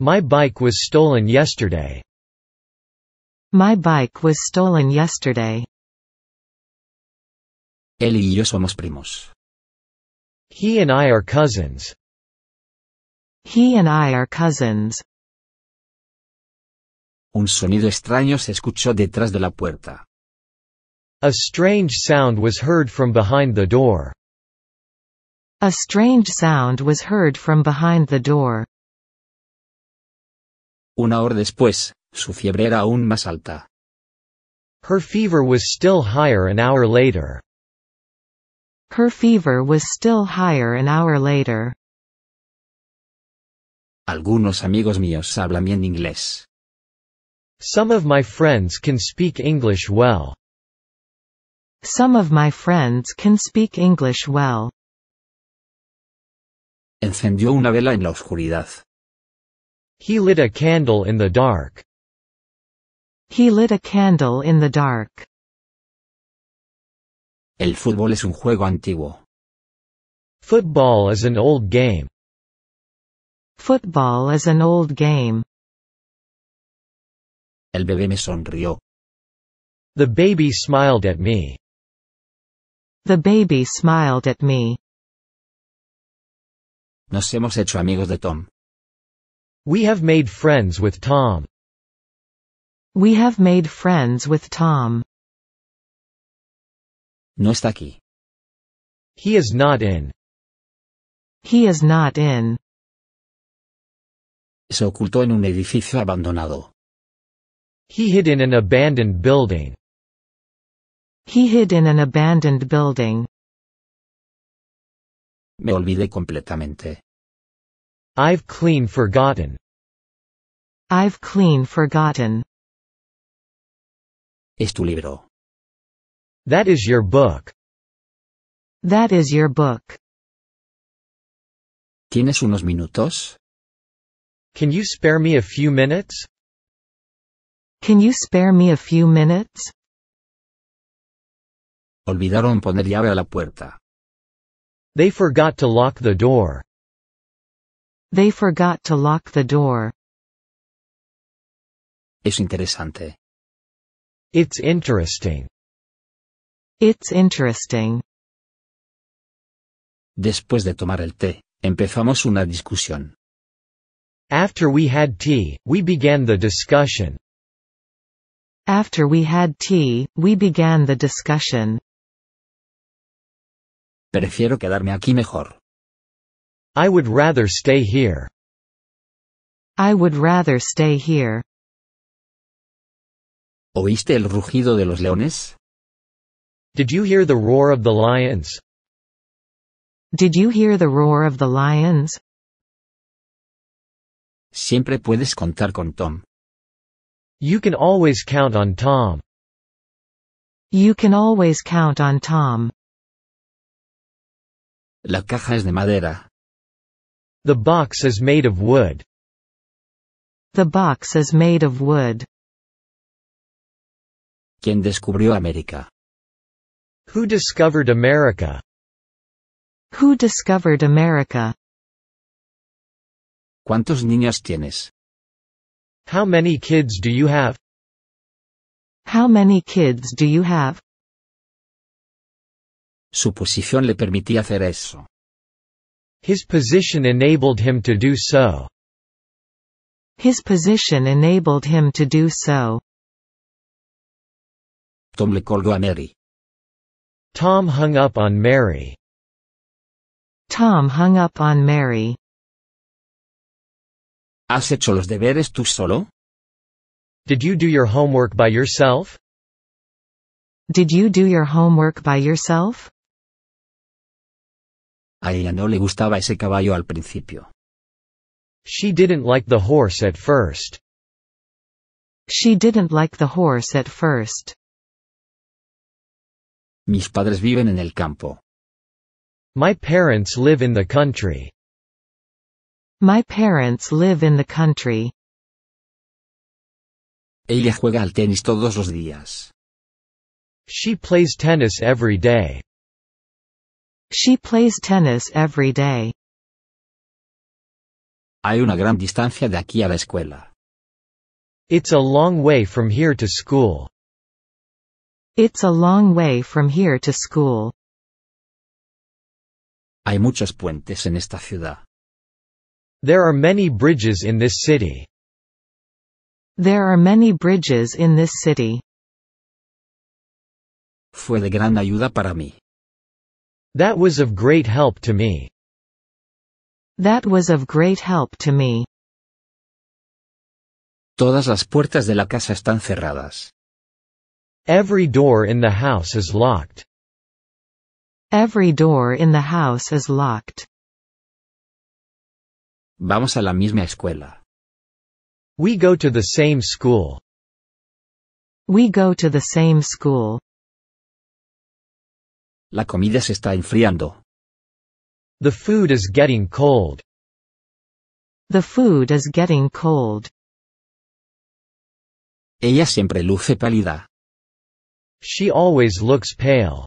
My bike was stolen yesterday. My bike was stolen yesterday. Él y yo somos primos. He and I are cousins. He and I are cousins. Un sonido extraño se escuchó detrás de la puerta. A strange sound was heard from behind the door. A strange sound was heard from behind the door. Una hora después, su fiebre era aún más alta. Her fever was still higher an hour later. Her fever was still higher an hour later. Algunos amigos míos hablan bien inglés. Some of my friends can speak English well. Some of my friends can speak English well. Encendió una vela en la oscuridad. He lit a candle in the dark. He lit a candle in the dark. El fútbol es un juego antiguo. Football is an old game. Football is an old game. El bebé me sonrió. The baby smiled at me. The baby smiled at me. Nos hemos hecho amigos de Tom. We have made friends with Tom. We have made friends with Tom. No está aquí. He is not in. He is not in. Se ocultó en un edificio abandonado. He hid in an abandoned building. He hid in an abandoned building. Me olvidé completamente. I've clean forgotten. I've clean forgotten. Es tu libro. That is your book. That is your book. ¿Tienes unos minutos? Can you spare me a few minutes? Can you spare me a few minutes? Olvidaron poner llave a la puerta. They forgot to lock the door. They forgot to lock the door. Es interesante. It's interesting. It's interesting. Después de tomar el té, empezamos una discusión. After we had tea, we began the discussion. After we had tea, we began the discussion. Prefiero quedarme aquí mejor. I would rather stay here. I would rather stay here. ¿Oíste el rugido de los leones? Did you hear the roar of the lions? Did you hear the roar of the lions? Siempre puedes contar con Tom. You can always count on Tom. You can always count on Tom. La caja es de madera. The box is made of wood. The box is made of wood. ¿Quién descubrió América? Who discovered America? Who discovered America? ¿Cuántos niños tienes? How many kids do you have? How many kids do you have? Su posición le permitía hacer eso. His position enabled him to do so. His position enabled him to do so. Tom le colgó a Mary. Tom hung up on Mary. Tom hung up on Mary. ¿Has hecho los deberes tú solo? Did you do your homework by yourself? Did you do your homework by yourself? A ella no le gustaba ese caballo al principio. She didn't like the horse at first. She didn't like the horse at first. Mis padres viven en el campo. My parents live in the country. My parents live in the country. Ella juega al tenis todos los días. She plays tennis every day. She plays tennis every day. Hay una gran distancia de aquí a la escuela. It's a long way from here to school. It's a long way from here to school. Hay muchos puentes en esta ciudad. There are many bridges in this city. There are many bridges in this city. Fue de gran ayuda para mí. That was of great help to me. That was of great help to me. Todas las puertas de la casa están cerradas. Every door in the house is locked. Every door in the house is locked. Vamos a la misma escuela. We go to the same school. We go to the same school. La comida se está enfriando. The food is getting cold. The food is getting cold. Ella siempre luce pálida. She always looks pale.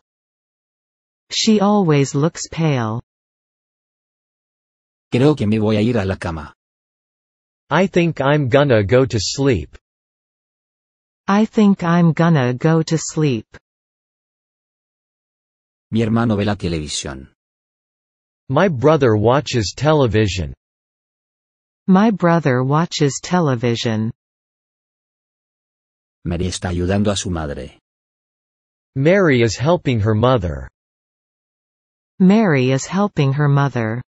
She always looks pale. Creo que me voy a ir a la cama. I think I'm gonna go to sleep. I think I'm gonna go to sleep. Mi hermano ve la televisión. My brother watches television. My brother watches television. Mary está ayudando a su madre. Mary is helping her mother. Mary is helping her mother.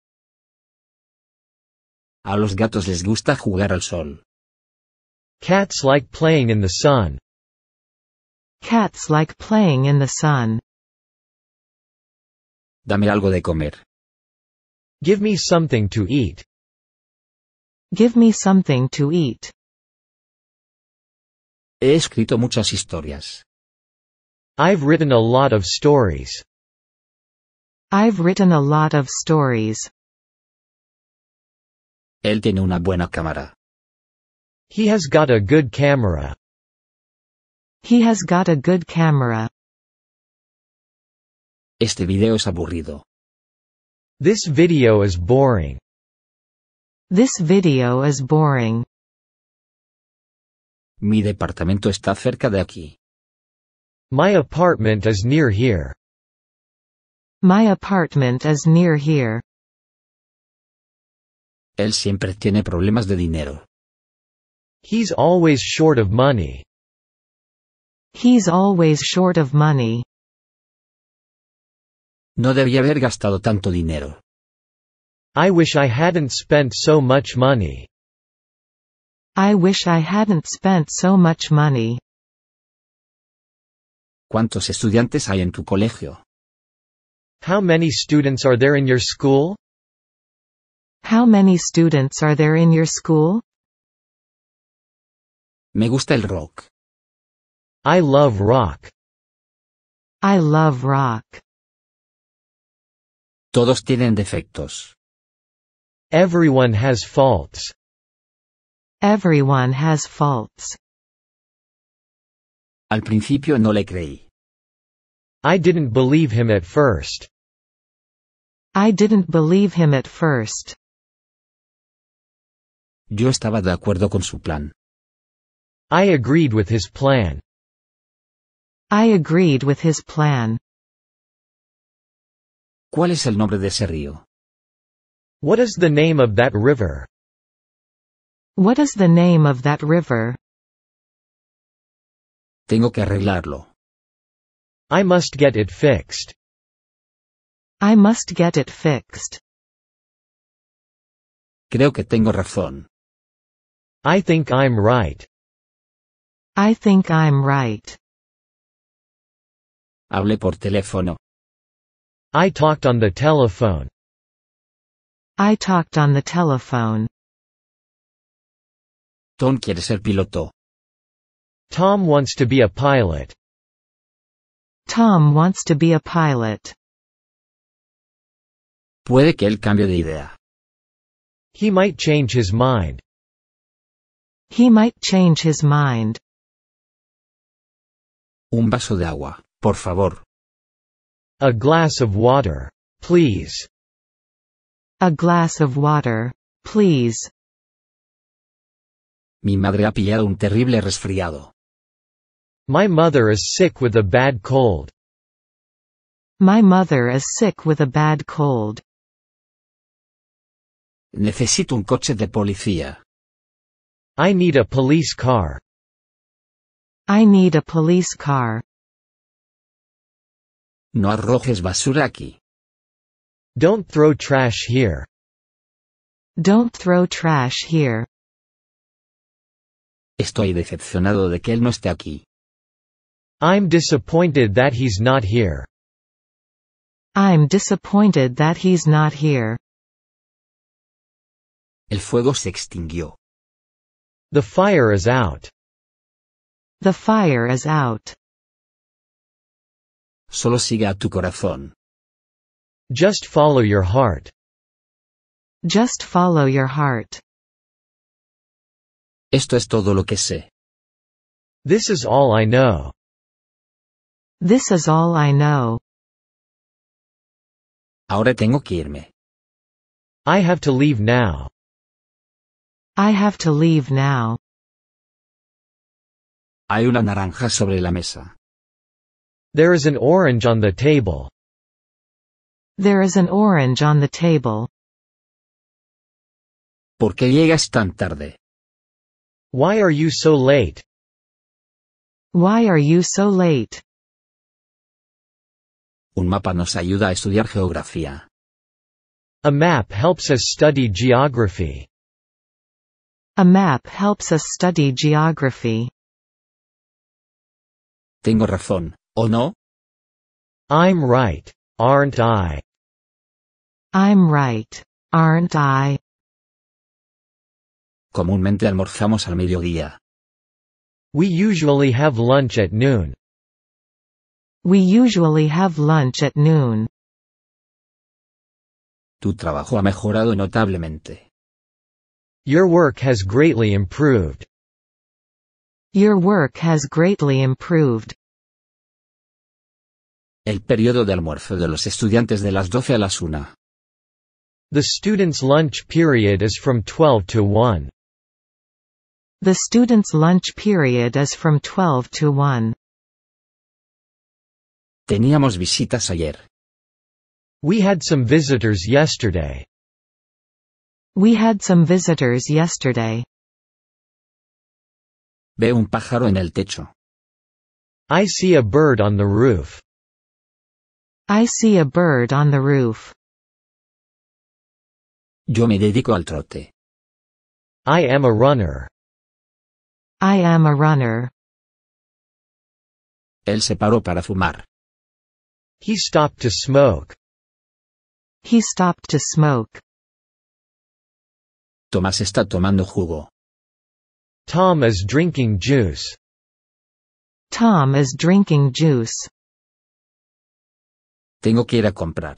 A los gatos les gusta jugar al sol. Cats like playing in the sun. Cats like playing in the sun. Dame algo de comer. Give me something to eat. Give me something to eat. He escrito muchas historias. I've written a lot of stories. I've written a lot of stories. Él tiene una buena cámara. He has got a good camera. He has got a good camera. Este video es aburrido. This video is boring. This video is boring. Mi departamento está cerca de aquí. My apartment is near here. My apartment is near here. Él siempre tiene problemas de dinero. He's always short of money. He's always short of money. No debía haber gastado tanto dinero. I wish I hadn't spent so much money. I wish I hadn't spent so much money. ¿Cuántos estudiantes hay en tu colegio? How many students are there in your school? How many students are there in your school? Me gusta el rock. I love rock. I love rock. Todos tienen defectos. Everyone has faults. Everyone has faults. Al principio no le creí. I didn't believe him at first. I didn't believe him at first. Yo estaba de acuerdo con su plan. I agreed with his plan. I agreed with his plan. ¿Cuál es el nombre de ese río? What is the name of that river? What is the name of that river? Tengo que arreglarlo. I must get it fixed. I must get it fixed. Creo que tengo razón. I think I'm right. I think I'm right. Hablé por teléfono. I talked on the telephone. I talked on the telephone. Tom quiere ser piloto. Tom wants to be a pilot. Tom wants to be a pilot. Puede que él cambie de idea. He might change his mind. He might change his mind. Un vaso de agua, por favor. A glass of water. Please. A glass of water. Please. Mi madre ha pillado un terrible resfriado. My mother is sick with a bad cold. My mother is sick with a bad cold. Necesito un coche de policía. I need a police car. I need a police car. No arrojes basura aquí. Don't throw trash here. Don't throw trash here. Estoy decepcionado de que él no esté aquí. I'm disappointed that he's not here. I'm disappointed that he's not here. El fuego se extinguió. The fire is out. The fire is out. Solo siga tu corazón. Just follow your heart. Just follow your heart. Esto es todo lo que sé. This is all I know. This is all I know. Ahora tengo que irme. I have to leave now. I have to leave now. Hay una naranja sobre la mesa. There is an orange on the table. There is an orange on the table. ¿Por qué llegas tan tarde? Why are you so late? Why are you so late? Un mapa nos ayuda a estudiar geografía. A map helps us study geography. A map helps us study geography. Tengo razón, Oh no! I'm right, aren't I? I'm right, aren't I? Comúnmente almorzamos al mediodía. We usually have lunch at noon. We usually have lunch at noon. Tu trabajo ha mejorado notablemente. Your work has greatly improved. Your work has greatly improved el periodo de almuerzo de los estudiantes de las 12 a las 1. The student's lunch period is from 12 to 1. The student's lunch period is from 12 to 1. Teníamos visitas ayer. We had some visitors yesterday. We had some visitors yesterday. Ve un pájaro en el techo. I see a bird on the roof. I see a bird on the roof. Yo me dedico al trote. I am a runner. I am a runner. Él se paró para fumar. He stopped to smoke. He stopped to smoke. Tomás está tomando jugo. Tom is drinking juice. Tom is drinking juice. Tengo que ir a comprar.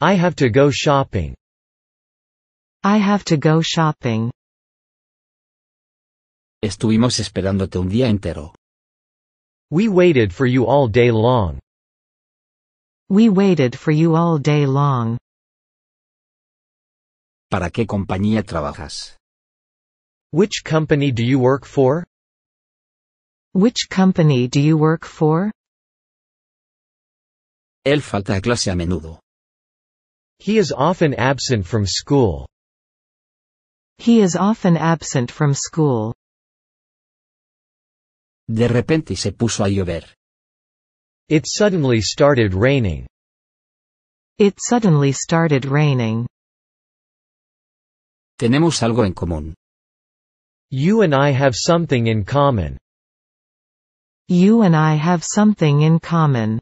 I have to go shopping. I have to go shopping. Estuvimos esperándote un día entero. We waited for you all day long. We waited for you all day long. ¿Para qué compañía trabajas? Which company do you work for? Which company do you work for? Él falta a clase a menudo. He is often absent from school. He is often absent from school. De repente se puso a llover. It suddenly started raining. It suddenly started raining. Tenemos algo en común. You and I have something in common. You and I have something in common.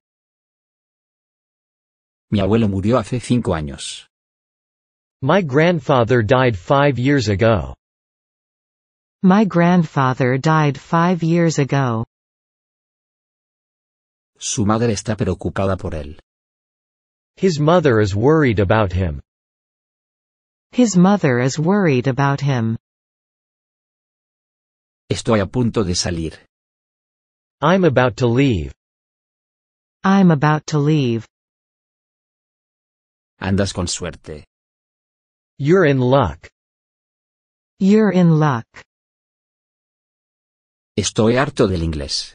Mi abuelo murió hace cinco años. My grandfather died five years ago. My grandfather died five years ago. Su madre está preocupada por él. His mother is worried about him. His mother is worried about him. Estoy a punto de salir. I'm about to leave. I'm about to leave. Andas con suerte. You're in luck. You're in luck. Estoy harto del inglés.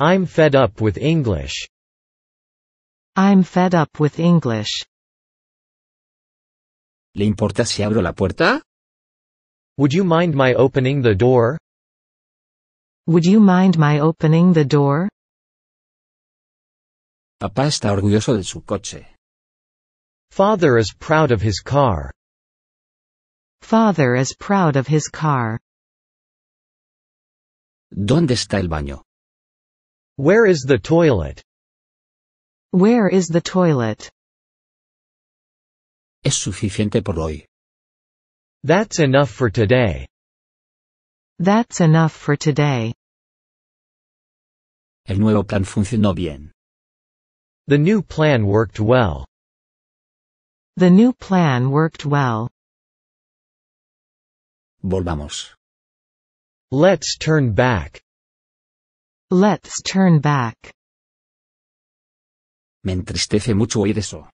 I'm fed up with English. I'm fed up with English. ¿Le importa si abro la puerta? Would you mind my opening the door? Would you mind my opening the door? Papá está orgulloso de su coche. Father is proud of his car. Father is proud of his car. ¿Dónde está el baño? Where is the toilet? Where is the toilet? Es suficiente por hoy. That's enough for today. That's enough for today. El nuevo plan funcionó bien. The new plan worked well. The new plan worked well. Volvamos. Let's turn back. Let's turn back. Me entristece mucho oír eso.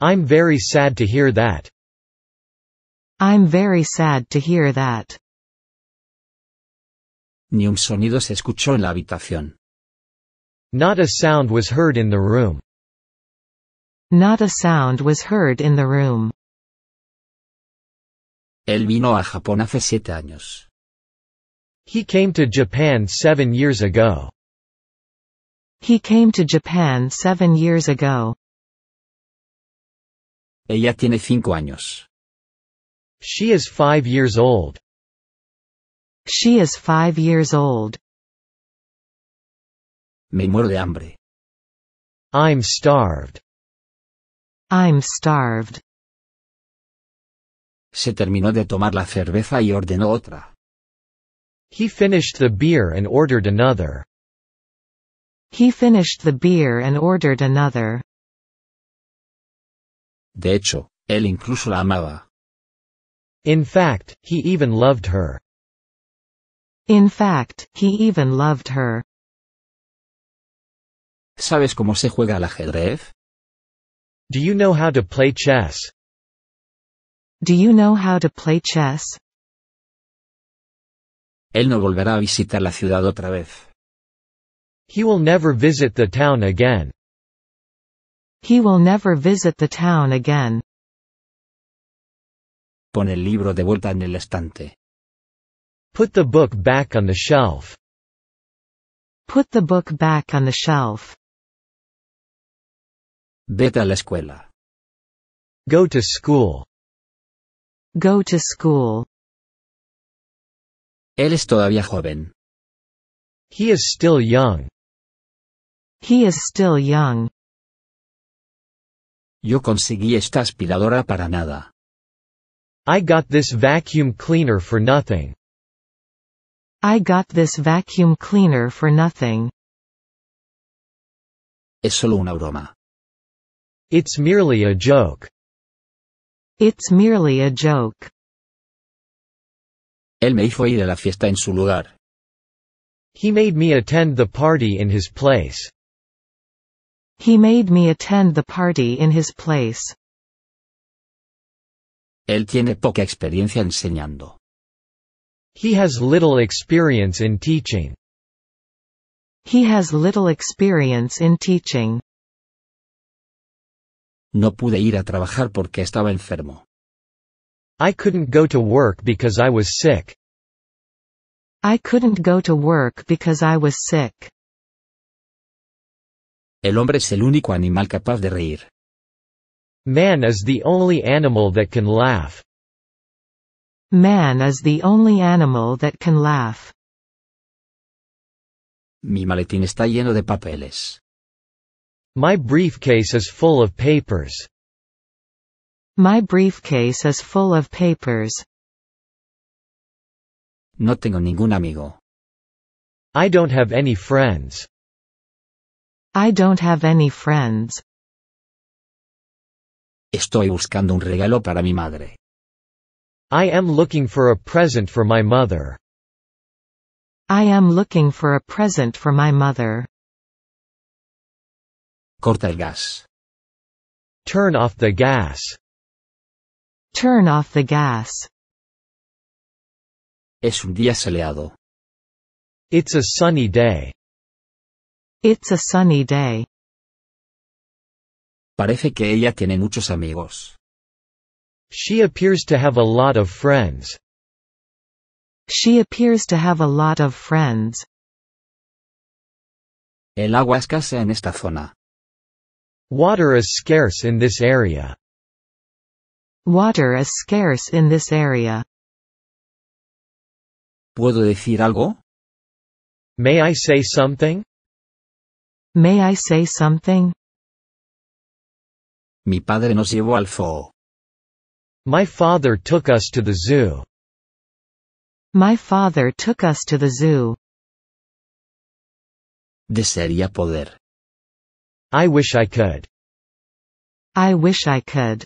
I'm very sad to hear that. I'm very sad to hear that. Ni un sonido se escuchó en la habitación. Not a sound was heard in the room. Not a sound was heard in the room. Él vino a Japón hace siete años. He came to Japan seven years ago. He came to Japan seven years ago. Ella tiene cinco años. She is five years old. She is five years old. Me muero de hambre. I'm starved. I'm starved. Se terminó de tomar la cerveza y ordenó otra. He finished the beer and ordered another. He finished the beer and ordered another. De hecho, él incluso la amaba. In fact, he even loved her. In fact, he even loved her. ¿Sabes cómo se juega al ajedrez? Do you know how to play chess? Do you know how to play chess? Él no volverá a visitar la ciudad otra vez. He will never visit the town again. He will never visit the town again. Pon el libro de vuelta en el estante. Put the book back on the shelf. Put the book back on the shelf. Vete a la escuela. Go to school. Go to school. Él es todavía joven. He is still young. He is still young. Yo conseguí esta aspiradora para nada. I got this vacuum cleaner for nothing. I got this vacuum cleaner for nothing. Es solo una broma. It's merely a joke. It's merely a joke. Él me hizo ir a la fiesta en su lugar. He made me attend the party in his place. He made me attend the party in his place. Él tiene poca experiencia enseñando. He has little experience in teaching. He has little experience in teaching. No pude ir a trabajar porque estaba enfermo. I couldn't go to work because I was sick. I couldn't go to work because I was sick. El hombre es el único animal capaz de reír. Man is the only animal that can laugh. Man is the only animal that can laugh. Mi maletín está lleno de papeles. My briefcase is full of papers. My briefcase is full of papers. No tengo ningún amigo. I don't have any friends. I don't have any friends. Estoy buscando un regalo para mi madre. I am looking for a present for my mother. I am looking for a present for my mother. Corta el gas. Turn off the gas. Turn off the gas. Es un día soleado. It's a sunny day. It's a sunny day. Parece que ella tiene muchos amigos. She appears to have a lot of friends. She appears to have a lot of friends. El agua escasea en esta zona. Water is scarce in this area. Water is scarce in this area. ¿Puedo decir algo? May I say something? May I say something? Mi padre nos llevó al zoo. My father took us to the zoo. My father took us to the zoo. Desearía poder. I wish I could. I wish I could.